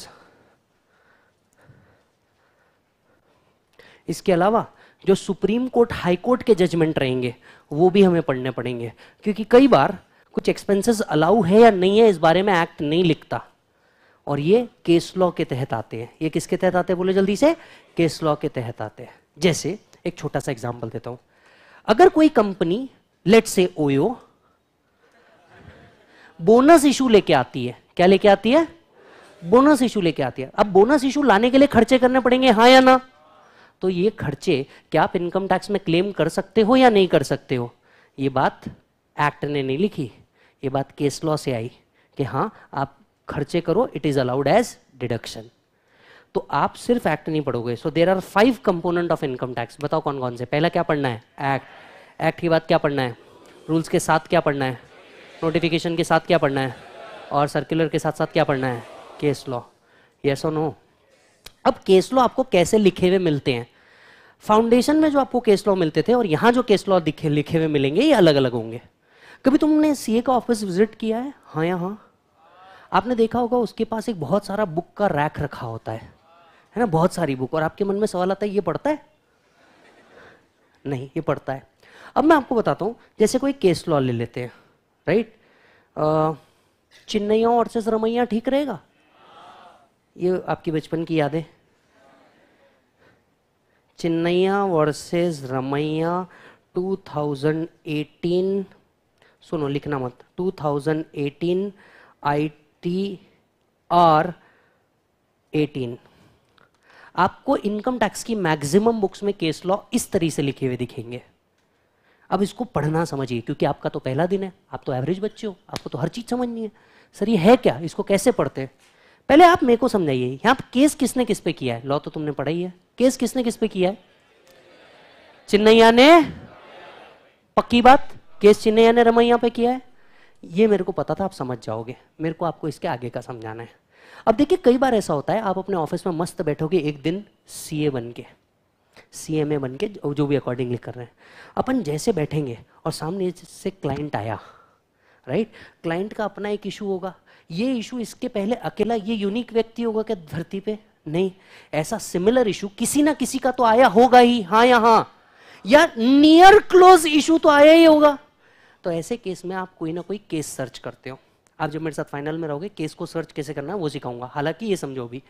इसके अलावा जो सुप्रीम कोर्ट हाई कोर्ट के जजमेंट रहेंगे वो भी हमें पढ़ने पड़ेंगे क्योंकि कई बार कुछ एक्सपेंसेस अलाउ है या नहीं है इस बारे में एक्ट नहीं लिखता और ये केस लॉ के तहत आते हैं ये किसके तहत आते हैं बोले जल्दी से केस लॉ के तहत आते हैं जैसे एक छोटा सा एग्जाम्पल देता हूं अगर कोई कंपनी लेट से ओयो बोनस इशू लेके आती है क्या लेके आती है बोनस इशू लेके आती है अब बोनस इशू लाने के लिए खर्चे करने पड़ेंगे हाँ या ना तो ये खर्चे क्या आप इनकम टैक्स में क्लेम कर सकते हो या नहीं कर सकते हो ये बात एक्ट ने नहीं लिखी ये बात केस लॉ से आई कि हाँ आप खर्चे करो it is allowed as deduction तो आप सिर्फ एक्ट नहीं पढ़ोगे so there are five component of income tax बताओ कौन कौन से पहला क्या पढ़ना है एक्ट एक्ट की बात क्या पढ़ना है रूल्स के साथ क्या पढ़ना है नोटिफिकेशन के साथ क्या पढ़ना है और सर्कुलर के साथ साथ क्या पढ़ना है केस लॉ यस और नो अब केस लॉ आपको कैसे लिखे हुए मिलते हैं फाउंडेशन में जो आपको केस लॉ मिलते थे और यहाँ जो केस लॉ लिखे हुए मिलेंगे ये अलग अलग होंगे कभी तुमने सीए का ऑफिस विजिट किया है हाँ या हाँ आपने देखा होगा उसके पास एक बहुत सारा बुक का रैक रखा होता है है ना बहुत सारी बुक और आपके मन में सवाल आता है ये पढ़ता है नहीं ये पढ़ता है अब मैं आपको बताता हूँ जैसे कोई केस लॉ ले लेते हैं राइट चिन्नैया और से रमैया ठीक रहेगा ये आपकी बचपन की यादें चिन्नैया वर्सेस रमैया 2018 सुनो लिखना मत 2018 आई आर एटीन आपको इनकम टैक्स की मैक्सिमम बुक्स में केस लॉ इस तरीके से लिखे हुए दिखेंगे अब इसको पढ़ना समझिए क्योंकि आपका तो पहला दिन है आप तो एवरेज बच्चे हो आपको तो हर चीज़ समझनी है सर ये है क्या इसको कैसे पढ़ते हैं पहले आप मेरे को समझाइए पर केस किसने किस पे किया है लॉ तो तुमने पढ़ा ही है केस किसने किस पे किया है चिन्नैया ने पक्की बात केस चिन्नैया ने रमैया पे किया है ये मेरे को पता था आप समझ जाओगे मेरे को आपको इसके आगे का समझाना है अब देखिए कई बार ऐसा होता है आप अपने ऑफिस में मस्त बैठोगे एक दिन सी ए बन के सी एम ए बन के जो भी अकॉर्डिंगली कर रहे हैं अपन जैसे बैठेंगे और सामने से क्लाइंट आया राइट क्लाइंट का अपना एक इशू होगा ये इशू इसके पहले अकेला ये यूनिक व्यक्ति होगा क्या धरती पे नहीं ऐसा सिमिलर इशू किसी ना किसी का तो आया होगा ही हाँ या हाँ या नियर क्लोज इशू तो आया ही होगा तो ऐसे केस में आप कोई ना कोई केस सर्च करते हो आप जब मेरे साथ फाइनल में रहोगे केस को सर्च कैसे करना है वो सिखाऊंगा हालांकि ये समझो भी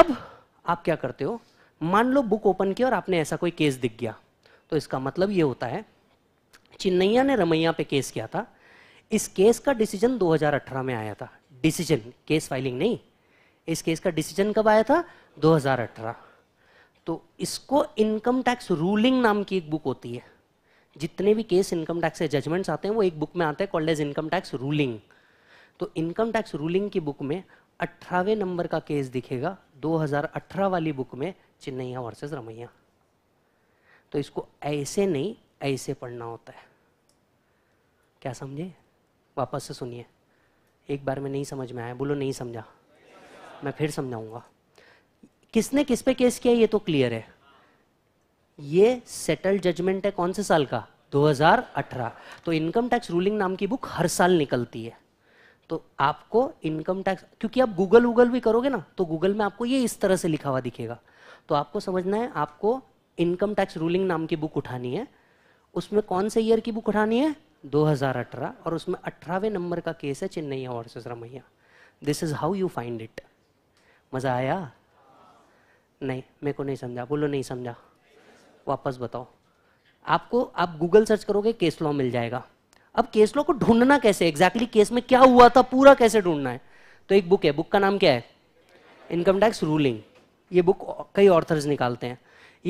अब आप क्या करते हो मान लो बुक ओपन किया और आपने ऐसा कोई केस दिख गया तो इसका मतलब ये होता है चिन्नैया ने रमैया पे केस किया था इस केस का डिसीजन 2018 में आया था डिसीजन केस फाइलिंग नहीं इस केस का डिसीजन कब आया था 2018 तो इसको इनकम टैक्स रूलिंग नाम की एक बुक होती है जितने भी केस इनकम टैक्स के जजमेंट्स आते हैं वो एक बुक में आते हैं called as income tax ruling तो इनकम टैक्स रूलिंग की बुक में अठारहवें नंबर का केस दिखेगा 2018 वाली बुक में चिन्नैया वर्सेस रमैया तो इसको ऐसे नहीं ऐसे पढ़ना होता है क्या समझे वापस से सुनिए एक बार में नहीं समझ में आया बोलो नहीं समझा मैं फिर समझाऊंगा किसने किस पे केस किया ये तो क्लियर है ये सेटल्ड जजमेंट है कौन से साल का 2018 तो इनकम टैक्स रूलिंग नाम की बुक हर साल निकलती है तो आपको इनकम टैक्स क्योंकि आप गूगल वूगल भी करोगे ना तो गूगल में आपको ये इस तरह से लिखा हुआ दिखेगा तो आपको समझना है आपको इनकम टैक्स रूलिंग नाम की बुक उठानी है उसमें कौन से ईयर की बुक उठानी है 2018 और उसमें अठारहवें नंबर का केस है चेन्नई और Ramaiah this is how you find it मज़ा आया नहीं मेरे को नहीं समझा बोलो नहीं समझा वापस बताओ आपको आप गूगल सर्च करोगे केस लॉ मिल जाएगा अब केस लॉ को ढूंढना कैसे एग्जैक्टली exactly केस में क्या हुआ था पूरा कैसे ढूंढना है तो एक बुक है बुक का नाम क्या है इनकम टैक्स रूलिंग ये बुक कई ऑर्थर्स निकालते हैं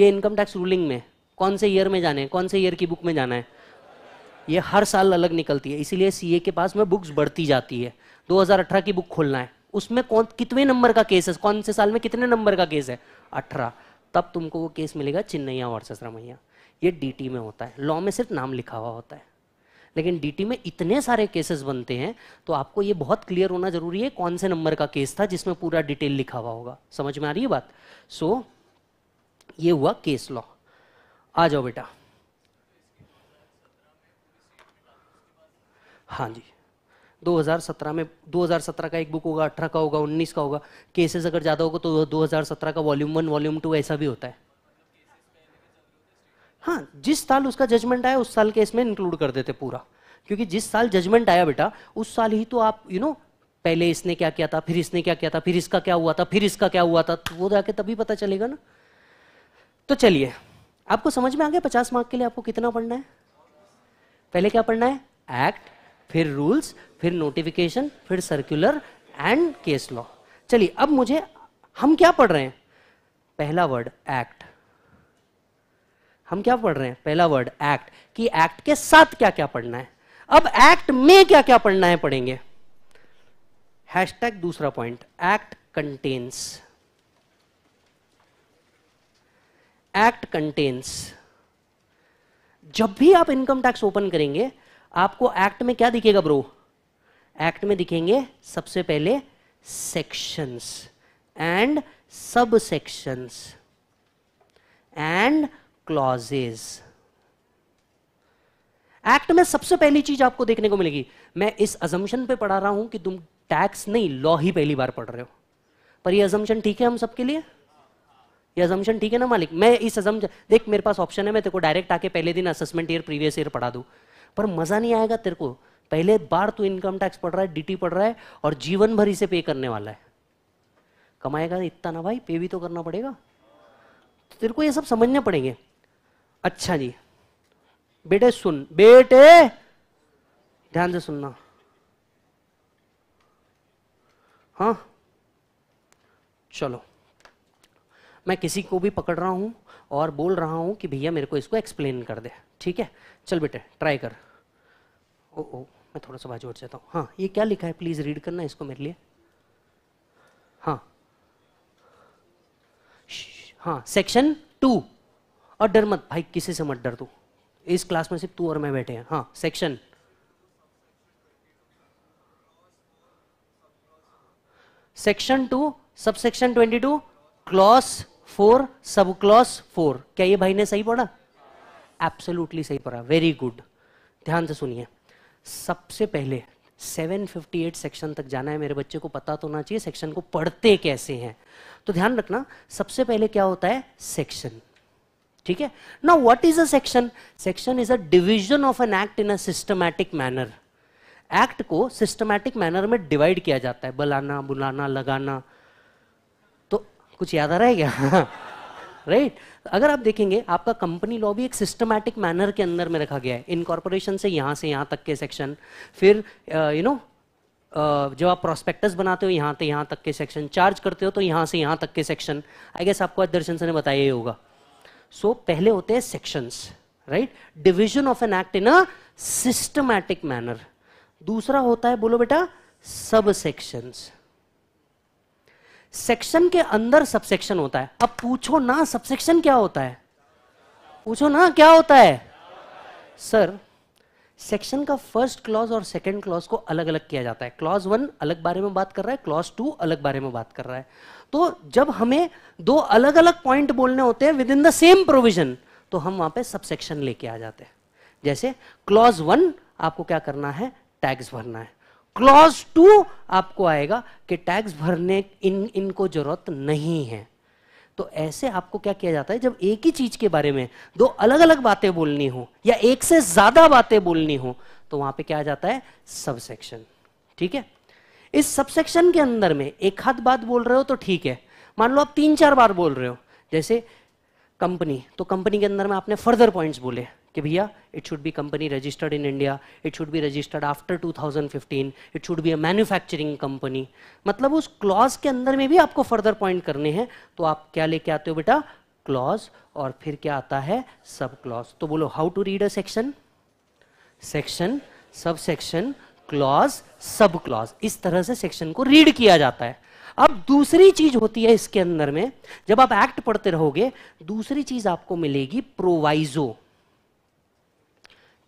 ये इनकम टैक्स रूलिंग में कौन से ईयर में जाना है कौन से ईयर की बुक में जाना है ये हर साल अलग निकलती है इसीलिए सीए के पास में बुक्स बढ़ती जाती है 2018 की बुक खोलना है उसमें कौन कितने नंबर का केस है कौन से साल में कितने नंबर का केस है तब तुमको वो केस मिलेगा चिन्नैया वर्सेस रमैया ये डीटी में होता है लॉ में सिर्फ नाम लिखा हुआ होता है लेकिन डीटी में इतने सारे केसेस बनते हैं तो आपको ये बहुत क्लियर होना जरूरी है कौन से नंबर का केस था जिसमें पूरा डिटेल लिखा हुआ होगा समझ में आ रही है बात सो so, ये हुआ केस लॉ आ जाओ बेटा हाँ जी 2017 में 2017 का एक बुक होगा अठारह का होगा उन्नीस का होगा केसेस अगर ज़्यादा होगा तो 2017 का वॉल्यूम वन वॉल्यूम टू ऐसा भी होता है हाँ जिस साल उसका जजमेंट आया उस साल के इसमें इंक्लूड कर देते पूरा क्योंकि जिस साल जजमेंट आया बेटा उस साल ही तो आप यू you नो know, पहले इसने क्या किया था फिर इसने क्या किया था फिर इसका क्या हुआ था फिर इसका क्या हुआ था तो वो जाके तभी पता चलेगा ना तो चलिए आपको समझ में आ गया पचास मार्क के लिए आपको कितना पढ़ना है पहले क्या पढ़ना है एक्ट फिर रूल्स फिर नोटिफिकेशन फिर सर्कुलर एंड केस लॉ चलिए अब मुझे हम क्या पढ़ रहे हैं पहला वर्ड एक्ट हम क्या पढ़ रहे हैं पहला वर्ड एक्ट कि एक्ट के साथ क्या क्या पढ़ना है अब एक्ट में क्या क्या पढ़ना है पढ़ेंगे हैशटैग दूसरा point act contains act contains जब भी आप इनकम टैक्स ओपन करेंगे आपको एक्ट में क्या दिखेगा ब्रो एक्ट में दिखेंगे सबसे पहले sections and sub sections and clauses act में सबसे पहली चीज आपको देखने को मिलेगी मैं इस अजम्पन पे पढ़ा रहा हूं कि तुम टैक्स नहीं लॉ ही पहली बार पढ़ रहे हो पर यह अजम्पन ठीक है हम सबके लिए ये अजम्पन ठीक है ना मालिक मैं इस अजम्पन देख मेरे पास ऑप्शन है मैं तेरे को डायरेक्ट आके पहले दिन असेसमेंट ईयर प्रीवियस ईयर पढ़ा दू पर मज़ा नहीं आएगा तेरे को पहले बार तू इनकम टैक्स पढ़ रहा है डीटी पढ़ रहा है और जीवन भर इसे पे करने वाला है कमाएगा इतना ना भाई पे भी तो करना पड़ेगा तो तेरे को ये सब समझने पड़ेंगे अच्छा जी बेटे सुन बेटे ध्यान से सुनना हाँ चलो मैं किसी को भी पकड़ रहा हूं और बोल रहा हूं कि भैया मेरे को इसको एक्सप्लेन कर दे ठीक है चल बेटे ट्राई कर ओ ओ मैं थोड़ा सा बाजू उठ जाता हूँ हाँ ये क्या लिखा है प्लीज़ रीड करना इसको मेरे लिए हाँ हाँ सेक्शन टू और डर मत भाई किसी से मत डर तू इस क्लास में सिर्फ तू और मैं बैठे हैं हाँ section section two subsection twenty two clause four sub clause four क्या ये भाई ने सही पढ़ा एब्सोल्युटली सही पढ़ा वेरी गुड ध्यान से सुनिए सबसे पहले 758 सेक्शन तक जाना है मेरे बच्चे को पता तो होना चाहिए सेक्शन को पढ़ते कैसे हैं तो ध्यान रखना सबसे पहले क्या होता है सेक्शन ठीक है ना what is a section section is a division of an act in a systematic manner act को सिस्टमैटिक मैनर में डिवाइड किया जाता है बलाना बुलाना लगाना तो कुछ याद आ रहा है क्या राइट right? अगर आप देखेंगे आपका कंपनी लॉ भी एक सिस्टमैटिक मैनर के अंदर में रखा गया है इनकॉर्पोरेशन से यहां से यहां तक के सेक्शन फिर यू uh, नो uh, जब आप प्रोस्पेक्टस बनाते हो यहां से यहां तक के सेक्शन चार्ज करते हो तो यहां से यहां तक के सेक्शन आई गेस आपको आज दर्शन सर ने बताया ही होगा सो so, पहले होते हैं sections right division of an act in a systematic manner दूसरा होता है बोलो बेटा सब सेक्शंस सेक्शन के अंदर सबसेक्शन होता है अब पूछो ना सबसेक्शन क्या होता है पूछो ना क्या होता है सर सेक्शन का फर्स्ट क्लॉज और सेकंड क्लॉज को अलग अलग किया जाता है क्लॉज वन अलग बारे में बात कर रहा है क्लॉज टू अलग बारे में बात कर रहा है तो जब हमें दो अलग अलग पॉइंट बोलने होते हैं within the same provision तो हम वहां पे सबसेक्शन लेके आ जाते हैं जैसे क्लॉज वन आपको क्या करना है टैक्स भरना है क्लॉज टू आपको आएगा कि टैक्स भरने इन इनको जरूरत नहीं है तो ऐसे आपको क्या किया जाता है जब एक ही चीज के बारे में दो अलग अलग बातें बोलनी हो या एक से ज्यादा बातें बोलनी हो तो वहां पे क्या आ जाता है सबसेक्शन ठीक है इस सबसेक्शन के अंदर में एक हाथ बात बोल रहे हो तो ठीक है मान लो आप तीन चार बार बोल रहे हो जैसे कंपनी तो कंपनी के अंदर में आपने फर्दर पॉइंट्स बोले कि भैया it should be company registered in India it should be registered after 2015 it should be a manufacturing company मतलब उस क्लॉज के अंदर में भी आपको फर्दर पॉइंट करने हैं तो आप क्या लेके आते हो बेटा क्लॉज और फिर क्या आता है सब क्लॉज तो बोलो how to read a section section sub section clause sub clause इस तरह से सेक्शन को रीड किया जाता है अब दूसरी चीज होती है इसके अंदर में जब आप एक्ट पढ़ते रहोगे दूसरी चीज आपको मिलेगी प्रोवाइजो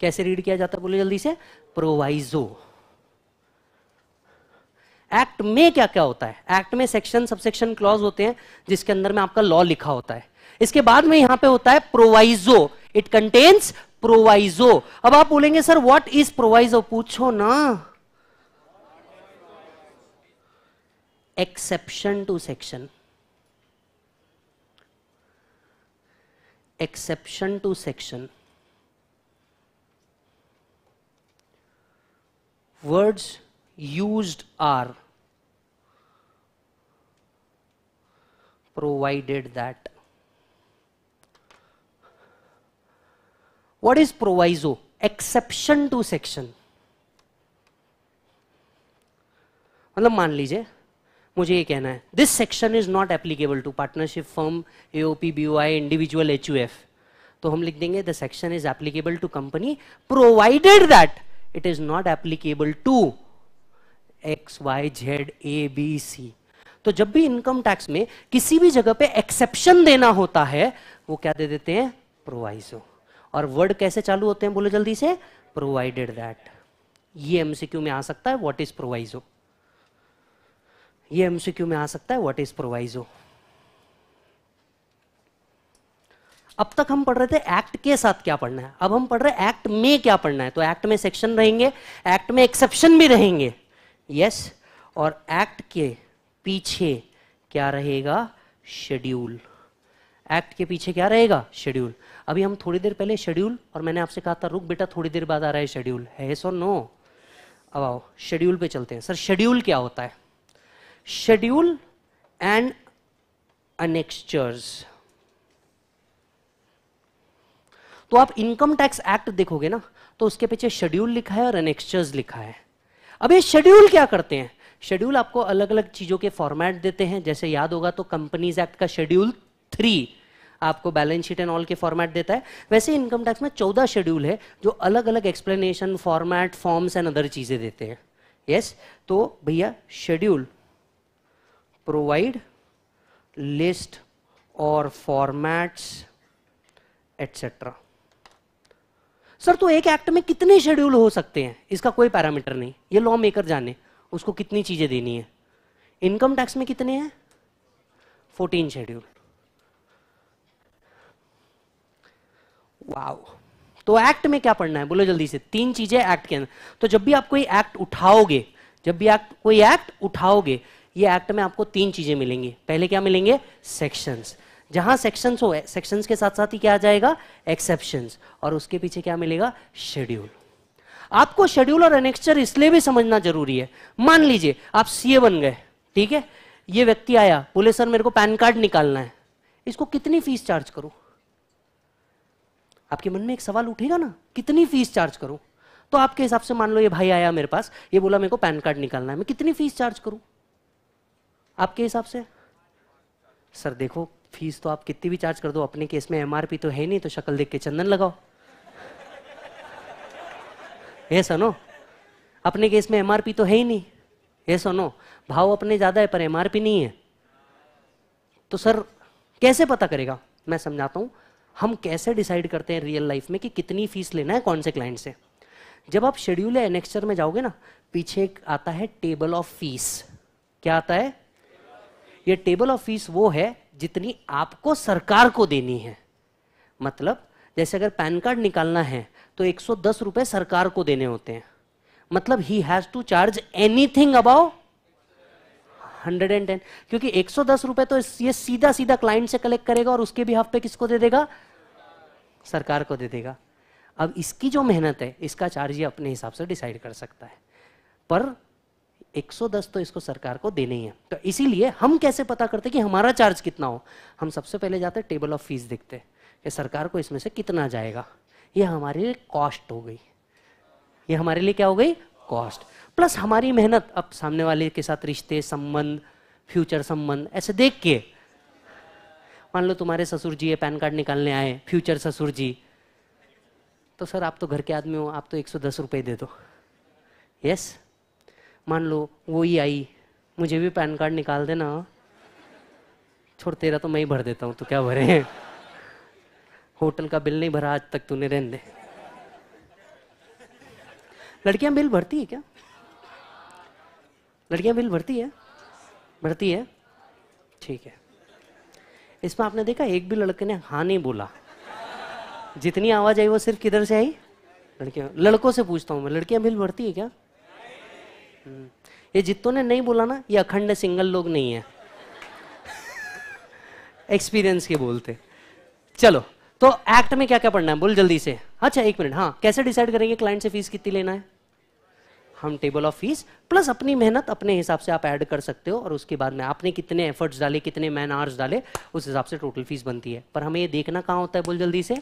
कैसे रीड किया जाता है बोले जल्दी से प्रोवाइजो एक्ट में क्या क्या होता है एक्ट में सेक्शन सबसेक्शन क्लॉज होते हैं जिसके अंदर में आपका लॉ लिखा होता है इसके बाद में यहां पे होता है प्रोवाइजो इट कंटेन्स प्रोवाइजो अब आप बोलेंगे सर व्हाट इज प्रोवाइजो पूछो ना exception to section exception to section words used are provided that what is proviso exception to section मतलब मान लीजिए मुझे ये कहना है this section is not applicable to partnership firm AOP BOI individual HUF तो हम लिख देंगे the section is applicable to company provided that it is not applicable to X Y Z A B C तो जब भी income tax में किसी भी जगह पे एक्सेप्शन देना होता है वो क्या दे देते हैं प्रोवाइजो और वर्ड कैसे चालू होते हैं बोलो जल्दी से प्रोवाइडेड दैट ये एमसीक्यू में आ सकता है व्हाट इज प्रोवाइजो ये एमसीक्यू में आ सकता है व्हाट इज प्रोवाइजो अब तक हम पढ़ रहे थे एक्ट के साथ क्या पढ़ना है अब हम पढ़ रहे एक्ट में क्या पढ़ना है तो एक्ट में सेक्शन रहेंगे एक्ट में एक्सेप्शन भी रहेंगे यस और एक्ट के पीछे क्या रहेगा शेड्यूल एक्ट के पीछे क्या रहेगा शेड्यूल अभी हम थोड़ी देर पहले शेड्यूल और मैंने आपसे कहा था रुक बेटा थोड़ी देर बाद आ रहा है शेड्यूल है सो नो अब आओ शेड्यूल पे चलते हैं सर शेड्यूल क्या होता है शेड्यूल एंड अनेक्स्चर्स तो आप इनकम टैक्स एक्ट देखोगे ना तो उसके पीछे शेड्यूल लिखा है और एनेक्चर्स लिखा है अब ये शेड्यूल क्या करते हैं शेड्यूल आपको अलग अलग चीज़ों के फॉर्मेट देते हैं जैसे याद होगा तो कंपनीज एक्ट का शेड्यूल थ्री आपको बैलेंस शीट एंड ऑल के फॉर्मेट देता है वैसे इनकम टैक्स में चौदह शेड्यूल है जो अलग अलग explanation format forms and other चीज़ें देते हैं यस yes? तो भैया शेड्यूल प्रोवाइड लिस्ट और फॉर्मेट्स एटसेट्रा सर तो एक एक्ट में कितने शेड्यूल हो सकते हैं इसका कोई पैरामीटर नहीं ये लॉ मेकर जाने उसको कितनी चीज़ें देनी है इनकम टैक्स में कितने हैं फोर्टीन शेड्यूल वाओ तो एक्ट में क्या पढ़ना है बोलो जल्दी से तीन चीजें एक्ट के अंदर तो जब भी आप कोई एक्ट उठाओगे जब भी एक्ट कोई एक्ट उठाओगे ये एक्ट में आपको तीन चीजें मिलेंगी पहले क्या मिलेंगे सेक्शंस जहां सेक्शन हो सेक्शन के साथ साथ ही क्या आ जाएगा एक्सेप्शन और उसके पीछे क्या मिलेगा शेड्यूल आपको शेड्यूल और एनेक्चर इसलिए भी समझना जरूरी है मान लीजिए आप सीए बन गए ठीक है ये व्यक्ति आया बोले सर मेरे को पैन कार्ड निकालना है इसको कितनी फीस चार्ज करूं आपके मन में एक सवाल उठेगा ना कितनी फीस चार्ज करूं तो आपके हिसाब से मान लो ये भाई आया मेरे पास ये बोला मेरे को पैन कार्ड निकालना है मैं कितनी फीस चार्ज करूं आपके हिसाब से सर देखो फीस तो आप कितनी भी चार्ज कर दो अपने केस में एमआरपी तो है नहीं तो शक्ल देख के चंदन लगाओ ये सुनो अपने केस में एमआरपी तो है ही नहीं ये सुनो भाव अपने ज़्यादा है पर एमआरपी नहीं है तो सर कैसे पता करेगा मैं समझाता हूं हम कैसे डिसाइड करते हैं रियल लाइफ में कि कितनी फीस लेना है कौन से क्लाइंट से जब आप शेड्यूल या एनेक्चर में जाओगे ना पीछे एक आता है टेबल ऑफ फीस क्या आता है ये टेबल ऑफ फीस वो है जितनी आपको सरकार को देनी है मतलब जैसे अगर पैन कार्ड निकालना है तो एक सौ सरकार को देने होते हैं मतलब ही has to charge anything about 110 क्योंकि एक सौ तो ये सीधा सीधा क्लाइंट से कलेक्ट करेगा और उसके भी हाफ पे किसको दे देगा सरकार को दे देगा अब इसकी जो मेहनत है इसका चार्ज ये अपने हिसाब से डिसाइड कर सकता है पर 110 तो इसको सरकार को देने ही है तो इसीलिए हम कैसे पता करते कि हमारा चार्ज कितना हो हम सबसे पहले जाते हैं टेबल ऑफ फीस देखते हैं कि सरकार को इसमें से कितना जाएगा ये हमारे लिए कॉस्ट हो गई ये हमारे लिए क्या हो गई कॉस्ट प्लस हमारी मेहनत अब सामने वाले के साथ रिश्ते संबंध फ्यूचर संबंध ऐसे देख के मान लो तुम्हारे ससुर जी ये पैन कार्ड निकालने आए फ्यूचर ससुर जी तो सर आप तो घर के आदमी हो आप तो एक सौ दस रुपये दे दो यस yes? मान लो वो ही आई मुझे भी पैन कार्ड निकाल देना छोड़ तेरा तो मैं ही भर देता हूँ तो क्या भरे होटल का बिल नहीं भरा आज तक तूने रहने दे लड़कियां बिल भरती है क्या लड़कियां बिल भरती है भरती है ठीक है इसमें आपने देखा एक भी लड़के ने हाँ नहीं बोला जितनी आवाज आई वो सिर्फ किधर से आई लड़कियां लड़कों से पूछता हूँ मैं लड़कियां बिल भरती है क्या ये जितों ने नहीं बोला ना ये अखंड सिंगल लोग नहीं है एक्सपीरियंस के बोलते चलो तो एक्ट में क्या क्या पढ़ना है बोल जल्दी से अच्छा एक मिनट हाँ कैसे डिसाइड करेंगे क्लाइंट से फीस कितनी लेना है हम टेबल ऑफ फीस प्लस अपनी मेहनत अपने हिसाब से आप ऐड कर सकते हो और उसके बाद में आपने कितने एफर्ट्स डाले कितने मैन आवर्स डाले उस हिसाब से टोटल फीस बनती है पर हमें ये देखना कहाँ होता है बोल जल्दी से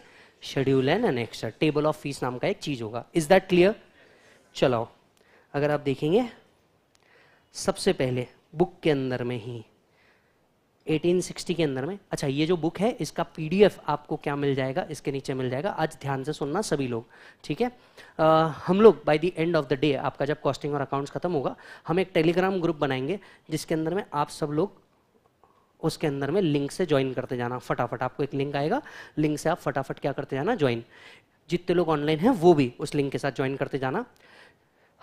schedule and annexure table of fees नाम का एक चीज होगा इज दैट क्लियर चलाओ अगर आप देखेंगे सबसे पहले बुक के अंदर में ही 1860 के अंदर में अच्छा ये जो बुक है इसका पीडीएफ आपको क्या मिल जाएगा इसके नीचे मिल जाएगा आज ध्यान से सुनना सभी लोग ठीक है आ, हम लोग by the end of the day आपका जब कॉस्टिंग और अकाउंट्स खत्म होगा हम एक टेलीग्राम ग्रुप बनाएंगे जिसके अंदर में आप सब लोग उसके अंदर में लिंक से ज्वाइन करते जाना फटाफट आपको एक लिंक आएगा लिंक से आप फटाफट क्या करते जाना ज्वाइन जितने लोग ऑनलाइन हैं वो भी उस लिंक के साथ ज्वाइन करते जाना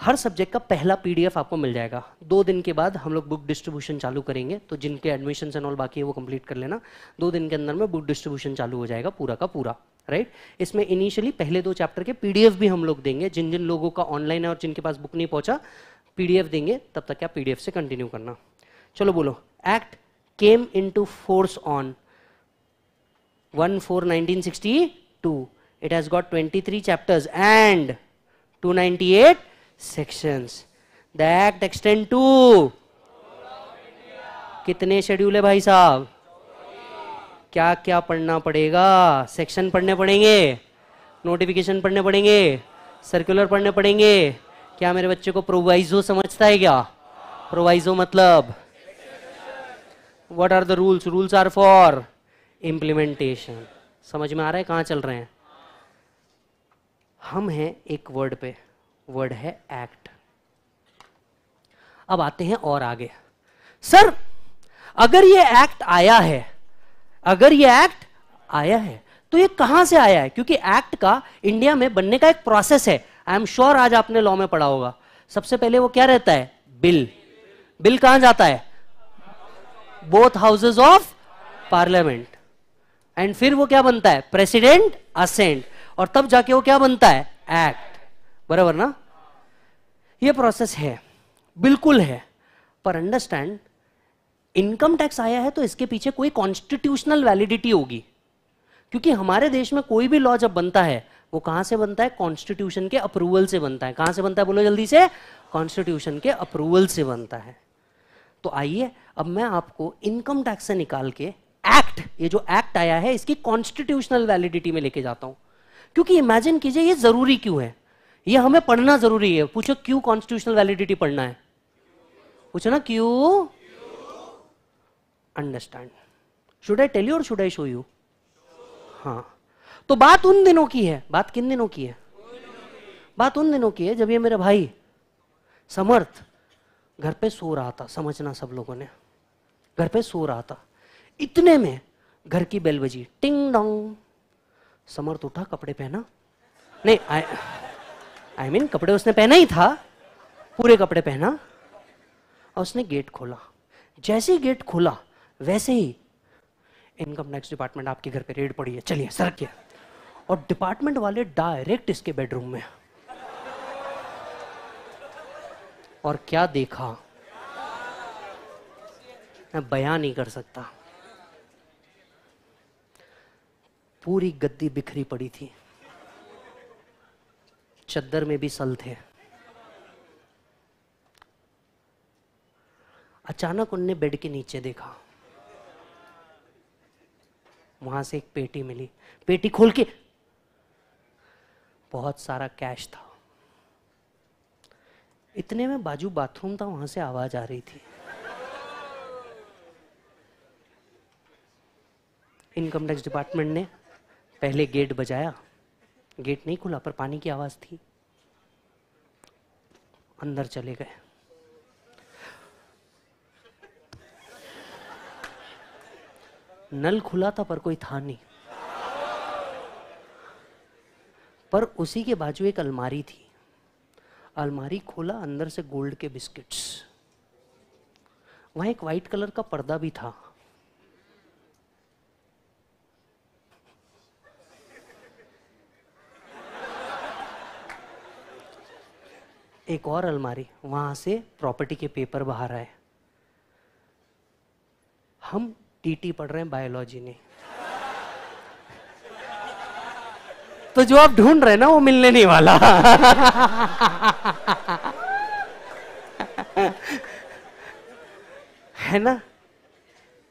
हर सब्जेक्ट का पहला पीडीएफ आपको मिल जाएगा दो दिन के बाद हम लोग बुक डिस्ट्रीब्यूशन चालू करेंगे तो जिनके एडमिशन एंड ऑल बाकी है वो कंप्लीट कर लेना दो दिन के अंदर में बुक डिस्ट्रीब्यूशन चालू हो जाएगा पूरा का पूरा राइट right? इसमें इनिशियली पहले दो चैप्टर के पीडीएफ भी हम लोग देंगे जिन जिन लोगों का ऑनलाइन है और जिनके पास बुक नहीं पहुंचा पीडीएफ देंगे तब तक क्या पीडीएफ से कंटिन्यू करना चलो बोलो act came into force on one four nineteen sixty two it has got twenty chapters and two sections that extend to कितने शेड्यूल है भाई साहब क्या क्या पढ़ना पड़ेगा सेक्शन पढ़ने पड़ेंगे नोटिफिकेशन पढ़ने पड़ेंगे सर्कुलर पढ़ने पड़ेंगे क्या मेरे बच्चे को प्रोवाइजो समझता है क्या प्रोवाइजो मतलब what are the rules rules are for implementation समझ में आ रहा है कहाँ चल रहे हैं हम हैं एक वर्ड पे वर्ड है एक्ट अब आते हैं और आगे सर अगर ये एक्ट आया है अगर ये एक्ट आया है तो ये कहां से आया है क्योंकि एक्ट का इंडिया में बनने का एक प्रोसेस है आई एम श्योर आज आपने लॉ में पढ़ा होगा सबसे पहले वो क्या रहता है बिल बिल कहां जाता है both houses of parliament and फिर वो क्या बनता है प्रेसिडेंट असेंट और तब जाके वो क्या बनता है एक्ट बराबर ना ये प्रोसेस है बिल्कुल है पर अंडरस्टैंड इनकम टैक्स आया है तो इसके पीछे कोई कॉन्स्टिट्यूशनल वैलिडिटी होगी क्योंकि हमारे देश में कोई भी लॉ जब बनता है वो कहां से बनता है कॉन्स्टिट्यूशन के अप्रूवल से बनता है कहां से बनता है बोलो जल्दी से कॉन्स्टिट्यूशन के अप्रूवल से बनता है तो आइए अब मैं आपको इनकम टैक्स से निकाल के एक्ट ये जो एक्ट आया है इसकी कॉन्स्टिट्यूशनल वैलिडिटी में लेके जाता हूं क्योंकि इमेजिन कीजिए ये जरूरी क्यों है ये हमें पढ़ना जरूरी है पूछो क्यों कॉन्स्टिट्यूशनल वैलिडिटी पढ़ना है पूछो ना क्यों understand should I tell you or should I show you हाँ तो बात उन दिनों की है बात किन दिनों की है बात उन दिनों की है जब ये मेरे भाई समर्थ घर पे सो रहा था समझना सब लोगों ने घर पे सो रहा था इतने में घर की बेल बजी टिंग डोंग समर्थ उठा कपड़े पहना नहीं आए आई I मीन mean, कपड़े उसने पहना ही था पूरे कपड़े पहना और उसने गेट खोला जैसे ही गेट खोला वैसे ही इनकम टैक्स डिपार्टमेंट आपके घर पे रेड पड़ी है चलिए सर क्या और डिपार्टमेंट वाले डायरेक्ट इसके बेडरूम में और क्या देखा मैं बयान नहीं कर सकता पूरी गद्दी बिखरी पड़ी थी चद्दर में भी सल थे अचानक उनने बेड के नीचे देखा वहां से एक पेटी मिली पेटी खोल के बहुत सारा कैश था इतने में बाजू बाथरूम था वहां से आवाज आ रही थी इनकम टैक्स डिपार्टमेंट ने पहले गेट बजाया गेट नहीं खुला पर पानी की आवाज़ थी अंदर चले गए नल खुला था पर कोई था नहीं पर उसी के बाजू एक अलमारी थी अलमारी खोला अंदर से गोल्ड के बिस्किट्स वहां एक व्हाइट कलर का पर्दा भी था एक और अलमारी वहां से प्रॉपर्टी के पेपर बाहर आए हम टीटी पढ़ रहे हैं बायोलॉजी ने तो जो आप ढूंढ रहे हैं ना वो मिलने नहीं वाला है ना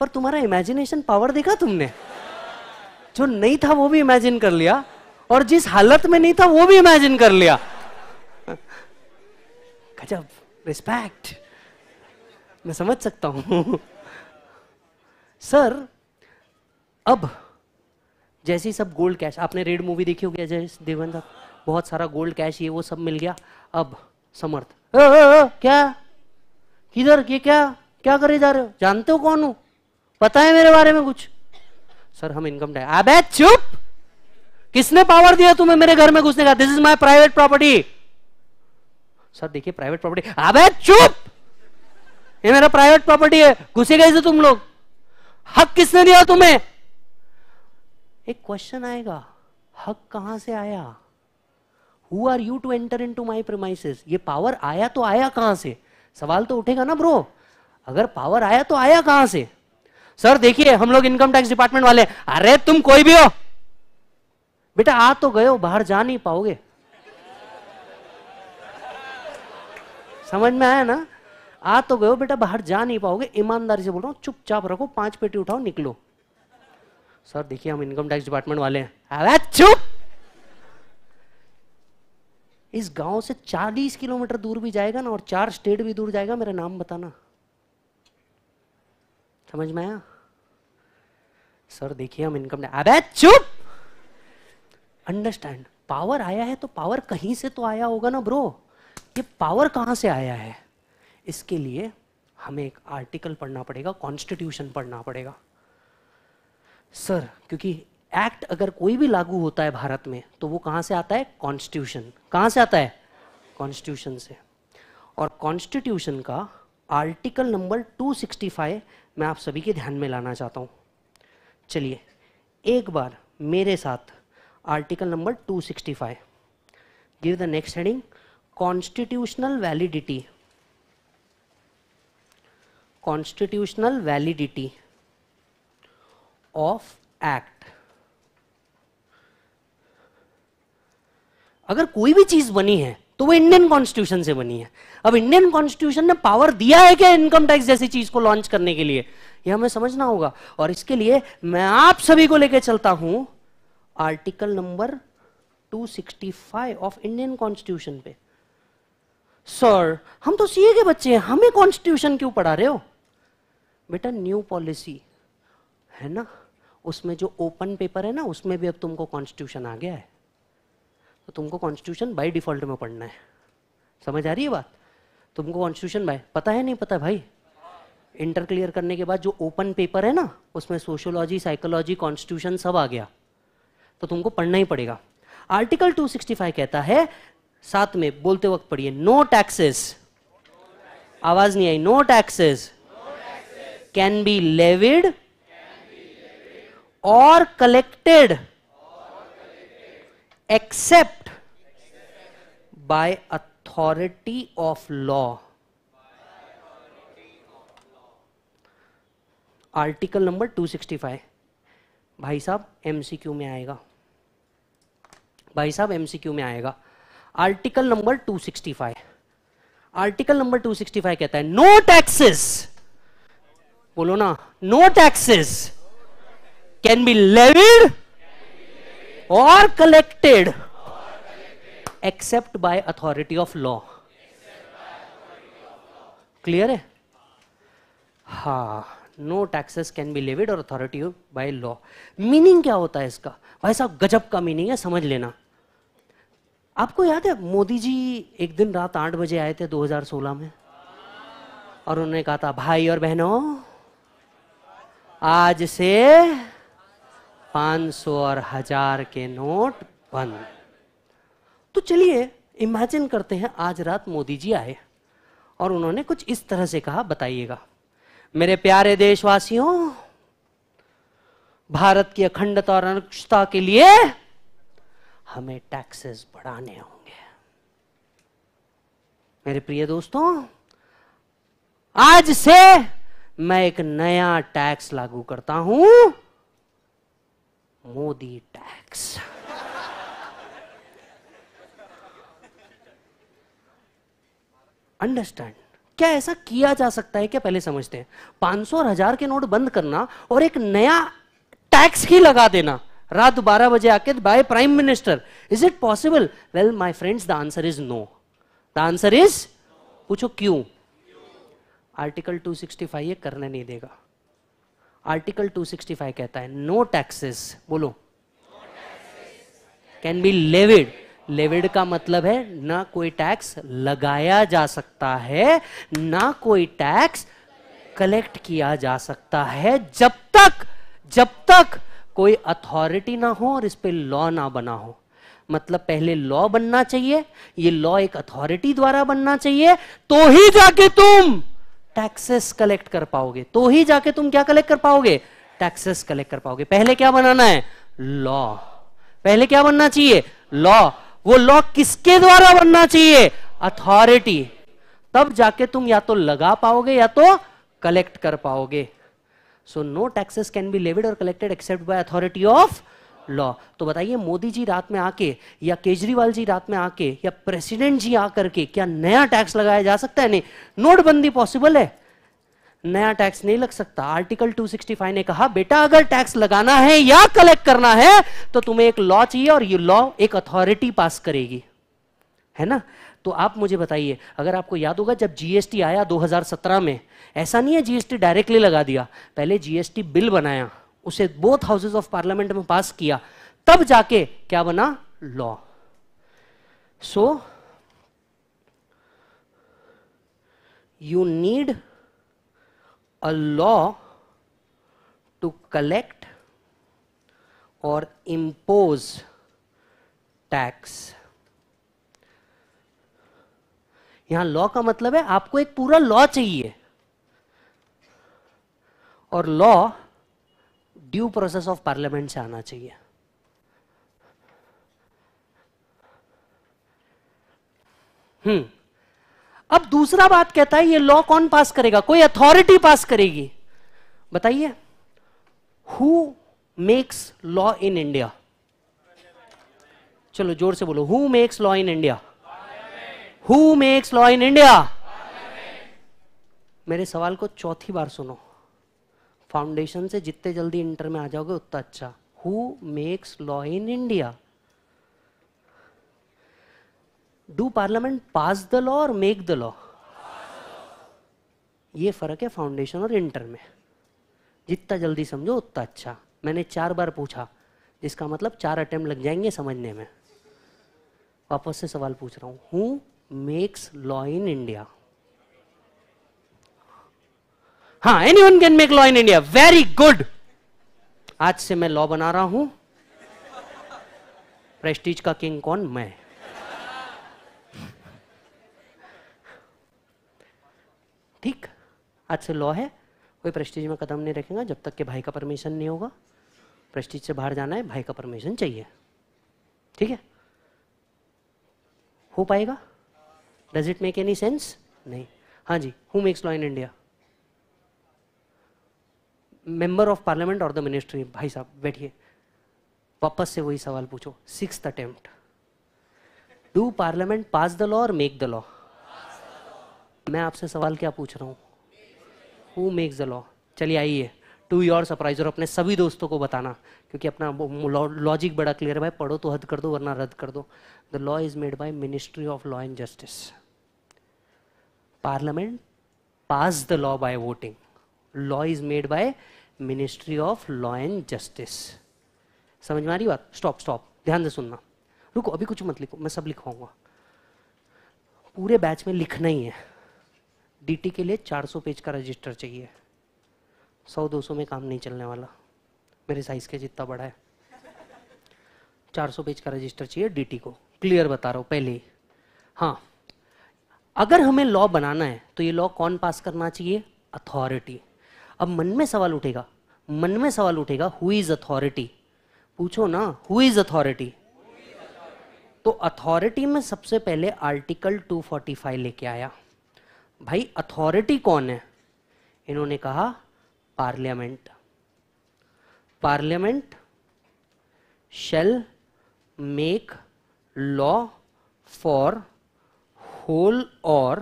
पर तुम्हारा इमेजिनेशन पावर देखा तुमने जो नहीं था वो भी इमेजिन कर लिया और जिस हालत में नहीं था वो भी इमेजिन कर लिया अजब रिस्पेक्ट मैं समझ सकता हूं सर अब जैसे सब गोल्ड कैश आपने रेड मूवी देखी होगी अजय देवन साहब बहुत सारा गोल्ड कैश ये वो सब मिल गया अब समर्थ आ, आ, आ, क्या किधर ये क्या क्या करे जा रहे हो जानते हो कौन हो पता है मेरे बारे में कुछ सर हम इनकम टैक्स अबे चुप किसने पावर दिया तुम्हें मेरे घर में घुसने का this is my private property sir देखिए प्राइवेट प्रॉपर्टी अबे चुप ये मेरा प्राइवेट प्रॉपर्टी है घुसे गए थे तुम लोग हक किसने दिया तुम्हें एक क्वेश्चन आएगा हक कहां से आया who are you to enter into my premises ये पावर आया तो आया कहां से सवाल तो उठेगा ना ब्रो अगर पावर आया तो आया कहां से सर देखिए हम लोग इनकम टैक्स डिपार्टमेंट वाले अरे तुम कोई भी हो बेटा आ तो गए हो बाहर जा नहीं पाओगे समझ में आया ना आ तो गए बेटा बाहर जा नहीं पाओगे ईमानदारी से बोल रहा हूँ चुपचाप रखो पांच पेटी उठाओ निकलो सर देखिए हम इनकम टैक्स डिपार्टमेंट वाले हैं चुप इस गांव से 40 किलोमीटर दूर भी जाएगा ना और चार स्टेट भी दूर जाएगा मेरा नाम बताना समझ में आया सर देखिए हम इनकम अबे चुप अंडरस्टैंड पावर आया है तो पावर कहीं से तो आया होगा ना ब्रो ये पावर कहाँ से आया है इसके लिए हमें एक आर्टिकल पढ़ना पड़ेगा कॉन्स्टिट्यूशन पढ़ना पड़ेगा सर क्योंकि एक्ट अगर कोई भी लागू होता है भारत में तो वो कहां से आता है कॉन्स्टिट्यूशन कहां से आता है कॉन्स्टिट्यूशन से और कॉन्स्टिट्यूशन का आर्टिकल नंबर 265 मैं आप सभी के ध्यान में लाना चाहता हूं चलिए एक बार मेरे साथ article number 265 give the next heading constitutional validity constitutional validity of act अगर कोई भी चीज बनी है तो वो इंडियन कॉन्स्टिट्यूशन से बनी है अब इंडियन कॉन्स्टिट्यूशन ने पावर दिया है क्या इनकम टैक्स जैसी चीज को लॉन्च करने के लिए यह हमें समझना होगा और इसके लिए मैं आप सभी को लेकर चलता हूं article number 265 of Indian constitution पे सर हम तो सीए के बच्चे हैं हमें कॉन्स्टिट्यूशन क्यों पढ़ा रहे हो बेटा न्यू पॉलिसी है ना उसमें जो ओपन पेपर है ना उसमें भी अब तुमको कॉन्स्टिट्यूशन आ गया है तो तुमको कॉन्स्टिट्यूशन बाई डिफॉल्ट में पढ़ना है समझ आ रही है बात तुमको कॉन्स्टिट्यूशन बाय पता है नहीं पता भाई इंटर क्लियर करने के बाद जो ओपन पेपर है ना उसमें सोशोलॉजी साइकोलॉजी कॉन्स्टिट्यूशन सब आ गया तो तुमको पढ़ना ही पड़ेगा आर्टिकल 265 कहता है साथ में बोलते वक्त पढ़िए नो टैक्सेस आवाज नहीं आई no taxes can be levied or collected except by authority of law article number 265 भाई साहब एमसीक्यू में आएगा भाई साहब एमसीक्यू में आएगा आर्टिकल नंबर 265 आर्टिकल नंबर 265 कहता है नो टैक्सेस बोलो ना no taxes can be levied or collected except by authority of law clear है हा no taxes can be levied or authority by law meaning क्या होता है इसका भाई साहब गजब का मीनिंग है समझ लेना आपको याद है मोदी जी एक दिन रात आठ बजे आए थे 2016 में और उन्होंने कहा था भाई और बहनों आज से 500 और हजार के नोट बंद तो चलिए इमेजिन करते हैं आज रात मोदी जी आए और उन्होंने कुछ इस तरह से कहा बताइएगा मेरे प्यारे देशवासियों भारत की अखंडता और अनुक्षता के लिए हमें टैक्सेस बढ़ाने होंगे मेरे प्रिय दोस्तों आज से मैं एक नया टैक्स लागू करता हूं मोदी टैक्स अंडरस्टैंड क्या ऐसा किया जा सकता है क्या पहले समझते हैं 500 और हजार के नोट बंद करना और एक नया टैक्स ही लगा देना रात बारह बजे आके by prime minister is it possible well my friends the answer is no the answer is पूछो क्यों आर्टिकल 265 ये करने नहीं देगा आर्टिकल 265 कहता है नो टैक्सेस बोलो कैन बी लेविड लेविड का मतलब है ना कोई टैक्स लगाया जा सकता है ना कोई टैक्स कलेक्ट किया जा सकता है जब तक जब तक कोई अथॉरिटी ना हो और इस पर लॉ ना बना हो मतलब पहले लॉ बनना चाहिए ये लॉ एक अथॉरिटी द्वारा बनना चाहिए तो ही जाके तुम टैक्सेस कलेक्ट कर पाओगे तो ही जाके तुम क्या कलेक्ट कर पाओगे टैक्सेस कलेक्ट कर पाओगे पहले क्या बनाना है लॉ पहले क्या बनना चाहिए लॉ वो लॉ किसके द्वारा बनना चाहिए अथॉरिटी तब जाके तुम या तो लगा पाओगे या तो कलेक्ट कर पाओगे so no taxes can be levied or collected except by authority of law तो बताइए मोदी जी रात में आके या केजरीवाल जी रात में आके या प्रेसिडेंट जी आकर के क्या नया टैक्स लगाया जा सकता है नहीं नोटबंदी पॉसिबल है नया टैक्स नहीं लग सकता आर्टिकल 265 ने कहा बेटा अगर टैक्स लगाना है या कलेक्ट करना है तो तुम्हें एक लॉ चाहिए और ये लॉ एक अथॉरिटी पास करेगी है ना तो आप मुझे बताइए अगर आपको याद होगा जब जीएसटी आया 2017 में ऐसा नहीं है जीएसटी डायरेक्टली लगा दिया पहले जीएसटी बिल बनाया उसे बोथ हाउसेज ऑफ पार्लियामेंट में पास किया तब जाके क्या बना law so you need a law to collect or impose tax यहां लॉ का मतलब है आपको एक पूरा लॉ चाहिए और law due process of parliament से आना चाहिए हम्म अब दूसरा बात कहता है ये लॉ कौन पास करेगा कोई अथॉरिटी पास करेगी बताइए who makes law in India चलो जोर से बोलो who makes law in India who makes law in India मेरे सवाल को चौथी बार सुनो फाउंडेशन से जितने जल्दी इंटर में आ जाओगे उतना अच्छा who makes law in India do parliament pass the law or make the law ये फर्क है फाउंडेशन और इंटर में जितना जल्दी समझो उतना अच्छा मैंने चार बार पूछा जिसका मतलब चार अटेम्प्ट लग जाएंगे समझने में वापस से सवाल पूछ रहा हूँ हूँ makes law in India. हाँ one can make law in India very good आज से मैं लॉ बना रहा हूं प्रेस्टीज का किंग कौन मैं ठीक आज से लॉ है कोई प्रेस्टीज में कदम नहीं रखेगा जब तक के भाई का परमिशन नहीं होगा प्रेस्टीज से बाहर जाना है भाई का परमिशन चाहिए ठीक है हो पाएगा does it make any sense नहीं हाँ जी who makes law in India member of parliament or the ministry भाई साहब बैठिए वापस से वही सवाल पूछो six attempt do parliament pass the law or make the law मैं आपसे सवाल क्या पूछ रहा हूँ हु मेक्स द लॉ चलिए आइए टू योर सरप्राइज और अपने सभी दोस्तों को बताना क्योंकि अपना लॉजिक बड़ा क्लियर है भाई पढ़ो तो हद कर दो वरना रद्द कर दो the law is made by ministry of law and justice Parliament passed the law by voting. Law is made by Ministry of Law and Justice. समझ में आ रही बात स्टॉप स्टॉप ध्यान से सुनना रुको अभी कुछ मत लिखो मैं सब लिखवाऊंगा पूरे बैच में लिखना ही है डीटी के लिए 400 पेज का रजिस्टर चाहिए 100-200 में काम नहीं चलने वाला मेरे साइज के जितना बड़ा है 400 पेज का रजिस्टर चाहिए डीटी को क्लियर बता रहा हूँ पहले ही हाँ अगर हमें लॉ बनाना है तो ये लॉ कौन पास करना चाहिए अथॉरिटी अब मन में सवाल उठेगा मन में सवाल उठेगा हु इज अथॉरिटी पूछो ना हु इज अथॉरिटी तो अथॉरिटी में सबसे पहले आर्टिकल 245 लेके आया भाई अथॉरिटी कौन है इन्होंने कहा parliament parliament shall make law for whole or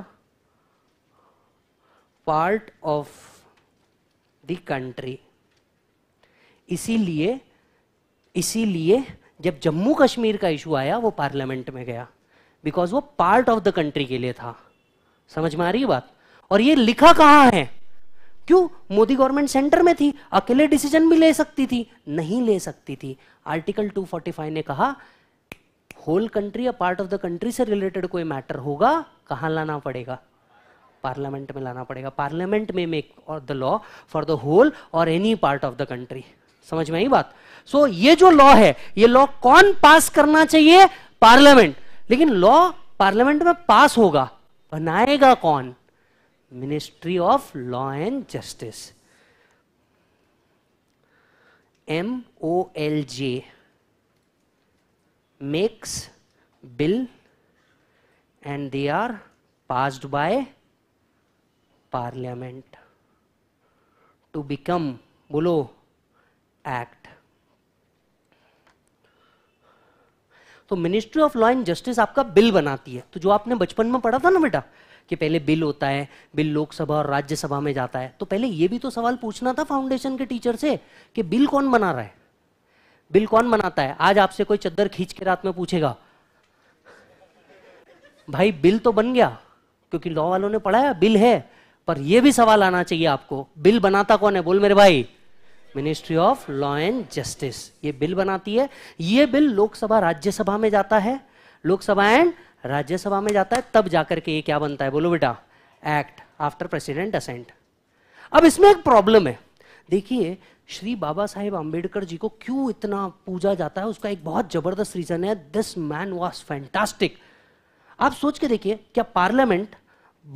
part of the country इसीलिए इसीलिए जब जम्मू कश्मीर का इशू आया वो पार्लियामेंट में गया बिकॉज वो पार्ट ऑफ द कंट्री के लिए था समझ में आ रही बात और ये लिखा कहां है क्यों मोदी गवर्नमेंट सेंटर में थी अकेले डिसीजन भी ले सकती थी नहीं ले सकती थी आर्टिकल 245 ने कहा होल कंट्री या पार्ट ऑफ द कंट्री से रिलेटेड कोई मैटर होगा कहाँ लाना पड़ेगा पार्लियामेंट में लाना पड़ेगा पार्लियामेंट में make the law for the whole or any part of the country समझ में आई बात सो so, ये जो लॉ है ये लॉ कौन पास करना चाहिए पार्लियामेंट लेकिन लॉ पार्लियामेंट में पास होगा बनाएगा कौन ministry of law and justice M O L J makes bill and they are passed by parliament to become bolo act तो ministry of law and justice आपका बिल बनाती है तो जो आपने बचपन में पढ़ा था ना बेटा कि पहले बिल होता है बिल लोकसभा और राज्यसभा में जाता है तो पहले यह भी तो सवाल पूछना था फाउंडेशन के टीचर से कि बिल कौन बना रहा है बिल कौन बनाता है आज आपसे कोई चद्दर खींच के रात में पूछेगा भाई बिल तो बन गया क्योंकि लॉ वालों ने पढ़ाया बिल है पर यह भी सवाल आना चाहिए आपको बिल बनाता कौन है बोल मेरे भाई ministry of law and justice ये बिल बनाती है ये बिल लोकसभा राज्यसभा में जाता है लोकसभा एंड राज्यसभा में जाता है तब जाकर के ये क्या बनता है बोलो बेटा एक्ट आफ्टर प्रेसिडेंट असेंट अब इसमें एक प्रॉब्लम है देखिए श्री बाबा साहेब आम्बेडकर जी को क्यों इतना पूजा जाता है उसका एक बहुत जबरदस्त रीजन है दिस मैन वॉज फैंटास्टिक आप सोच के देखिए क्या पार्लियामेंट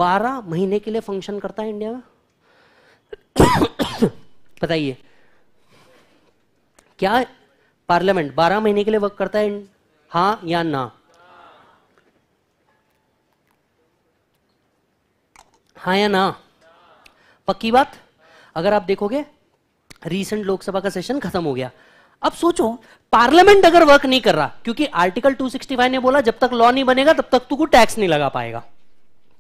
12 महीने के लिए फंक्शन करता है इंडिया में बताइए क्या पार्लियामेंट 12 महीने के लिए वर्क करता है हा या ना हा या ना पक्की बात अगर आप देखोगे रीसेंट लोकसभा का सेशन खत्म हो गया अब सोचो पार्लियामेंट अगर वर्क नहीं कर रहा क्योंकि आर्टिकल 265 ने बोला जब तक लॉ नहीं बनेगा तब तक तू को टैक्स नहीं लगा पाएगा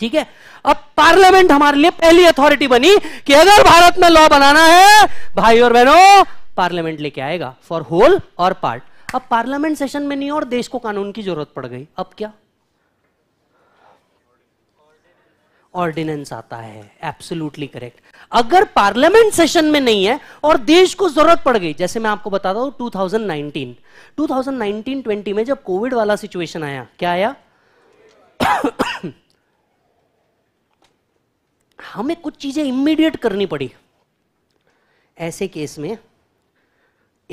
ठीक है अब पार्लियामेंट हमारे लिए पहली अथॉरिटी बनी कि अगर भारत में लॉ बनाना है भाई और बहनों पार्लियामेंट लेके आएगा फॉर होल और पार्ट अब पार्लियामेंट सेशन में नहीं और देश को कानून की जरूरत पड़ गई अब क्या ऑर्डिनेंस आता है एब्सोल्युटली करेक्ट अगर पार्लियामेंट सेशन में नहीं है और देश को जरूरत पड़ गई जैसे मैं आपको बताता हूं 2019 2019-20 में जब कोविड वाला सिचुएशन आया क्या आया हमें कुछ चीजें इमीडिएट करनी पड़ी ऐसे केस में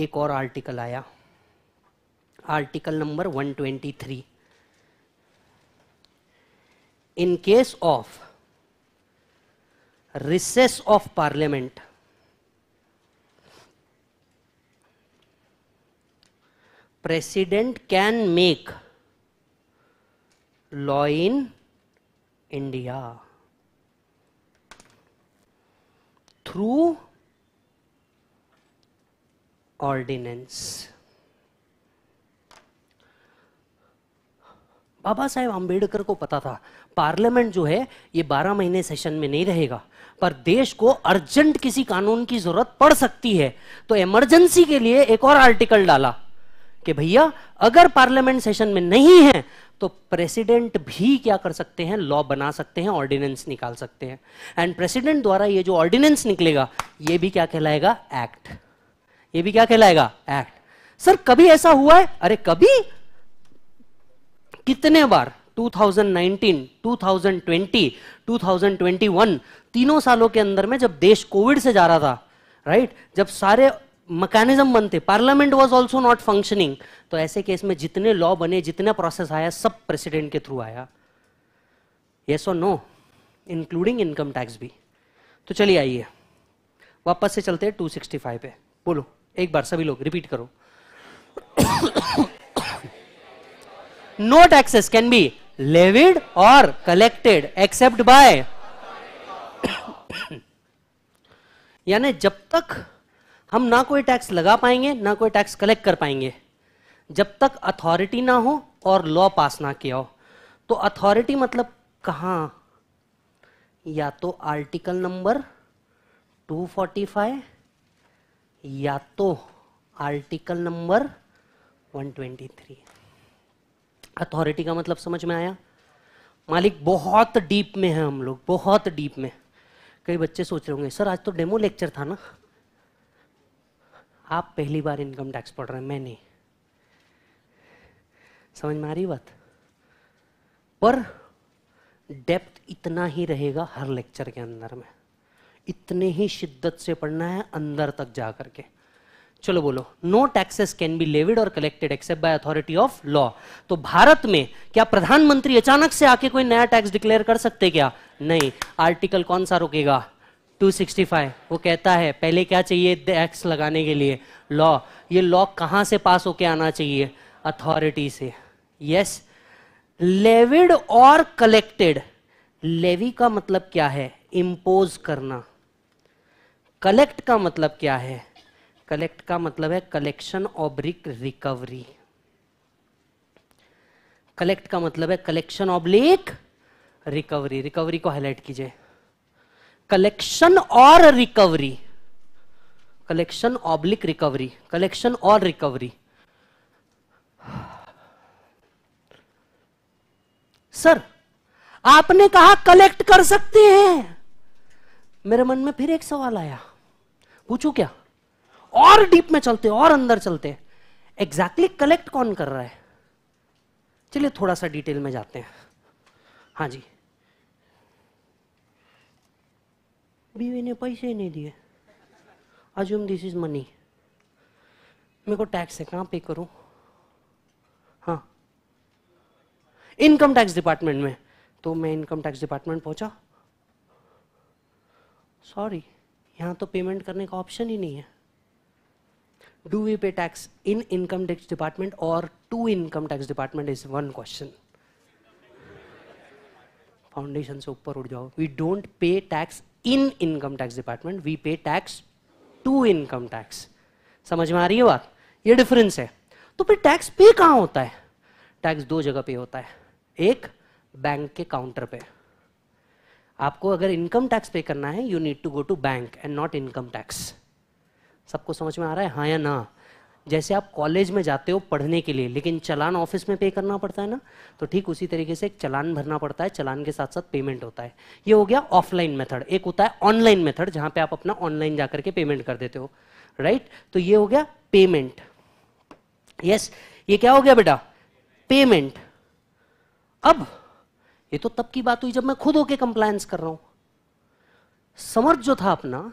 एक और आर्टिकल आया article number 123 in case of recess of parliament president can make law in India through ordinance Baba Saheb Ambedkar को पता था पार्लियामेंट जो है ये बारह महीने सेशन में नहीं रहेगा पर देश को अर्जेंट किसी कानून की जरूरत पड़ सकती है तो इमरजेंसी के लिए एक और आर्टिकल डाला कि भैया अगर पार्लियामेंट सेशन में नहीं है तो प्रेसिडेंट भी क्या कर सकते हैं लॉ बना सकते हैं ऑर्डिनेंस निकाल सकते हैं एंड प्रेसिडेंट द्वारा ये जो ऑर्डिनेंस निकलेगा ये भी क्या कहलाएगा एक्ट ये भी क्या कहलाएगा एक्ट सर कभी ऐसा हुआ है अरे कभी कितने बार 2019, 2020, 2021 तीनों सालों के अंदर में जब देश कोविड से जा रहा था राइट जब सारे मकैनिज्म बनते parliament was also not functioning तो ऐसे केस में जितने लॉ बने जितना प्रोसेस आया सब प्रेसिडेंट के थ्रू आया ये so no including income tax भी तो चलिए आइए वापस से चलते सिक्सटी फाइव पे बोलो एक बार सभी लोग रिपीट करो no taxes can be levied or collected except by यानी जब तक हम ना कोई टैक्स लगा पाएंगे ना कोई टैक्स कलेक्ट कर पाएंगे जब तक अथॉरिटी ना हो और लॉ पास ना किया हो तो अथॉरिटी मतलब कहा या तो आर्टिकल नंबर 245 या तो आर्टिकल नंबर 123 अथॉरिटी का मतलब समझ में आया मालिक बहुत डीप में है हम लोग बहुत डीप में कई बच्चे सोच रहे होंगे सर आज तो डेमो लेक्चर था ना आप पहली बार इनकम टैक्स पढ़ रहे हैं मैं नहीं समझ में आ रही बात पर डेप्थ इतना ही रहेगा हर लेक्चर के अंदर में इतने ही शिद्दत से पढ़ना है अंदर तक जा करके चलो बोलो no taxes can be levied or collected except by authority of law तो भारत में क्या प्रधानमंत्री अचानक से आके कोई नया टैक्स डिक्लेयर कर सकते क्या नहीं आर्टिकल कौन सा रोकेगा 265 वो कहता है पहले क्या चाहिए टैक्स लगाने के लिए लॉ ये लॉ कहां से पास होके आना चाहिए अथॉरिटी से yes levied or collected levy का मतलब क्या है इंपोज करना कलेक्ट का मतलब क्या है कलेक्ट का मतलब है कलेक्शन ऑब्रिक रिकवरी कलेक्ट का मतलब है कलेक्शन ऑब्लिक रिकवरी रिकवरी को हाईलाइट कीजिए कलेक्शन और recovery collection oblique recovery collection और रिकवरी सर आपने कहा कलेक्ट कर सकते हैं मेरे मन में फिर एक सवाल आया पूछू क्या और डीप में चलते और अंदर चलते एग्जैक्टली exactly कलेक्ट कौन कर रहा है चलिए थोड़ा सा डिटेल में जाते हैं हाँ जी बीवी ने पैसे ही नहीं दिए अजूम दिस इज मनी मेरे को टैक्स है कहाँ पे करूँ हाँ इनकम टैक्स डिपार्टमेंट में तो मैं इनकम टैक्स डिपार्टमेंट पहुंचा सॉरी यहाँ तो पेमेंट करने का ऑप्शन ही नहीं है do we pay tax in income tax department or to income tax department is one question foundation से ऊपर उठ जाओ we don't pay tax in income tax department we pay tax to income tax समझ में आ रही है बात ये डिफरेंस है तो फिर टैक्स पे कहाँ होता है टैक्स दो जगह पे होता है एक बैंक के काउंटर पे आपको अगर इनकम टैक्स पे करना है you need to go to bank and not income tax सबको समझ में आ रहा है हाँ या ना जैसे आप कॉलेज में जाते हो पढ़ने के लिए लेकिन चलान ऑफिस में पे करना पड़ता है ना तो ठीक उसी तरीके से एक चलान भरना पड़ता है चलान के साथ साथ पेमेंट होता है ये हो गया ऑफलाइन मेथड एक होता है ऑनलाइन मेथड जहां पे आप अपना ऑनलाइन जाकर के पेमेंट कर देते हो राइट तो ये हो गया पेमेंट यस ये क्या हो गया बेटा पेमेंट अब ये तो तब की बात हुई जब मैं खुद होके कंप्लायंस कर रहा हूं समर्थ जो था अपना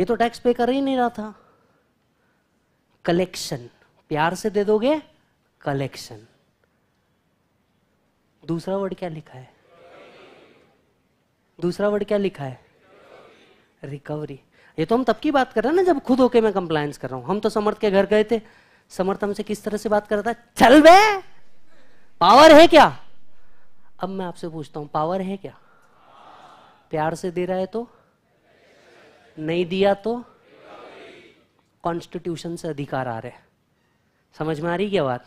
ये तो टैक्स पे कर ही नहीं रहा था कलेक्शन प्यार से दे दोगे कलेक्शन दूसरा वर्ड क्या लिखा है दूसरा वर्ड क्या लिखा है रिकवरी ये तो हम तब की बात कर रहे हैं ना जब खुद होके मैं कंप्लायंस कर रहा हूं हम तो समर्थ के घर गए थे समर्थ हमसे किस तरह से बात कर रहा था चल बे पावर है क्या अब मैं आपसे पूछता हूं पावर है क्या प्यार से दे रहा है तो नहीं दिया तो कॉन्स्टिट्यूशन से अधिकार आ रहे समझ में आ रही क्या बात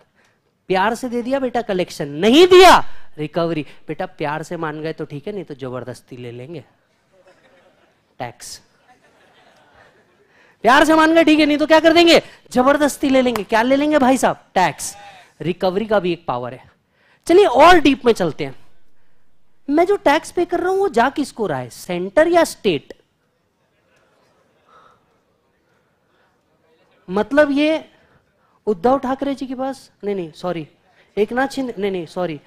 प्यार से दे दिया बेटा कलेक्शन नहीं दिया रिकवरी बेटा प्यार से मान गए तो ठीक है नहीं तो जबरदस्ती ले लेंगे टैक्स प्यार से मान गए ठीक है नहीं तो क्या कर देंगे जबरदस्ती ले लेंगे क्या ले लेंगे भाई साहब टैक्स रिकवरी का भी एक पावर है चलिए और डीप में चलते हैं मैं जो टैक्स पे कर रहा हूं वो जा किसको रहा है सेंटर या स्टेट मतलब ये उद्धव ठाकरे जी के पास नहीं नहीं सॉरी एक नाथ शिंदे नहीं नहीं सॉरी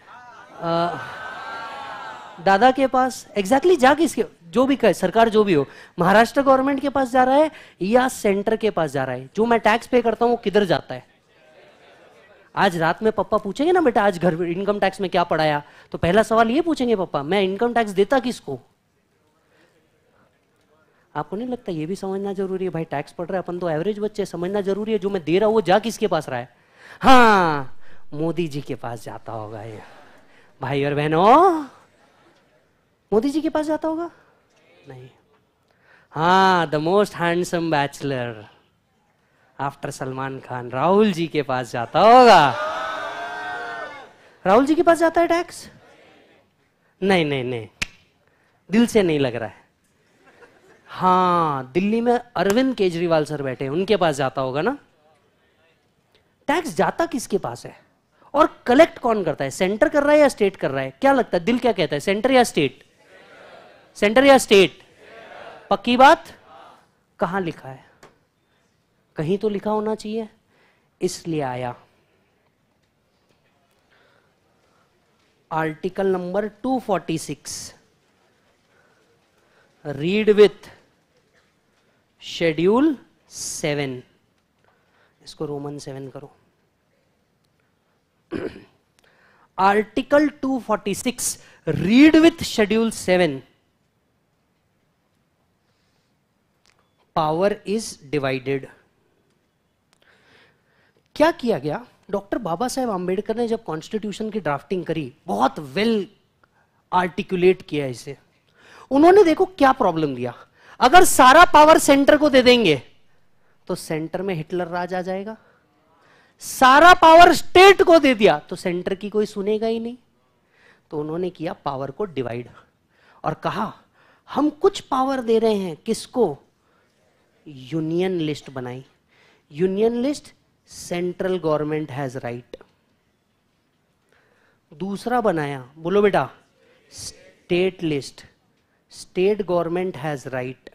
दादा के पास एग्जैक्टली exactly जा किसके जो भी कहे सरकार जो भी हो महाराष्ट्र गवर्नमेंट के पास जा रहा है या सेंटर के पास जा रहा है जो मैं टैक्स पे करता हूँ वो किधर जाता है आज रात में पप्पा पूछेंगे ना बेटा आज घर इनकम टैक्स में क्या पढ़ाया तो पहला सवाल ये पूछेंगे पप्पा मैं इनकम टैक्स देता किसको आपको नहीं लगता ये भी समझना जरूरी है भाई टैक्स पड़ रहा है अपन तो एवरेज बच्चे समझना जरूरी है जो मैं दे रहा हूँ वो जा किसके पास रहा है हाँ मोदी जी के पास जाता होगा ये भाई और बहनों मोदी जी के पास जाता होगा नहीं हाँ the most handsome bachelor after Salman Khan Rahul ji के पास जाता होगा राहुल जी के पास जाता है टैक्स नहीं नहीं नहीं दिल से नहीं लग रहा है हाँ दिल्ली में अरविंद केजरीवाल सर बैठे हैं उनके पास जाता होगा ना टैक्स जाता किसके पास है और कलेक्ट कौन करता है सेंटर कर रहा है या स्टेट कर रहा है क्या लगता है दिल क्या कहता है सेंटर या स्टेट सेंटर या स्टेट पक्की बात कहां लिखा है कहीं तो लिखा होना चाहिए इसलिए आया article number 246 read with schedule seven इसको रोमन सेवन करो article 246 read with schedule seven power is divided क्या किया गया डॉक्टर बाबा साहेब आंबेडकर ने जब कॉन्स्टिट्यूशन की ड्राफ्टिंग करी बहुत वेल आर्टिकुलेट किया इसे उन्होंने देखो क्या प्रॉब्लम दिया अगर सारा पावर सेंटर को दे देंगे तो सेंटर में हिटलर राज आ जाएगा सारा पावर स्टेट को दे दिया तो सेंटर की कोई सुनेगा ही नहीं तो उन्होंने किया पावर को डिवाइड और कहा हम कुछ पावर दे रहे हैं किसको यूनियन लिस्ट बनाई union list central government has right दूसरा बनाया बोलो बेटा state list state government has right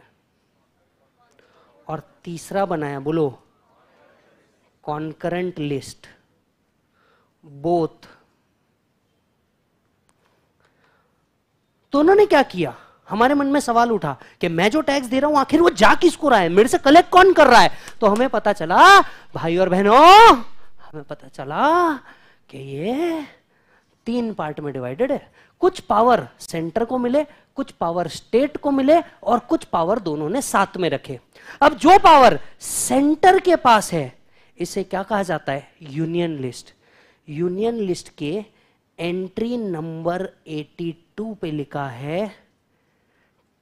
और तीसरा बनाया बोलो कॉन्करेंट लिस्ट बोथ तो उन्होंने क्या किया हमारे मन में सवाल उठा कि मैं जो टैक्स दे रहा हूं आखिर वो जा किसको रहा है मेरे से कलेक्ट कौन कर रहा है तो हमें पता चला भाई और बहनों हमें पता चला कि ये तीन पार्ट में डिवाइडेड है कुछ पावर सेंटर को मिले कुछ पावर स्टेट को मिले और कुछ पावर दोनों ने साथ में रखे अब जो पावर सेंटर के पास है इसे क्या कहा जाता है यूनियन लिस्ट यूनियन लिस्ट के एंट्री नंबर 82 पे लिखा है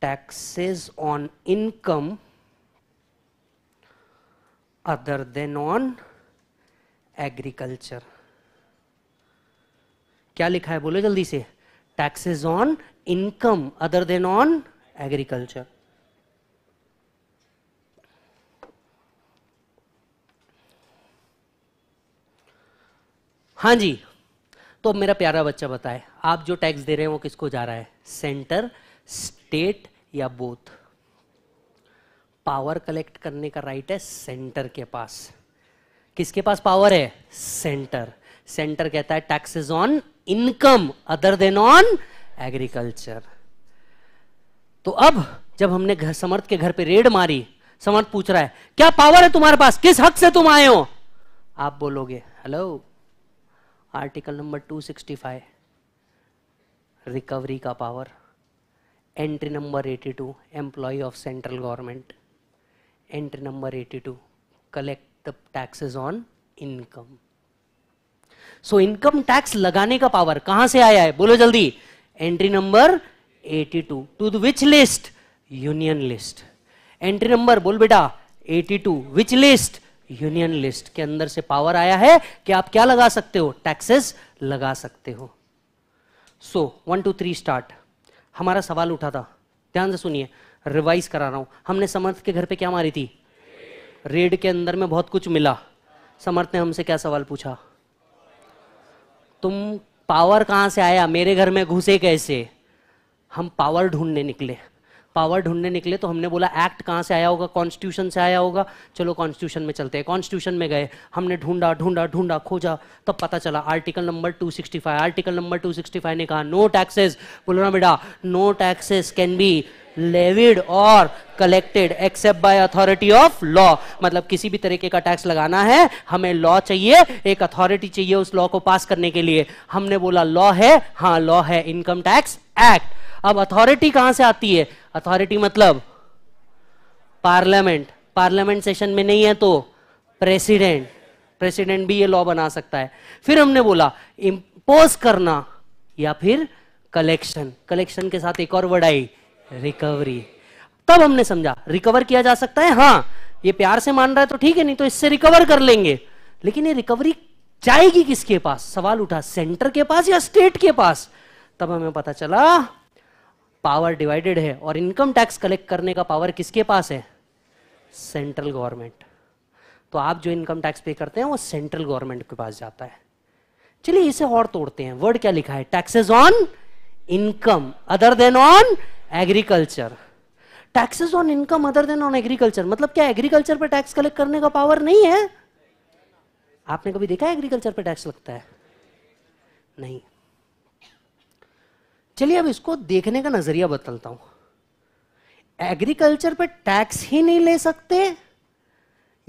taxes on income other than on agriculture क्या लिखा है बोलो जल्दी से taxes on income other than on agriculture. हाँ जी तो अब मेरा प्यारा बच्चा बताए आप जो टैक्स दे रहे हैं वो किसको जा रहा है सेंटर स्टेट या बोथ पावर कलेक्ट करने का राइट है सेंटर के पास किसके पास पावर है सेंटर सेंटर कहता है taxes on income other than on agriculture तो अब जब हमने घर समर्थ के घर पे रेड मारी समर्थ पूछ रहा है क्या पावर है तुम्हारे पास किस हक से तुम आए हो आप बोलोगे हेलो आर्टिकल नंबर 265 रिकवरी का power entry number 82 employ of central government entry number 82 collect the taxes on income so income tax लगाने का पावर कहां से आया है बोलो जल्दी एंट्री नंबर 82 टू टू दिच list union list entry number बोल बेटा 82 विच लिस्ट यूनियन लिस्ट के अंदर से पावर आया है कि आप क्या लगा सकते हो टैक्सेस लगा सकते हो so one two three start हमारा सवाल उठा था ध्यान से सुनिए रिवाइज करा रहा हूं हमने समर्थ के घर पे क्या मारी थी रेड के अंदर में बहुत कुछ मिला समर्थ ने हमसे क्या सवाल पूछा तुम पावर कहाँ से आया मेरे घर में घुसे कैसे हम पावर ढूंढने निकले पावर ढूंढने निकले तो हमने बोला एक्ट कहाँ से आया होगा कॉन्स्टिट्यूशन से आया होगा चलो कॉन्स्टिट्यूशन में चलते हैं कॉन्स्टिट्यूशन में गए हमने ढूंढा ढूंढा ढूंढा खोजा तब पता चला आर्टिकल नंबर 265 आर्टिकल नंबर 265 ने कहा नो टैक्सेस बोलो ना बेटा no taxes can be levied or collected except by authority of law मतलब किसी भी तरीके का टैक्स लगाना है हमें लॉ चाहिए एक अथॉरिटी चाहिए उस लॉ को पास करने के लिए हमने बोला लॉ है हाँ लॉ है इनकम टैक्स एक्ट अब अथॉरिटी कहां से आती है अथॉरिटी मतलब पार्लियामेंट पार्लियामेंट सेशन में नहीं है तो प्रेसिडेंट प्रेसिडेंट भी ये लॉ बना सकता है फिर हमने बोला इंपोज करना या फिर कलेक्शन कलेक्शन के साथ एक और वर्ड आई रिकवरी तब हमने समझा रिकवर किया जा सकता है हाँ ये प्यार से मान रहा है तो ठीक है नहीं तो इससे रिकवर कर लेंगे लेकिन ये रिकवरी जाएगी किसके पास सवाल उठा सेंटर के पास या स्टेट के पास तब हमें पता चला पावर डिवाइडेड है और इनकम टैक्स कलेक्ट करने का पावर किसके पास है सेंट्रल गवर्नमेंट तो आप जो इनकम टैक्स पे करते हैं वो सेंट्रल गवर्नमेंट के पास जाता है चलिए इसे और तोड़ते हैं वर्ड क्या लिखा है taxes on income other than on agriculture taxes on income other than on agriculture मतलब क्या एग्रीकल्चर पर टैक्स कलेक्ट करने का पावर नहीं है आपने कभी देखा एग्रीकल्चर पर टैक्स लगता है नहीं चलिए अब इसको देखने का नजरिया बदलता हूं एग्रीकल्चर पे टैक्स ही नहीं ले सकते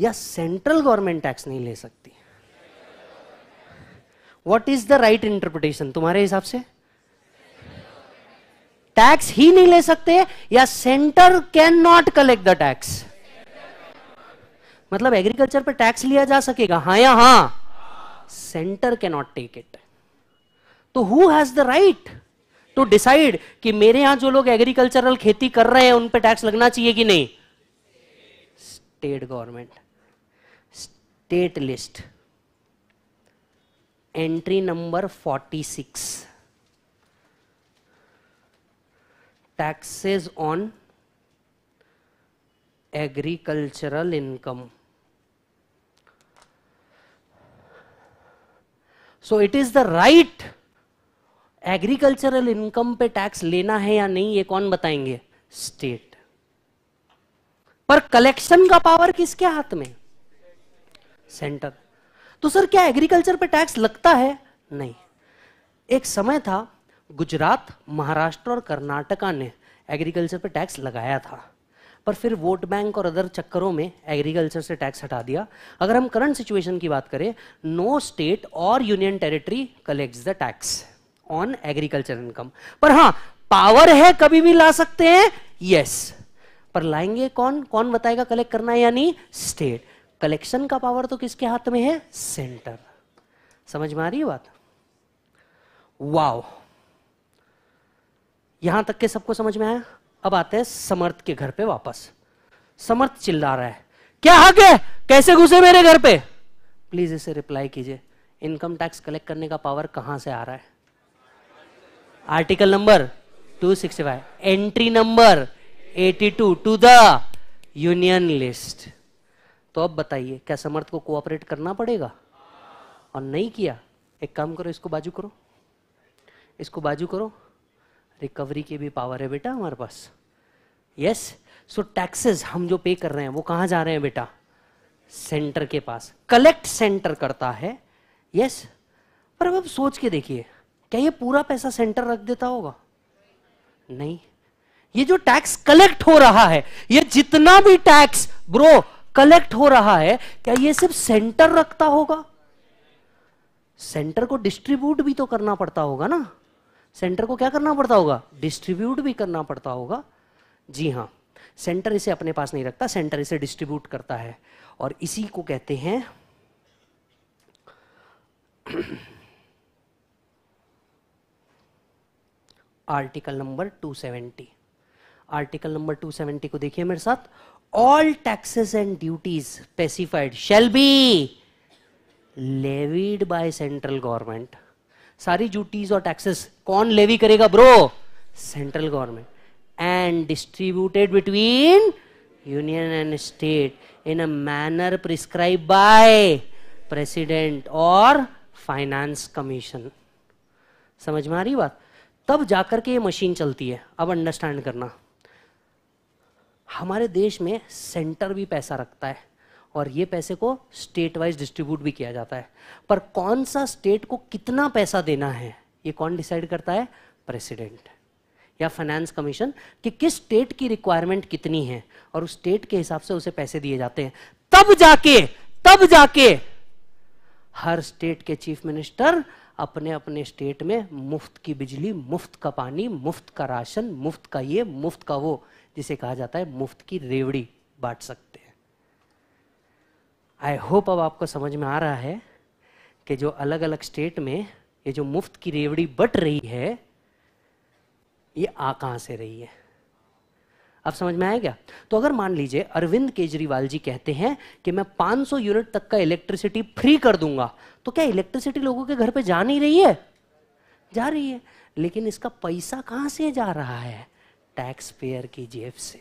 या सेंट्रल गवर्नमेंट टैक्स नहीं ले सकती what is the right interpretation तुम्हारे हिसाब से टैक्स ही नहीं ले सकते या centre can not collect the tax मतलब एग्रीकल्चर पर टैक्स लिया जा सकेगा हाँ या हा centre can not take it तो who has the right to decide कि मेरे यहां जो लोग एग्रीकल्चरल खेती कर रहे हैं उन पर टैक्स लगना चाहिए कि नहीं state government state list entry number 46 taxes on agricultural income so it is the right agricultural income पे टैक्स लेना है या नहीं ये कौन बताएंगे स्टेट पर कलेक्शन का पावर किसके हाथ में सेंटर तो सर क्या एग्रीकल्चर पे टैक्स लगता है नहीं एक समय था गुजरात महाराष्ट्र और कर्नाटका ने एग्रीकल्चर पे टैक्स लगाया था पर फिर वोट बैंक और अदर चक्करों में एग्रीकल्चर से टैक्स हटा दिया अगर हम करंट सिचुएशन की बात करें no state or union territory collect the tax on agriculture income पर हाँ पावर है कभी भी ला सकते हैं यस yes. पर लाएंगे कौन कौन बताएगा कलेक्ट करना है यानी स्टेट कलेक्शन का पावर तो किसके हाथ में है सेंटर समझ में आ रही है बात वाओ यहां तक के सबको समझ में आया अब आते हैं समर्थ के घर पे वापस समर्थ चिल्ला रहा है क्या हक है कैसे घुसे मेरे घर पे प्लीज इसे रिप्लाई कीजिए इनकम टैक्स कलेक्ट करने का पावर कहां से आ रहा है article number 265 number eighty two to the union list तो अब बताइए क्या समर्थ को कोऑपरेट करना पड़ेगा और नहीं किया एक काम करो इसको बाजू करो इसको बाजू करो रिकवरी की भी पावर है बेटा हमारे पास यस सो टैक्सेस हम जो पे कर रहे हैं वो कहाँ जा रहे हैं बेटा सेंटर के पास कलेक्ट सेंटर करता है यस yes? पर अब सोच के देखिए क्या ये पूरा पैसा सेंटर रख देता होगा नहीं ये जो टैक्स कलेक्ट हो रहा है ये जितना भी टैक्स ब्रो कलेक्ट हो रहा है क्या ये सिर्फ सेंटर रखता होगा सेंटर को डिस्ट्रीब्यूट भी तो करना पड़ता होगा ना सेंटर को क्या करना पड़ता होगा डिस्ट्रीब्यूट भी करना पड़ता होगा जी हाँ सेंटर इसे अपने पास नहीं रखता सेंटर इसे डिस्ट्रीब्यूट करता है और इसी को कहते हैं आर्टिकल नंबर 270 आर्टिकल नंबर 270 को देखिए मेरे साथ all taxes and duties specified shall be levied by central government सारी ड्यूटीज और टैक्सेस कौन लेवी करेगा bro central government and distributed between union and state in a manner prescribe by president और finance commission समझ में आ रही बात तब जाकर के ये मशीन चलती है अब अंडरस्टैंड करना हमारे देश में सेंटर भी पैसा रखता है और ये पैसे को स्टेट वाइज डिस्ट्रीब्यूट भी किया जाता है पर कौन सा स्टेट को कितना पैसा देना है ये कौन डिसाइड करता है प्रेसिडेंट या फाइनेंस कमीशन कि किस स्टेट की रिक्वायरमेंट कितनी है और उस स्टेट के हिसाब से उसे पैसे दिए जाते हैं तब जाके तब जाके हर स्टेट के चीफ मिनिस्टर अपने अपने स्टेट में मुफ्त की बिजली मुफ्त का पानी मुफ्त का राशन मुफ्त का ये मुफ्त का वो जिसे कहा जाता है मुफ्त की रेवड़ी बांट सकते हैं आई होप अब आपको समझ में आ रहा है कि जो अलग अलग स्टेट में ये जो मुफ्त की रेवड़ी बट रही है ये आ कहाँ से रही है अब समझ में आया क्या तो अगर मान लीजिए अरविंद केजरीवाल जी कहते हैं कि मैं 500 यूनिट तक का इलेक्ट्रिसिटी फ्री कर दूंगा तो क्या इलेक्ट्रिसिटी लोगों के घर पे जा नहीं रही है जा रही है लेकिन इसका पैसा कहां से जा रहा है टैक्स पेयर की जेब से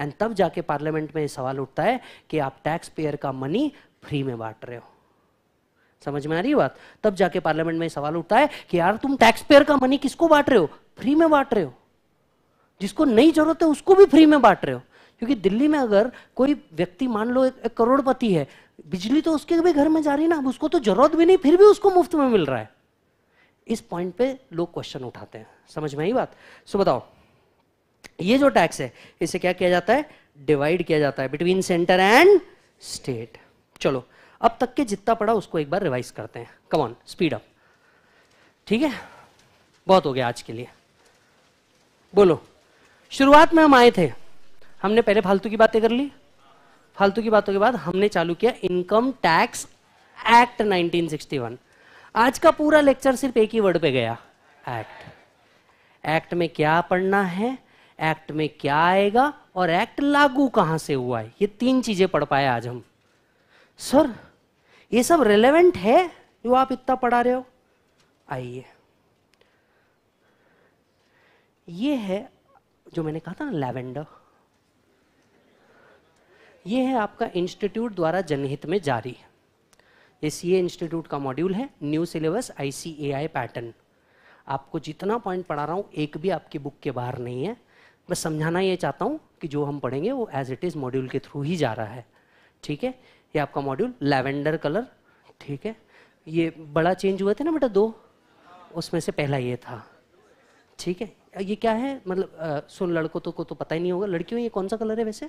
एंड तब जाके पार्लियामेंट में सवाल उठता है कि आप टैक्स पेयर का मनी फ्री में बांट रहे हो समझ में आ रही बात तब जाके पार्लियामेंट में सवाल उठता है कि यार तुम टैक्स पेयर का मनी किसको बांट रहे हो फ्री में बांट रहे हो जिसको नहीं जरूरत है उसको भी फ्री में बांट रहे हो क्योंकि दिल्ली में अगर कोई व्यक्ति मान लो एक, एक करोड़पति है बिजली तो उसके भी घर में जा रही है ना अब उसको तो जरूरत भी नहीं फिर भी उसको मुफ्त में मिल रहा है इस पॉइंट पे लोग क्वेश्चन उठाते हैं समझ में आई बात सो बताओ ये जो टैक्स है इसे क्या किया जाता है डिवाइड किया जाता है बिटवीन सेंटर एंड स्टेट चलो अब तक के जितना पड़ा उसको एक बार रिवाइज करते हैं कम ऑन स्पीड अप ठीक है बहुत हो गया आज के लिए बोलो शुरुआत में हम आए थे हमने पहले फालतू की बातें कर ली फालतू की बातों के बाद हमने चालू किया इनकम टैक्स एक्ट 1961 आज का पूरा लेक्चर सिर्फ एक ही वर्ड पे गया एक्ट एक्ट में क्या पढ़ना है एक्ट में क्या आएगा और एक्ट लागू कहां से हुआ है ये तीन चीजें पढ़ पाए आज हम सर ये सब रेलेवेंट है जो आप इतना पढ़ा रहे हो आइए ये है जो मैंने कहा था ना लैवेंडर ये है आपका इंस्टीट्यूट द्वारा जनहित में जारी ये सी इंस्टीट्यूट का मॉड्यूल है न्यू सिलेबस आई पैटर्न आपको जितना पॉइंट पढ़ा रहा हूँ एक भी आपकी बुक के बाहर नहीं है बस समझाना ये चाहता हूँ कि जो हम पढ़ेंगे वो एज इट इज़ मॉड्यूल के थ्रू ही जा रहा है ठीक है ये आपका मॉड्यूल लैवेंडर कलर ठीक है ये बड़ा चेंज हुआ था ना बेटा दो उसमें से पहला ये था ठीक है ये क्या है मतलब सुन लड़कों तो को तो पता ही नहीं होगा लड़कियों ये कौन सा कलर है वैसे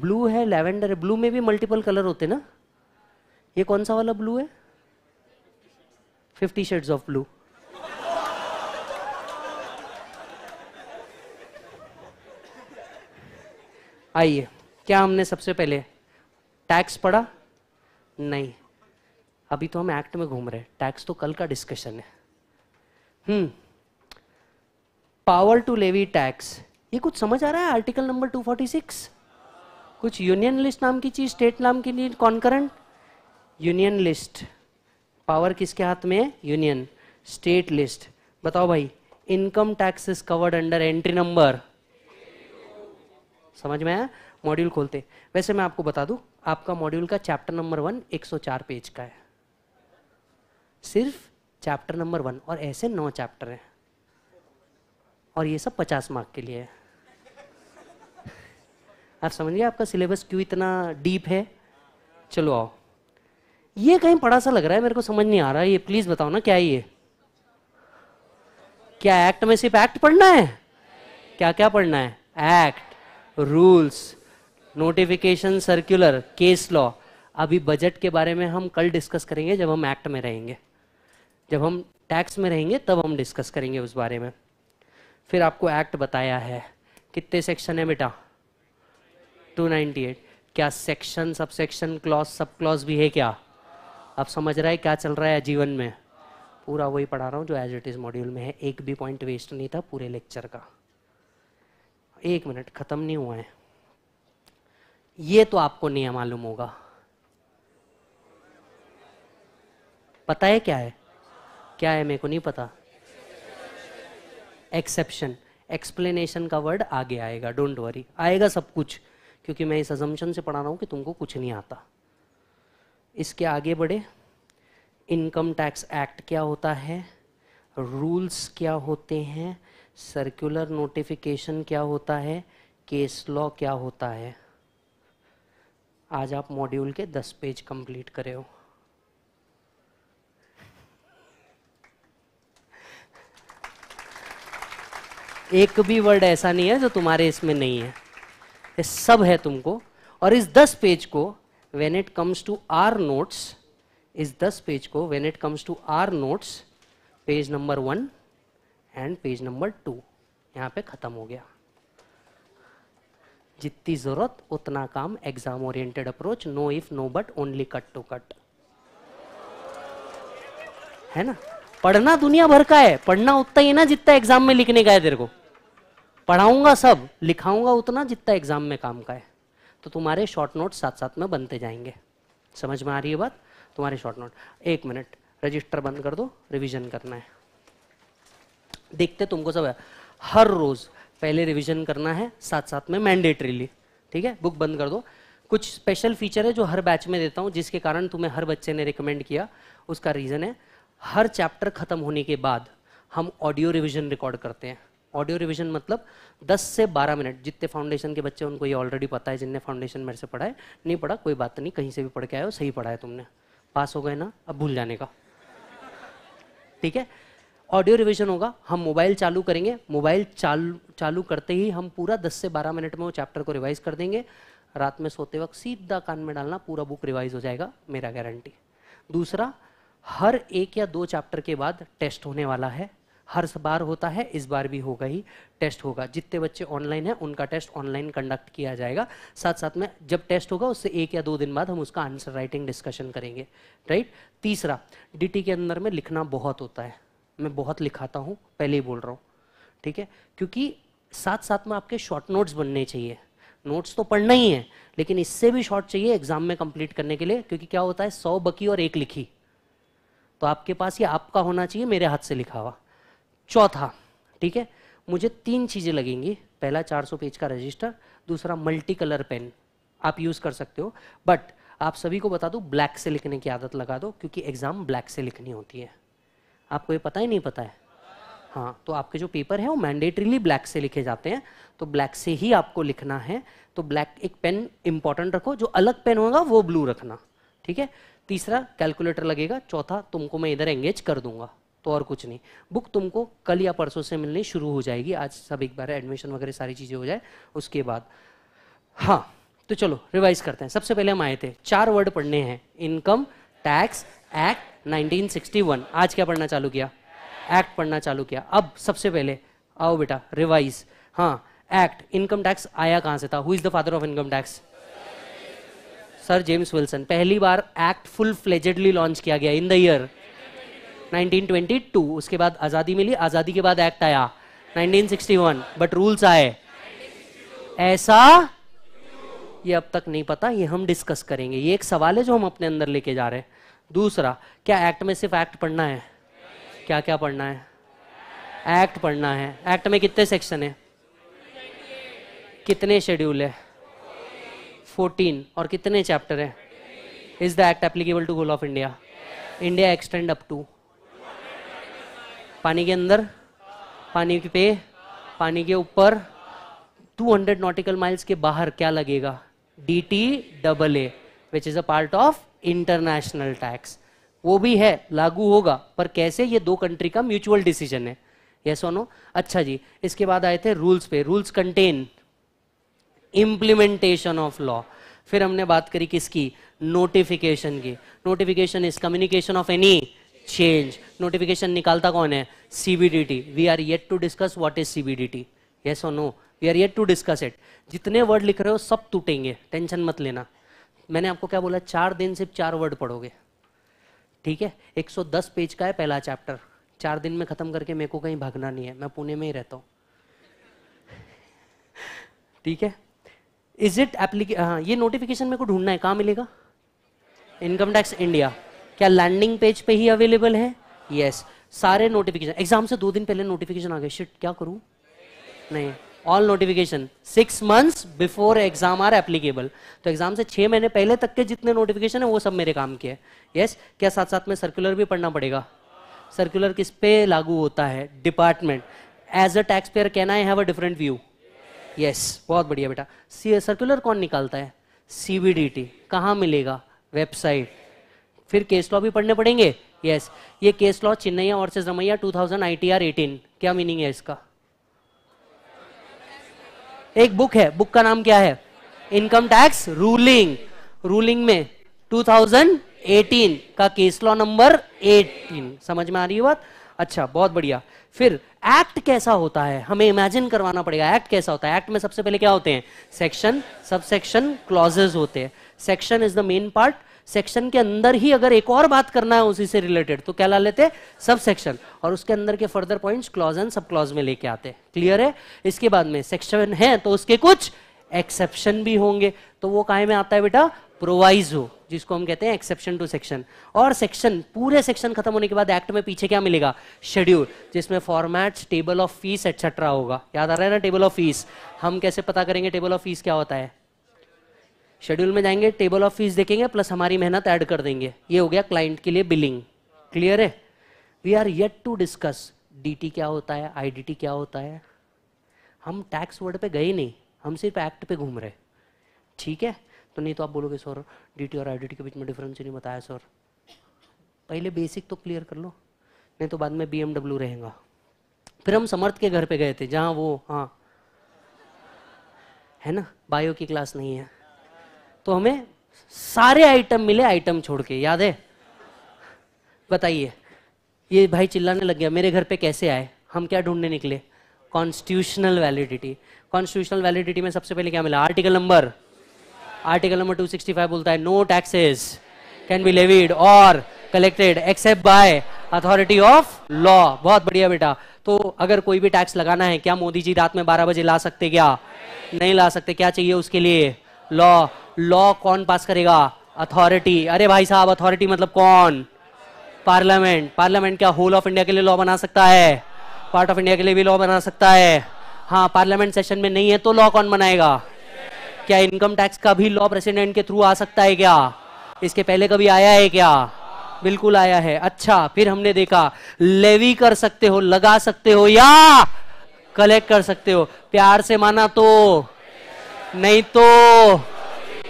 ब्लू है लेवेंडर है ब्लू में भी मल्टीपल कलर होते ना ये कौन सा वाला ब्लू है फिफ्टी शेड्स ऑफ ब्लू आइए क्या हमने सबसे पहले टैक्स पढ़ा नहीं अभी तो हम एक्ट में घूम रहे हैं टैक्स तो कल का डिस्कशन है hmm power to levy tax ये कुछ समझ आ रहा है आर्टिकल नंबर 246 कुछ यूनियन लिस्ट नाम की चीज स्टेट नाम की कौन कॉन्करेंट यूनियन लिस्ट पावर किसके हाथ में है यूनियन स्टेट लिस्ट बताओ भाई income tax is covered under entry number समझ में आया मॉड्यूल खोलते वैसे मैं आपको बता दू आपका मॉड्यूल का चैप्टर नंबर वन 104 पेज का है सिर्फ चैप्टर नंबर वन और ऐसे नौ चैप्टर हैं और ये सब पचास मार्क के लिए है आप समझिए आपका सिलेबस क्यों इतना डीप है चलो आओ ये कहीं पड़ा सा लग रहा है मेरे को समझ नहीं आ रहा है ये प्लीज बताओ ना क्या ये क्या एक्ट में सिर्फ एक्ट पढ़ना है क्या क्या पढ़ना है act rules notification circular case law अभी बजट के बारे में हम कल डिस्कस करेंगे जब हम एक्ट में रहेंगे जब हम टैक्स में रहेंगे तब हम डिस्कस करेंगे उस बारे में फिर आपको एक्ट बताया है कितने सेक्शन है बेटा 298 क्या section sub section clause sub clause भी है क्या आप समझ रहे हैं क्या चल रहा है जीवन में पूरा वही पढ़ा रहा हूँ जो एज इट इज़ मॉड्यूल में है एक भी पॉइंट वेस्ट नहीं था पूरे लेक्चर का एक मिनट ख़त्म नहीं हुआ है ये तो आपको नहीं मालूम होगा पता है क्या है क्या है मेरे को नहीं पता एक्सेप्शन एक्सप्लेनेशन का वर्ड आगे आएगा डोंट वरी आएगा सब कुछ क्योंकि मैं इस अजम्पन से पढ़ा रहा हूँ कि तुमको कुछ नहीं आता इसके आगे बढ़े इनकम टैक्स एक्ट क्या होता है रूल्स क्या होते हैं सर्कुलर नोटिफिकेशन क्या होता है केस लॉ क्या होता है आज आप मॉड्यूल के दस पेज कंप्लीट करे हो एक भी वर्ड ऐसा नहीं है जो तुम्हारे इसमें नहीं है ये सब है तुमको और इस दस पेज को when it comes to our notes इस दस पेज को when it comes to our notes page number one and page number two यहाँ पे ख़त्म हो गया जितनी ज़रूरत उतना काम exam oriented approach no if no but only cut to cut है ना पढ़ना दुनिया भर का है पढ़ना उतना ही ना जितना एग्जाम में लिखने का है तेरे को पढ़ाऊंगा सब लिखाऊंगा उतना जितना एग्जाम में काम का है तो तुम्हारे शॉर्ट नोट साथ साथ में बनते जाएंगे समझ में आ रही है बात तुम्हारे शॉर्ट नोट एक मिनट रजिस्टर बंद कर दो रिवीजन करना है देखते तुमको सब हर रोज पहले रिवीजन करना है साथ साथ में मैंडेटरीली ठीक है बुक बंद कर दो कुछ स्पेशल फीचर है जो हर बैच में देता हूँ जिसके कारण तुम्हें हर बच्चे ने रिकमेंड किया उसका रीज़न है हर चैप्टर ख़त्म होने के बाद हम ऑडियो रिविजन रिकॉर्ड करते हैं ऑडियो रिविजन मतलब 10 से 12 मिनट जितने फाउंडेशन के बच्चे उनको ये ऑलरेडी पता है जिनने फाउंडेशन मेरे से पढ़ा है नहीं पढ़ा कोई बात नहीं कहीं से भी पढ़ के आए हो सही पढ़ा है तुमने पास हो गए ना अब भूल जाने का ठीक है ऑडियो रिविजन होगा हम मोबाइल चालू करेंगे मोबाइल चालू चालू करते ही हम पूरा 10 से 12 मिनट में वो चैप्टर को रिवाइज कर देंगे रात में सोते वक्त सीधा कान में डालना पूरा बुक रिवाइज हो जाएगा मेरा गारंटी दूसरा हर एक या दो चैप्टर के बाद टेस्ट होने वाला है हर बार होता है इस बार भी होगा ही टेस्ट होगा जितने बच्चे ऑनलाइन हैं उनका टेस्ट ऑनलाइन कंडक्ट किया जाएगा साथ साथ में जब टेस्ट होगा उससे एक या दो दिन बाद हम उसका आंसर राइटिंग डिस्कशन करेंगे राइट तीसरा डी के अंदर में लिखना बहुत होता है मैं बहुत लिखाता हूँ पहले ही बोल रहा हूँ ठीक है क्योंकि साथ साथ में आपके शॉर्ट नोट्स बनने चाहिए नोट्स तो पढ़ना ही है लेकिन इससे भी शॉर्ट चाहिए एग्जाम में कंप्लीट करने के लिए क्योंकि क्या होता है सौ बकी और एक लिखी तो आपके पास ये आपका होना चाहिए मेरे हाथ से लिखा हुआ चौथा ठीक है मुझे तीन चीज़ें लगेंगी पहला 400 पेज का रजिस्टर दूसरा मल्टी कलर पेन आप यूज़ कर सकते हो बट आप सभी को बता दो ब्लैक से लिखने की आदत लगा दो क्योंकि एग्ज़ाम ब्लैक से लिखनी होती है आपको ये पता ही नहीं पता है हाँ तो आपके जो पेपर है वो मैंडेटरीली ब्लैक से लिखे जाते हैं तो ब्लैक से ही आपको लिखना है तो ब्लैक एक पेन इंपॉर्टेंट रखो जो अलग पेन होगा वो ब्लू रखना ठीक है तीसरा कैलकुलेटर लगेगा चौथा तुमको मैं इधर एंगेज कर दूंगा तो और कुछ नहीं बुक तुमको कल या परसों से मिलनी शुरू हो जाएगी आज सब एक बार एडमिशन वगैरह सारी चीज़ें हो जाए उसके बाद हाँ तो चलो रिवाइज करते हैं सबसे पहले हम आए थे चार वर्ड पढ़ने हैं इनकम टैक्स एक्ट 1961 आज क्या पढ़ना चालू किया एक्ट पढ़ना चालू किया अब सबसे पहले आओ बेटा रिवाइज हाँ एक्ट इनकम टैक्स आया कहाँ से था who is the father of income tax sir James Wilson पहली बार एक्ट फुल फ्लेजेडली लॉन्च किया गया इन द ईयर 1922 उसके बाद आज़ादी मिली आज़ादी के बाद एक्ट आया 1961 बट रूल्स आए ऐसा ये अब तक नहीं पता ये हम डिस्कस करेंगे ये एक सवाल है जो हम अपने अंदर लेके जा रहे हैं दूसरा क्या एक्ट में सिर्फ एक्ट पढ़ना है क्या क्या पढ़ना है एक्ट पढ़ना है एक्ट में कितने सेक्शन है कितने शेड्यूल है फोर्टीन और कितने चैप्टर है is the act applicable to whole of India India extend up to पानी के अंदर पानी के पे पानी के ऊपर 200 नॉटिकल माइल्स के बाहर क्या लगेगा D T double A which is a part of international tax वो भी है लागू होगा पर कैसे ये दो कंट्री का म्यूचुअल डिसीजन है यस और नो अच्छा जी इसके बाद आए थे रूल्स पे rules contain implementation of law फिर हमने बात करी किसकी नोटिफिकेशन की notification is communication of any change notification निकालता कौन है CBDT we are yet to discuss what is CBDT yes और no we are yet to discuss it जितने वर्ड लिख रहे हो सब टूटेंगे टेंशन मत लेना मैंने आपको क्या बोला चार दिन सिर्फ चार वर्ड पढ़ोगे ठीक है 110 पेज का है पहला चैप्टर चार दिन में ख़त्म करके मेरे को कहीं भागना नहीं है मैं पुणे में ही रहता हूँ ठीक है इज इट एप्लीके हाँ ये नोटिफिकेशन मेरे को ढूंढना है कहाँ मिलेगा इनकम टैक्स इंडिया क्या लैंडिंग पेज पे ही अवेलेबल है यस yes. सारे नोटिफिकेशन एग्जाम से दो दिन पहले नोटिफिकेशन आ गए शिट क्या करूं नहीं all notification six months before exam are applicable तो एग्जाम से छह महीने पहले तक के जितने नोटिफिकेशन है वो सब मेरे काम के हैं यस yes? क्या साथ साथ में सर्कुलर भी पढ़ना पड़ेगा सर्कुलर किस पे लागू होता है department as a tax payer can I have a different view yes बहुत बढ़िया बेटा सर्कुलर कौन निकालता है सीबीडीटी कहाँ मिलेगा वेबसाइट फिर केस लॉ भी पढ़ने पड़ेंगे यस yes. ये case law Chinnaiah versus Ramaiah two thousand I क्या मीनिंग है इसका एक बुक है बुक का नाम क्या है इनकम टैक्स रूलिंग रूलिंग में 2018 का केस लॉ नंबर 18 समझ में आ रही है बात अच्छा बहुत बढ़िया फिर एक्ट कैसा होता है हमें इमेजिन करवाना पड़ेगा एक्ट कैसा होता है एक्ट में सबसे पहले क्या होते हैं सेक्शन सबसेक्शन सेक्शन क्लॉजेज होते हैं section is the main part section के अंदर ही अगर एक और बात करना है उसी से रिलेटेड तो क्या ला लेते सब सेक्शन और उसके अंदर के further points clause and sub clause में लेके आते हैं क्लियर है इसके बाद में सेक्शन है तो उसके कुछ एक्सेप्शन भी होंगे तो वो काहे में आता है बेटा प्रोवाइजो जिसको हम कहते हैं एक्सेप्शन टू सेक्शन और सेक्शन पूरे सेक्शन खत्म होने के बाद एक्ट में पीछे क्या मिलेगा शेड्यूल जिसमें format table of fees etcetera होगा याद आ रहा है ना टेबल ऑफ फीस हम कैसे पता करेंगे टेबल ऑफ फीस क्या होता है शेड्यूल में जाएंगे टेबल ऑफ फीस देखेंगे प्लस हमारी मेहनत ऐड कर देंगे ये हो गया क्लाइंट के लिए बिलिंग क्लियर है we are yet to discuss D क्या होता है आई क्या होता है हम टैक्स वर्ड पे गए नहीं हम सिर्फ एक्ट पे घूम रहे ठीक है तो नहीं तो आप बोलोगे सर डी और आई के बीच में डिफरेंस ही नहीं बताया सर पहले बेसिक तो क्लियर कर लो नहीं तो बाद में बी रहेगा फिर हम समर्थ के घर पे गए थे जहाँ वो हाँ है ना बायो की क्लास नहीं है तो हमें सारे आइटम मिले आइटम छोड़ के याद है बताइए ये भाई चिल्लाने लग गया मेरे घर पे कैसे आए हम क्या ढूंढने निकले कॉन्स्टिट्यूशनल वैलिडिटी कॉन्स्टिट्यूशनल वैलिडिटी में सबसे पहले क्या मिला आर्टिकल नंबर आर्टिकल नंबर 265 बोलता है no taxes can be levied or collected except by authority of law बहुत बढ़िया बेटा तो अगर कोई भी टैक्स लगाना है क्या मोदी जी रात में 12 बजे ला सकते क्या नहीं ला सकते क्या चाहिए उसके लिए लॉ लॉ कौन पास करेगा अथॉरिटी अरे भाई साहब अथॉरिटी मतलब कौन पार्लियामेंट पार्लियामेंट क्या होल ऑफ इंडिया के लिए लॉ बना सकता है पार्ट ऑफ इंडिया के लिए भी लॉ बना सकता है हाँ पार्लियामेंट सेशन में नहीं है तो लॉ कौन बनाएगा क्या इनकम टैक्स का भी लॉ प्रेसिडेंट के थ्रू आ सकता है क्या इसके पहले कभी आया है क्या बिल्कुल आया है अच्छा फिर हमने देखा लेवी कर सकते हो लगा सकते हो या कलेक्ट कर सकते हो प्यार से माना तो नहीं तो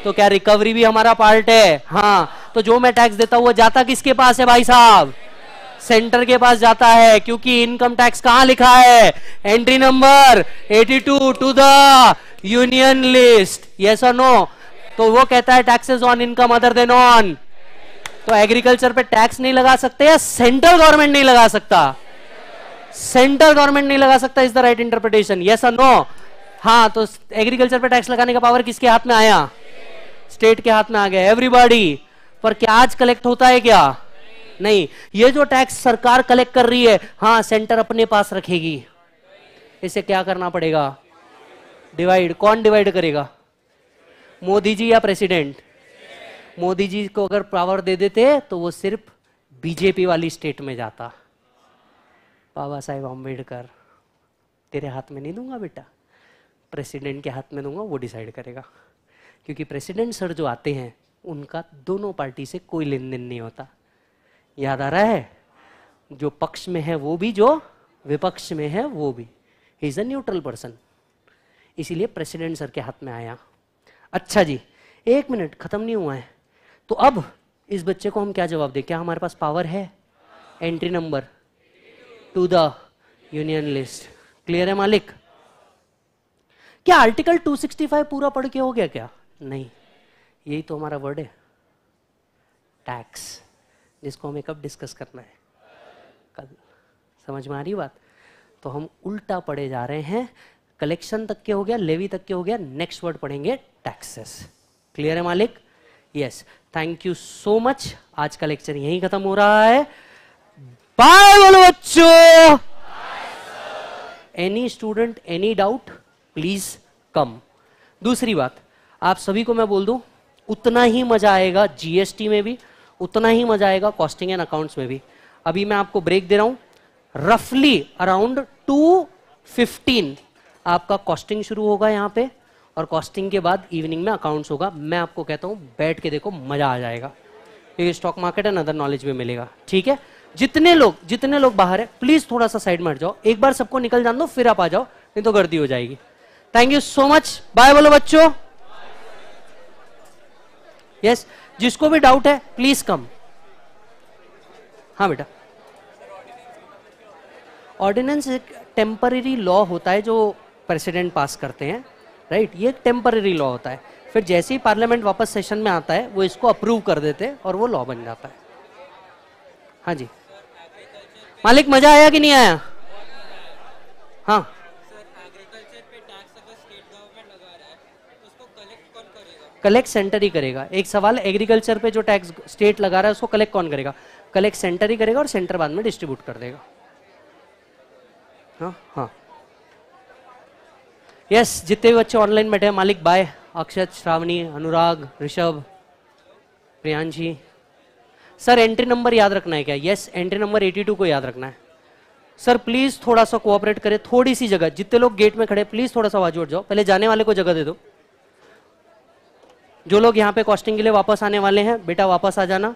तो क्या रिकवरी भी हमारा पार्ट है हाँ तो जो मैं टैक्स देता हूँ वो जाता किसके पास है भाई साहब सेंटर के पास जाता है क्योंकि इनकम टैक्स कहाँ लिखा है entry number 82 to the union list yes और नो तो वो कहता है taxes on income other than on तो एग्रीकल्चर पे टैक्स नहीं लगा सकते या सेंट्रल गवर्नमेंट नहीं लगा सकता सेंट्रल गवर्नमेंट नहीं लगा सकता is the right interpretation yes और नो हाँ तो एग्रीकल्चर पे टैक्स लगाने का पावर किसके हाथ में आया स्टेट के हाथ में आ गया एवरीबॉडी पर क्या आज कलेक्ट होता है क्या नहीं ये जो टैक्स सरकार कलेक्ट कर रही है हाँ सेंटर अपने पास रखेगी इसे क्या करना पड़ेगा डिवाइड कौन डिवाइड करेगा मोदी जी या प्रेसिडेंट मोदी जी को अगर पावर दे देते तो वो सिर्फ बीजेपी वाली स्टेट में जाता बाबा साहेब अम्बेडकर तेरे हाथ में नहीं दूंगा बेटा प्रेसिडेंट के हाथ में दूंगा वो डिसाइड करेगा क्योंकि प्रेसिडेंट सर जो आते हैं उनका दोनों पार्टी से कोई लेन देन नहीं होता याद आ रहा है जो पक्ष में है वो भी जो विपक्ष में है वो भी ही इज अ न्यूट्रल पर्सन इसीलिए प्रेसिडेंट सर के हाथ में आया अच्छा जी एक मिनट खत्म नहीं हुआ है तो अब इस बच्चे को हम क्या जवाब दें क्या हमारे पास पावर है entry number to the union list clear है मालिक क्या आर्टिकल 265 पूरा पढ़ के हो गया क्या नहीं यही तो हमारा वर्ड है टैक्स जिसको हमें कब डिस्कस करना है कल समझ में आ रही बात तो हम उल्टा पढ़े जा रहे हैं कलेक्शन तक के हो गया लेवी तक के हो गया नेक्स्ट वर्ड पढ़ेंगे टैक्सेस क्लियर है मालिक yes thank you so much आज का लेक्चर यही खत्म हो रहा है बाय बोलो बच्चों any student any doubt please come दूसरी बात आप सभी को मैं बोल दूं उतना ही मजा आएगा जीएसटी में भी उतना ही मजा आएगा कॉस्टिंग एंड अकाउंट्स में भी अभी मैं आपको ब्रेक दे रहा हूं रफली अराउंड टू फिफ्टीन आपका कॉस्टिंग शुरू होगा यहां पे और कॉस्टिंग के बाद इवनिंग में अकाउंट्स होगा मैं आपको कहता हूं बैठ के देखो मजा आ जाएगा क्योंकि stock market and other knowledge भी मिलेगा ठीक है जितने लोग जितने लोग बाहर है प्लीज थोड़ा सा साइड में हट जाओ एक बार सबको निकल जान दो फिर आप आ जाओ नहीं तो गर्दी हो जाएगी thank you so much bye बोलो बच्चों यस जिसको भी डाउट है प्लीज कम हाँ बेटा ऑर्डिनेंस एक टेम्पररी लॉ होता है जो प्रेसिडेंट पास करते हैं राइट ये एक टेम्पररी लॉ होता है फिर जैसे ही पार्लियामेंट वापस सेशन में आता है वो इसको अप्रूव कर देते हैं और वो लॉ बन जाता है हाँ जी मालिक मजा आया कि नहीं आया हाँ कलेक्ट सेंटर ही करेगा एक सवाल एग्रीकल्चर पे जो टैक्स स्टेट लगा रहा है उसको कलेक्ट कौन करेगा कलेक्ट सेंटर ही करेगा और सेंटर बाद में डिस्ट्रीब्यूट कर देगा हाँ हाँ यस जितने भी बच्चे ऑनलाइन बैठे हैं मालिक bye Akshat Shravani Anurag Rishabh Priyanshi sir entry number याद रखना है क्या यस yes, एंट्री नंबर 82 को याद रखना है सर प्लीज थोड़ा सा कोऑपरेट करें थोड़ी सी जगह जितने लोग गेट में खड़े प्लीज थोड़ा सा आवाज उठ जाओ पहले जाने वाले को जगह दे दो जो लोग यहाँ पे कॉस्टिंग के लिए वापस आने वाले हैं बेटा वापस आ जाना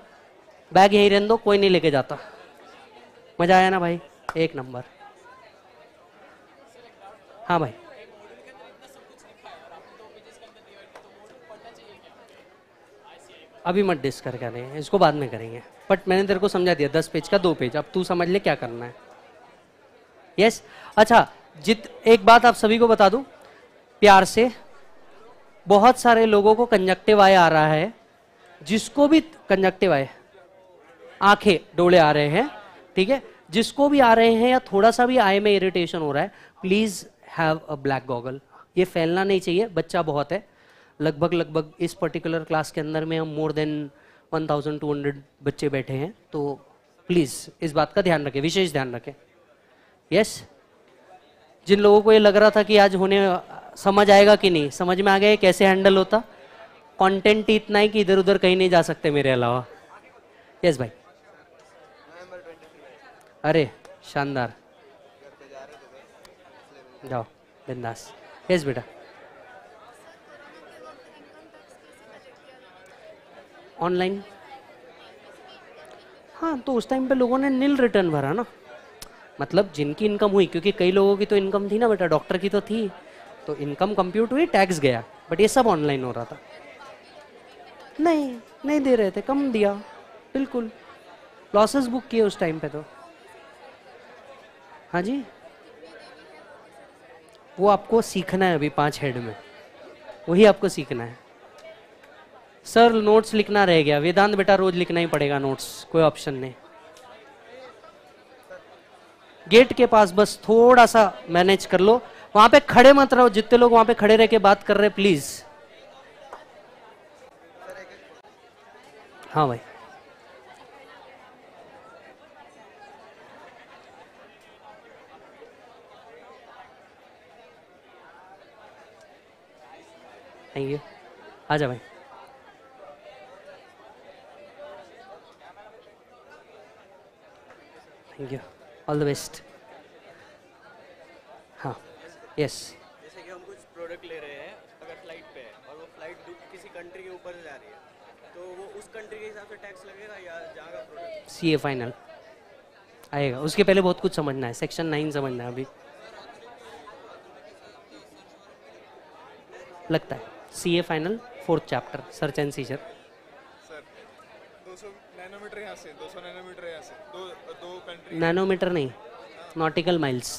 बैग यहीं रहने दो कोई नहीं लेके जाता मजा आया ना भाई एक नंबर हाँ भाई अभी मत डिस कर रहे हैं इसको बाद में करेंगे बट मैंने तेरे को समझा दिया दस पेज का दो पेज अब तू समझ ले क्या करना है यस yes? अच्छा जित एक बात आप सभी को बता दूं प्यार से बहुत सारे लोगों को कंजक्टिव आय आ रहा है जिसको भी कंजक्टिव आय आंखें डोले आ रहे हैं ठीक है जिसको भी आ रहे हैं या थोड़ा सा भी आई में इरिटेशन हो रहा है please have a black goggle ये फैलना नहीं चाहिए बच्चा बहुत है लगभग लगभग इस पर्टिकुलर क्लास के अंदर में हम मोर देन 1200 बच्चे बैठे हैं तो प्लीज़ इस बात का ध्यान रखें विशेष ध्यान रखें यस yes? जिन लोगों को ये लग रहा था कि आज होने समझ आएगा कि नहीं समझ में आ गया कैसे हैंडल होता कंटेंट इतना है कि इधर उधर कहीं नहीं जा सकते मेरे अलावा यस भाई अरे शानदार जाओ बिंदास यस बेटा ऑनलाइन हाँ तो उस टाइम पे लोगों ने नील रिटर्न भरा ना मतलब जिनकी इनकम हुई क्योंकि कई लोगों की तो इनकम थी ना बेटा डॉक्टर की तो थी तो इनकम कंप्यूट हुई टैक्स गया बट ये सब ऑनलाइन हो रहा था नहीं नहीं दे रहे थे कम दिया बिल्कुल लॉसेस बुक किए उस टाइम पे तो हाँ जी वो आपको सीखना है अभी पांच हेड में वही आपको सीखना है सर नोट्स लिखना रह गया वेदांत बेटा रोज लिखना ही पड़ेगा नोट्स कोई ऑप्शन नहीं गेट के पास बस थोड़ा सा मैनेज कर लो वहां पे खड़े मत रहो जितने लोग वहां पे खड़े रह के बात कर रहे प्लीज हाँ भाई थैंक यू आ जा भाई thank you all the best yes जैसे कि हम कुछ प्रोडक्ट ले रहे हैं अगर फ्लाइट पे है और वो फ्लाइट किसी कंट्री के ऊपर जा रही है तो वो उस कंट्री के हिसाब से टैक्स लगेगा या जहाँ का प्रोडक्ट सी ए फाइनल आएगा उसके पहले बहुत कुछ समझना है सेक्शन नाइन समझना है अभी लगता है C A final fourth chapter search and seizure nanometer नहीं नॉटिकल माइल्स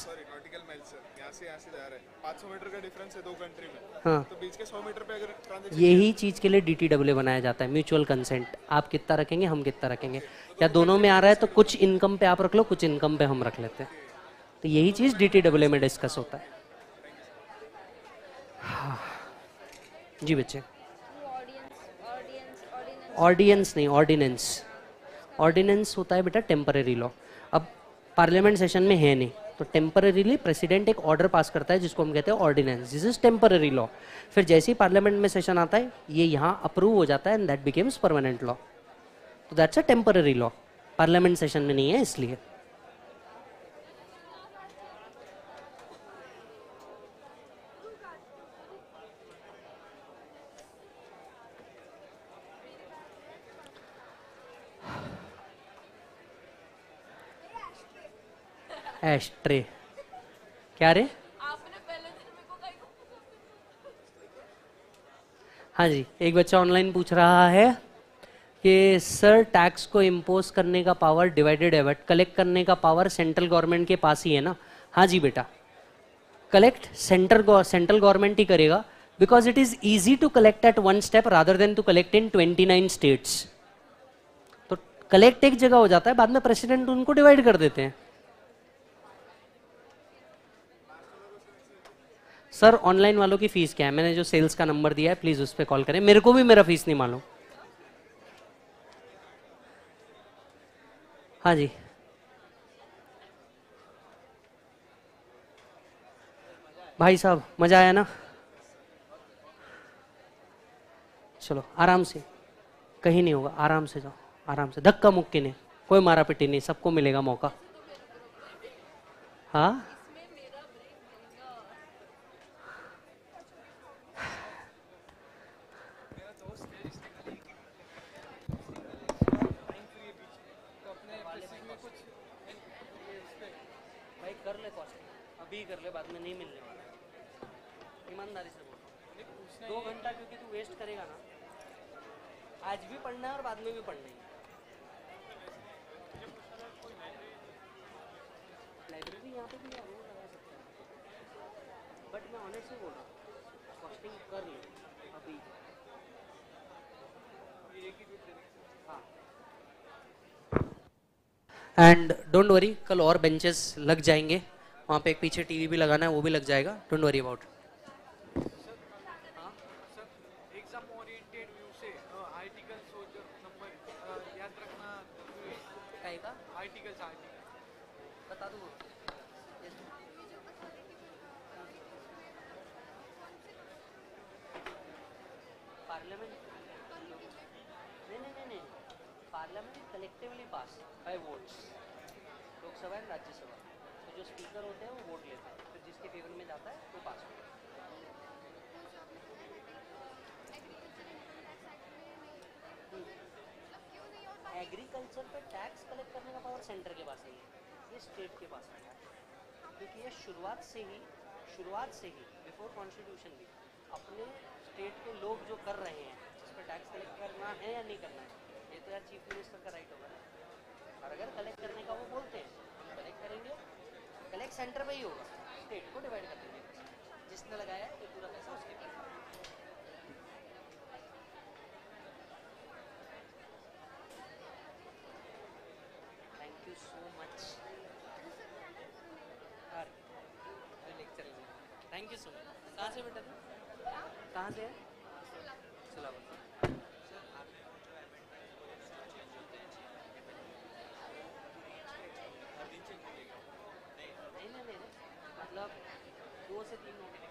500 मीटर का डिफरेंस है दो कंट्री में हाँ तो बीच के 100 मीटर पे अगर यही चीज़ के लिए डी टी डब्ल्यू बनाया जाता है म्यूचुअल कंसेंट आप कितना रखेंगे हम कितना रखेंगे या दोनों में आ रहा है तो कुछ इनकम पे आप रख लो कुछ इनकम पे हम रख लेते हैं तो यही चीज़ डी टी डब्ल्यू में डिस्कस होता है हाँ। जी बच्चे ऑर्डियंस नहीं ऑर्डिनेंस ऑर्डिनेंस होता है बेटा टेम्परेरी लॉ अब पार्लियामेंट सेशन में है नहीं तो टेम्पररीली प्रेसिडेंट एक ऑर्डर पास करता है जिसको हम कहते हैं ordinance this is temporary law फिर जैसे ही पार्लियामेंट में सेशन आता है ये यहाँ अप्रूव हो जाता है and that becomes permanent law तो that's a temporary law parliament session में नहीं है इसलिए एस्ट्रे क्या रे हाँ जी एक बच्चा ऑनलाइन पूछ रहा है कि सर टैक्स को इम्पोज करने का पावर डिवाइडेड है बट कलेक्ट करने का पावर सेंट्रल गवर्नमेंट के पास ही है ना हाँ जी बेटा कलेक्ट सेंटर सेंट्रल गवर्नमेंट ही करेगा because it is easy to collect at one step rather than to collect in twenty nine states तो कलेक्ट एक जगह हो जाता है बाद में प्रेसिडेंट उनको डिवाइड कर देते हैं सर ऑनलाइन वालों की फीस क्या है मैंने जो सेल्स का नंबर दिया है प्लीज उस पर कॉल करें मेरे को भी मेरा फीस नहीं मालूम हाँ जी भाई साहब मजा आया ना चलो आराम से कहीं नहीं होगा आराम से जाओ आराम से धक्का मुक्की नहीं कोई मारा पिटी नहीं सबको मिलेगा मौका हाँ कर ले बाद में नहीं मिलने वाला ईमानदारी से बोलो दो घंटा क्योंकि तू वेस्ट करेगा ना आज भी पढ़ना है और बाद में भी पढ़ना है लाइब्रेरी यहाँ पे भी लगा सकते बट मैं ऑनेस्टली बोल रहा हूँ कॉस्टिंग कर लो अभी एंड डोंट वरी कल और बेंचेस लग जाएंगे वहाँ पे एक पीछे टीवी भी लगाना है वो भी लग जाएगा don't worry about parliament collectively pass by votes Lok Sabha and Rajya Sabha जो स्पीकर होते हैं वो वोट लेते हैं तो जिसके फेवर में जाता है वो पास होता है एग्रीकल्चर पर टैक्स कलेक्ट करने का पावर सेंटर के पास नहीं है ये स्टेट के पास आया क्योंकि ये शुरुआत से ही शुरुआत से ही बिफोर कॉन्स्टिट्यूशन भी अपने स्टेट के लोग जो कर रहे हैं जिस पर टैक्स कलेक्ट करना है या नहीं करना है ये तो यार चीफ मिनिस्टर का राइट होगा और अगर कलेक्ट करने का वो बोलते हैं कलेक्ट करेंगे कलेक्ट सेंटर पे ही होगा स्टेट को डिवाइड कर देंगे जिसने लगाया है ये पूरा पैसा उसके पास थैंक यू सो मच और lecture thank you so much कहाँ से बेटा तू कहाँ से है सोलापुर मतलब दो से तीन गए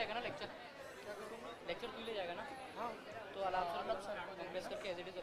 जाएगा ना लेक्चर लेक्चर तू ले जाएगा ना हाँ तो अलाब सर कांग्रेस करके एज इट इज